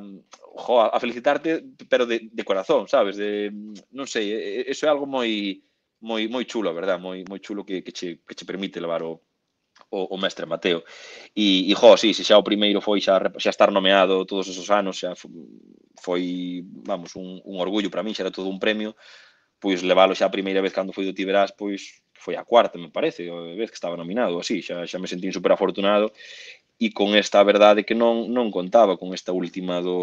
jo, a felicitarte, pero de, de corazón, sabes? De, non sei, eso é algo moi moi moi chulo, verdad? Moi moi chulo que, que, che, que che permite levar o, o, o mestre Mateo. E, e jo, sí, se xa o primeiro foi xa, xa estar nomeado todos esos anos, xa foi, vamos, un, un orgullo para mí, xa era todo un premio, pois leválo xa a primeira vez cando foi do Tiberás, pois foi a cuarta, me parece, a vez que estaba nominado, así, xa, xa me sentín super afortunado e con esta verdade que non, non contaba con esta última do,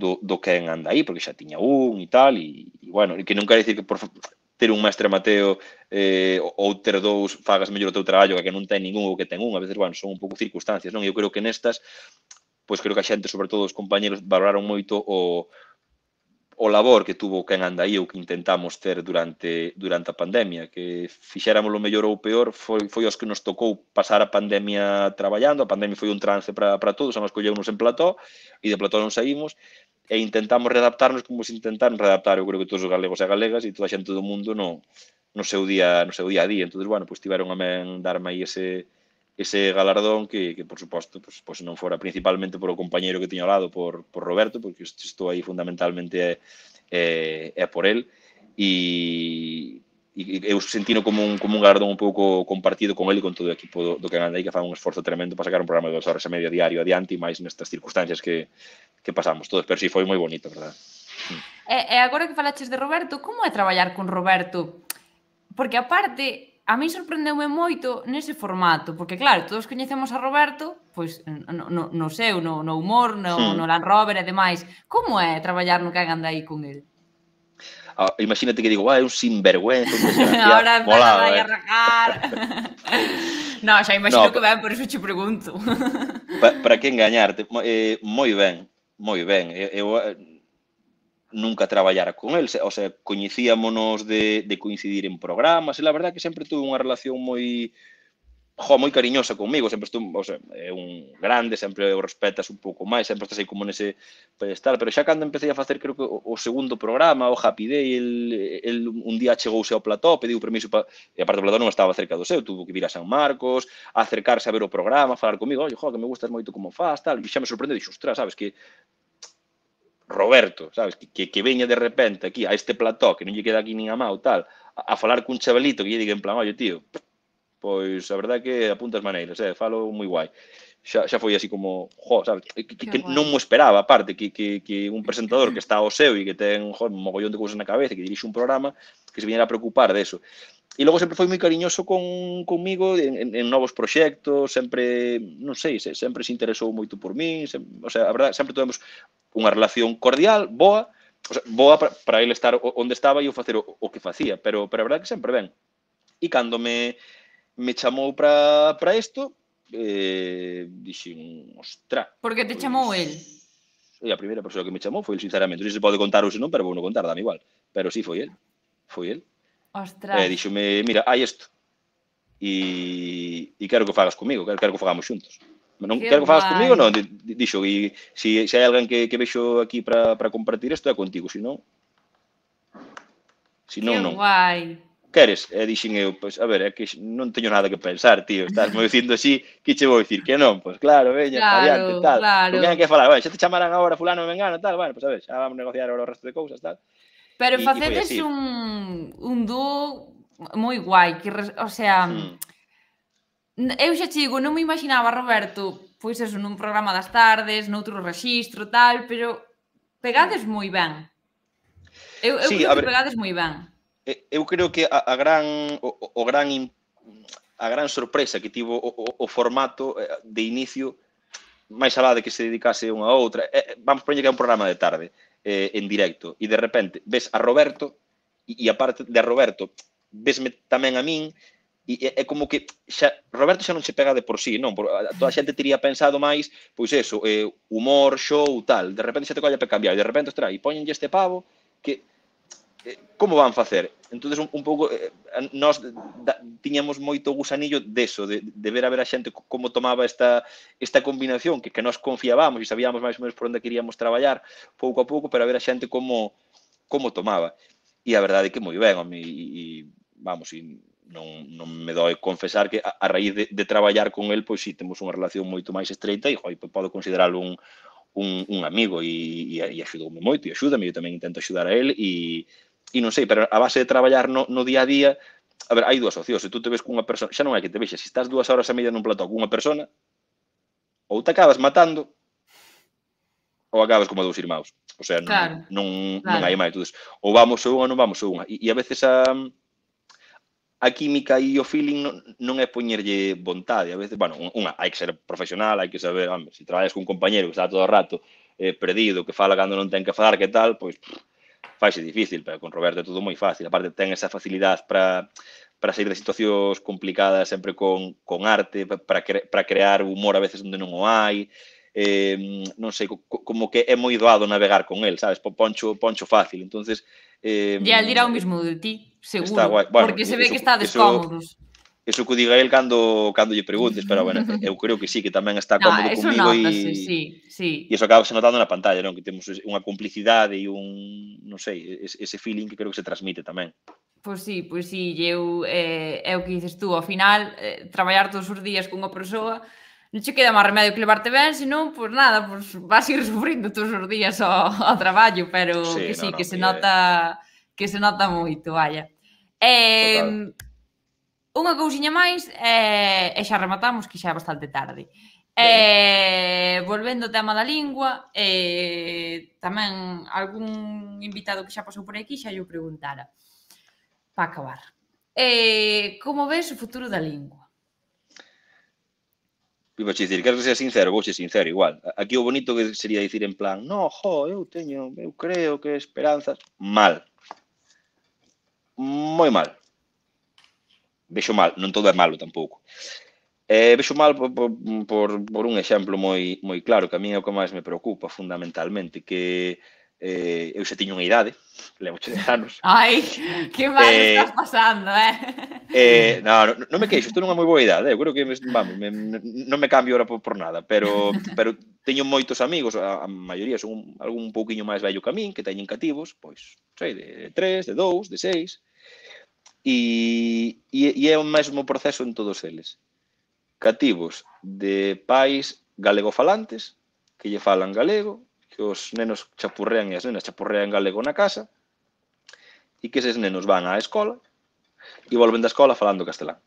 do, do que anda aí, porque xa tiña un e tal, e, e bueno, que non quer dicir que por ter un mestre Mateo eh, ou ter dous fagas mellor o teu traballo que non ten ningún ou que ten un, a veces, bueno, son un pouco circunstancias, non? E eu creo que nestas, pois creo que a xente, sobre todo os compañeros, valoraron moito o, o labor que tuvo quen anda aí ou que intentamos ter durante durante a pandemia, que fixéramos o mellor ou o peor, foi foi os que nos tocou pasar a pandemia traballando, a pandemia foi un trance para para todos, nos colleunos en plató e de plató non saímos e intentamos readaptarnos como se intentaron readaptar, eu creo que todos os galegos e galegas e toda a xente do mundo no no seu día, no seu día a día. Entón, bueno, pois tiveron a men darme aí ese ese galardón que, que por suposto, pues, pues non fora principalmente por o compañeiro que tiño ao lado, por, por Roberto, porque estou aí fundamentalmente é, eh, é eh, por el, e, e eu sentino como un, como un galardón un pouco compartido con ele e con todo o equipo do, do anda aí que fan un esforzo tremendo para sacar un programa de dos horas e media diario adiante e máis nestas circunstancias que, que pasamos todos, pero si sí, foi moi bonito, verdad? E, e agora que falaches de Roberto, como é traballar con Roberto? Porque aparte, a mí sorprendeume moito nese formato, porque claro, todos coñecemos a Roberto, pois no, no, no seu, no, no humor, no, sí. Hmm. no Land Rover e demais. Como é traballar no que hagan aí con ele? Ah, imagínate que digo, ah, é un sinvergüenza, un desgraciado. Ahora Mola, vai eh. a no, xa imagino no, que ben, por iso te pregunto. para pa que engañarte, eh, moi ben, moi ben. Eu, eu nunca traballara con el, o sea, coñecíamonos de, de coincidir en programas, e la verdad que sempre tuve unha relación moi jo, moi cariñosa comigo, sempre estou, o sea, é un grande, sempre o respetas un pouco máis, sempre estás aí como nese pedestal, pero xa cando empecé a facer, creo que o, o segundo programa, o Happy Day, el, el un día chegouse ao plató, pediu permiso para... E aparte o plató non estaba cerca do seu, tuvo que vir a San Marcos, a acercarse a ver o programa, a falar comigo, oi, jo, que me gustas moito como faz, tal, e xa me sorprende, dixo, ostras, sabes, que Roberto, sabes, que, que, que veña de repente aquí a este plató que non lle queda aquí nin a mau tal, a, a falar cun chavalito que lle diga en plan, "Oye, tío, pois a verdade que apuntas maneiras, eh, falo moi guai." xa, xa foi así como, jo, sabes, que, que, que non mo esperaba, aparte, que, que, que un presentador que está ao seu e que ten jo, un mogollón de cousas na cabeza, que dirixe un programa, que se viñera a preocupar de eso. E logo sempre foi moi cariñoso con, conmigo en, en, en novos proxectos, sempre, non sei, se, sempre se interesou moito por min, sempre, o sea, a verdade, sempre tivemos unha relación cordial, boa, o sea, boa para ele estar onde estaba e eu facer o, o que facía, pero, pero a verdade que sempre ben. E cando me, me chamou para para isto, eh, dixen, ostra. Porque te chamou el? E a primeira persoa que me chamou foi el, sinceramente. Non se pode contar ou se non, pero vou non contar, dame igual. Pero sí, foi el. Foi el. Ostras. E eh, dixome, mira, hai isto. E, e quero que fagas comigo, quero, quero que fagamos xuntos. Non, que quero que fagas comigo, non, dixo, e se, se hai alguén que, que vexo aquí para compartir isto, é contigo, se non, se non, non. guai. Queres? E dixen eu, pois, a ver, é que non teño nada que pensar, tío, estás me dicindo así, que che vou dicir que non, pois claro, veña, claro, adiante, tal. Claro. Con que falar, bueno, xa te chamarán agora fulano, vengano, tal, bueno, pois a ver, xa vamos negociar agora o resto de cousas, tal. Pero facedes un, un dúo moi guai, que, o sea, mm. eu xa che digo, non me imaginaba Roberto, pois eso, nun programa das tardes, noutro registro, tal, pero pegades moi ben. Eu, eu sí, creo que pegades moi ben. Eu creo que a, a gran o, o gran a gran sorpresa que tivo o, o, o formato eh, de inicio máis alá de que se dedicase unha a outra. Eh, eh, vamos poñer que é un programa de tarde eh, en directo e de repente ves a Roberto e, e parte de Roberto vesme tamén a min e é como que xa, Roberto xa non se pega de por sí, non? Por, a, toda a xente teria pensado máis, pois eso, eh, humor, show, tal. De repente xa te colla para cambiar, e de repente, ostras, e poñenlle este pavo que Eh, como van facer? Entón, un, un pouco, eh, nós da, tiñamos moito gusanillo deso, de, de ver a ver a xente como tomaba esta, esta combinación, que, que nós confiábamos e sabíamos máis ou menos por onde queríamos traballar, pouco a pouco, para ver a xente como, como tomaba. E a verdade é que moi ben, a e, e vamos, e non, non me doi confesar que a, a raíz de, de traballar con el, pois si temos unha relación moito máis estreita e, joi, podo considerarlo un, un, un amigo e, e, e axudoume moito e axúdame, eu tamén intento axudar a el e, e non sei, pero a base de traballar no, no día a día, a ver, hai dúas opcións, se tú te ves cunha persona, xa non é que te vexas, se estás dúas horas a media nun plató cunha persona, ou te acabas matando, ou acabas como dous irmãos. O sea, non, claro, non, claro. non hai máis. Entonces, ou vamos ou unha, non vamos ou unha. E, e a veces a, a química e o feeling non, non é poñerlle vontade. A veces, bueno, unha, hai que ser profesional, hai que saber, hombre, se traballas cun compañero que está todo o rato eh, perdido, que fala cando non ten que falar, que tal, pois, pff, faixe difícil, pero con Roberto é todo moi fácil. A parte, ten esa facilidade para para sair de situacións complicadas sempre con, con arte, para, cre, para crear humor a veces onde non o hai, eh, non sei, co, como que é moi doado navegar con el, sabes, poncho, poncho fácil, entonces... Eh, e al dirá o mismo de ti, seguro, está guai. Bueno, porque se ve eso, que está descómodos. Eso que diga el cando, cando lle preguntes, pero bueno, eu creo que sí, que tamén está no, cómodo comigo e... Sí, sí. E eso acaba se notando na pantalla, non? Que temos unha complicidade e un, non sei, ese feeling que creo que se transmite tamén. Pois sí, pois sí, eu, eh, é o que dices tú, ao final, eh, traballar todos os días cunha persoa, non che queda máis remedio que levarte ben, senón, pois nada, pois vas ir sufrindo todos os días ao, ao traballo, pero sí, que sí, no, no, que se nota... Eh... que se nota moito, vaya. Eh, Total Unha cousiña máis eh, e xa rematamos que xa é bastante tarde. Eh, volvendo ao tema da lingua, eh, tamén algún invitado que xa pasou por aquí xa eu preguntara para acabar. Eh, como ves o futuro da lingua? Vivo che dicir, quero que sincero, vou ser sincero igual. Aquí o bonito que sería dicir en plan, no, jo, eu teño, eu creo que esperanzas. Mal. Moi mal vexo mal, non todo é malo tampouco. Eh, vexo mal por, por, por un exemplo moi, moi claro, que a mí é o que máis me preocupa fundamentalmente, que eh, eu xa tiño unha idade, levo che anos. Ai, que mal eh, estás pasando, eh? eh non, non, non me queixo, isto non é moi boa idade, eh, eu creo que, vamos, me, non me cambio ora por, por nada, pero, pero teño moitos amigos, a, a maioría son un, algún un pouquiño máis vello que a min, que teñen cativos, pois, sei, de 3, de 2, de 6, E, e, e é o mesmo proceso en todos eles. Cativos de pais galegofalantes, que lle falan galego, que os nenos chapurrean e as nenas chapurrean galego na casa, e que eses nenos van á escola e volven da escola falando castelán.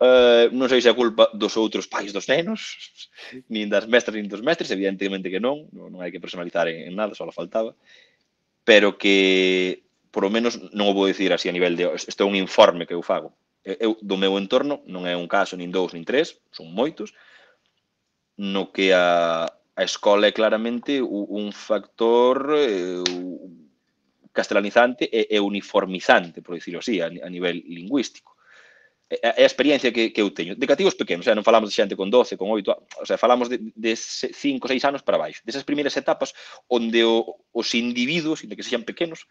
Uh, non sei se é culpa dos outros pais dos nenos, nin das mestras nin dos mestres, evidentemente que non, non hai que personalizar en, en nada, só faltaba, pero que por lo menos non o vou dicir así a nivel de isto é un informe que eu fago. Eu, do meu entorno non é un caso nin dous nin tres, son moitos, no que a, a escola é claramente un factor eh, castelanizante e, e uniformizante, por dicirlo así, a, a nivel lingüístico é a experiencia que, que eu teño. De cativos pequenos, xa non falamos de xente con 12, con 8, o sea, falamos de, de 5, 6 anos para baixo. Desas primeiras etapas onde o, os individuos, que sexan pequenos,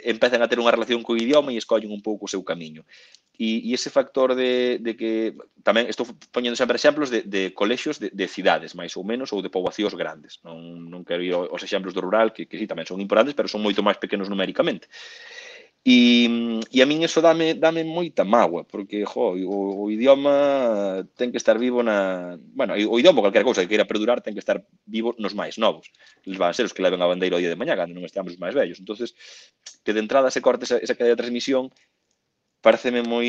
empezan a ter unha relación co idioma e escollen un pouco o seu camiño. E, e ese factor de, de que, tamén estou poñendo sempre exemplos de, de colexios de, de cidades, máis ou menos, ou de poboacións grandes. Non, non quero ir aos exemplos do rural, que, que sí, tamén son importantes, pero son moito máis pequenos numéricamente. E, e a min eso dame, dame moita mágoa, porque jo, o, o idioma ten que estar vivo na... Bueno, o idioma, calquera cousa que queira perdurar, ten que estar vivo nos máis novos. Eles van ser os que leven a bandeira o día de mañá, cando non esteamos os máis vellos. entonces que de entrada se corte esa, esa cadeia de transmisión, pareceme moi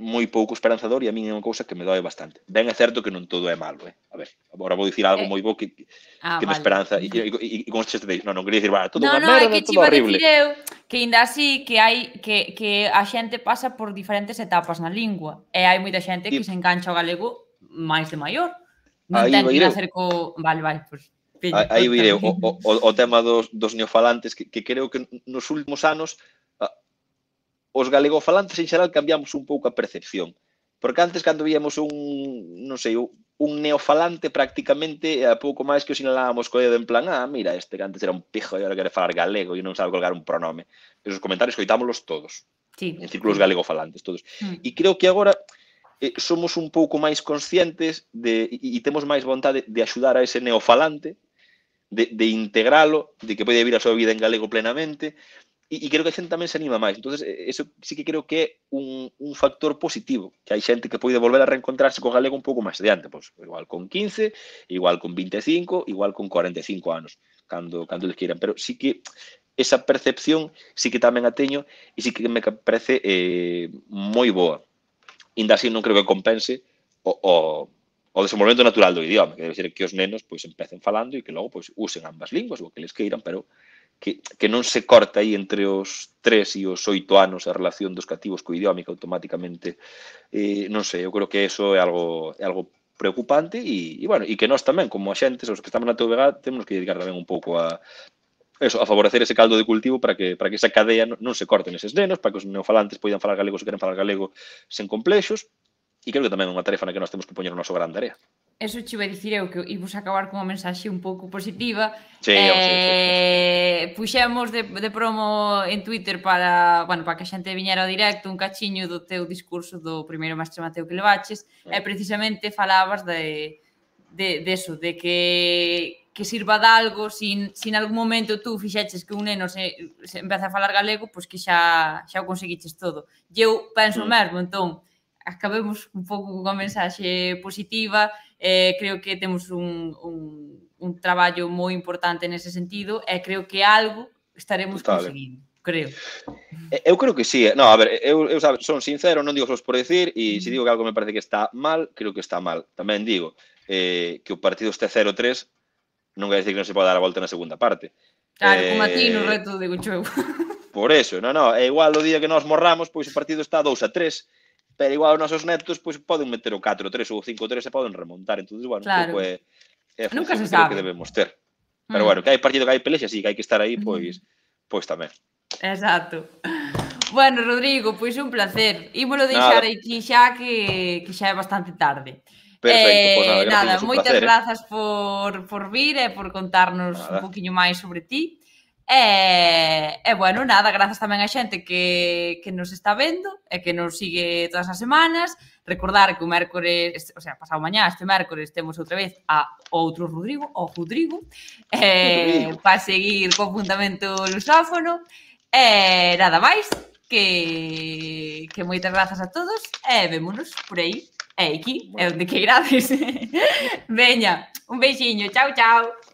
moi pouco esperanzador e a min é unha cousa que me doe bastante. Ben é certo que non todo é malo, eh? a ver, Agora vou dicir algo eh, moi bo que, que, ah, que vale. esperanza e, e, e, e con non, non queria dicir, vale, todo no, unha no, merda, é que todo horrible. Eu, que ainda así que hai que, que a xente pasa por diferentes etapas na lingua e hai moita xente que se engancha ao galego máis de maior. Non aí, ten que co... Vale, vale, pois... Pues, aí viré o, o, o tema dos, dos neofalantes que, que creo que nos últimos anos os galegofalantes en xeral cambiamos un pouco a percepción. Porque antes cando víamos un, non sei, un neofalante prácticamente, a pouco máis que o sinalábamos co dedo en plan, ah, mira, este que antes era un pijo e agora quere falar galego e non sabe colgar un pronome. Esos comentarios coitámoslos todos. Sí. En círculos galegofalantes todos. Mm. E creo que agora eh, somos un pouco máis conscientes de, e, e temos máis vontade de axudar a ese neofalante, de, de integralo, de que pode vivir a súa vida en galego plenamente, e, e creo que a xente tamén se anima máis. entonces eh, eso sí que creo que é un, un factor positivo, que hai xente que pode volver a reencontrarse co galego un pouco máis adiante, pois, igual con 15, igual con 25, igual con 45 anos, cando, cando les queiran. Pero sí que esa percepción sí que tamén a teño e sí que me parece eh, moi boa. Inda así non creo que compense o, o, o desenvolvemento natural do idioma, que debe ser que os nenos pois empecen falando e que logo pois usen ambas linguas ou que les queiran, pero que, que non se corta aí entre os 3 e os 8 anos a relación dos cativos co que automáticamente eh, non sei, eu creo que eso é algo é algo preocupante e, e bueno, e que nós tamén como axentes, os que estamos na TVG, temos que dedicar tamén un pouco a eso, a favorecer ese caldo de cultivo para que para que esa cadea non, non se corte neses nenos, para que os neofalantes poidan falar galego se queren falar galego sen complexos, e creo que tamén é unha tarefa na que nós temos que poñer o noso gran tarea eso che vai dicir eu que imos acabar con unha mensaxe un pouco positiva. Sí, eh, sí, sí, sí. Eh, puxemos de, de promo en Twitter para, bueno, para que a xente viñera ao directo un cachiño do teu discurso do primeiro mestre Mateo que levaches sí. e precisamente falabas de de, de eso, de que que sirva de algo sin, sin algún momento tú fixeches que un neno se, se empeza a falar galego, pois que xa, xa o conseguiches todo. E eu penso mm. mesmo, entón, acabemos un pouco con a mensaxe positiva, eh, creo que temos un, un, un traballo moi importante nese sentido e creo que algo estaremos Total. Eh. conseguindo creo. Eu creo que sí. Eh. No, a ver, eu, eu sabe, son sincero, non digo sos por decir, e se digo que algo me parece que está mal, creo que está mal. Tamén digo eh, que o partido este 0-3 non quer decir que non se pode dar a volta na segunda parte. Claro, eh, como a ti eh, no reto, de eu. Por eso, non, non, é igual o día que nós morramos, pois o partido está 2 a 3 pero igual os nosos netos pois poden meter o 4-3 ou o 5-3 e poden remontar, entonces bueno, claro. un pouco é, é a Nunca se sabe. que debemos ter. Pero mm. bueno, que hai partido que hai pelexas, sí, que hai que estar aí, pois pois tamén. Exacto. Bueno, Rodrigo, pois un placer. Ímolo deixar nada. aquí xa que, que xa é bastante tarde. Perfecto, eh, pues pois nada, nada moitas placer, eh. grazas eh. por, por vir e por contarnos nada. un poquinho máis sobre ti. E, e bueno, nada, grazas tamén a xente que, que nos está vendo e que nos sigue todas as semanas. Recordar que o mércores, o sea, pasado mañá, este mércores, temos outra vez a outro Rodrigo, o Rodrigo, eh, para seguir co fundamento lusófono. E nada máis, que, que moitas grazas a todos e vémonos por aí, e aquí, e onde que irades. Veña, un beixiño, chao, chao.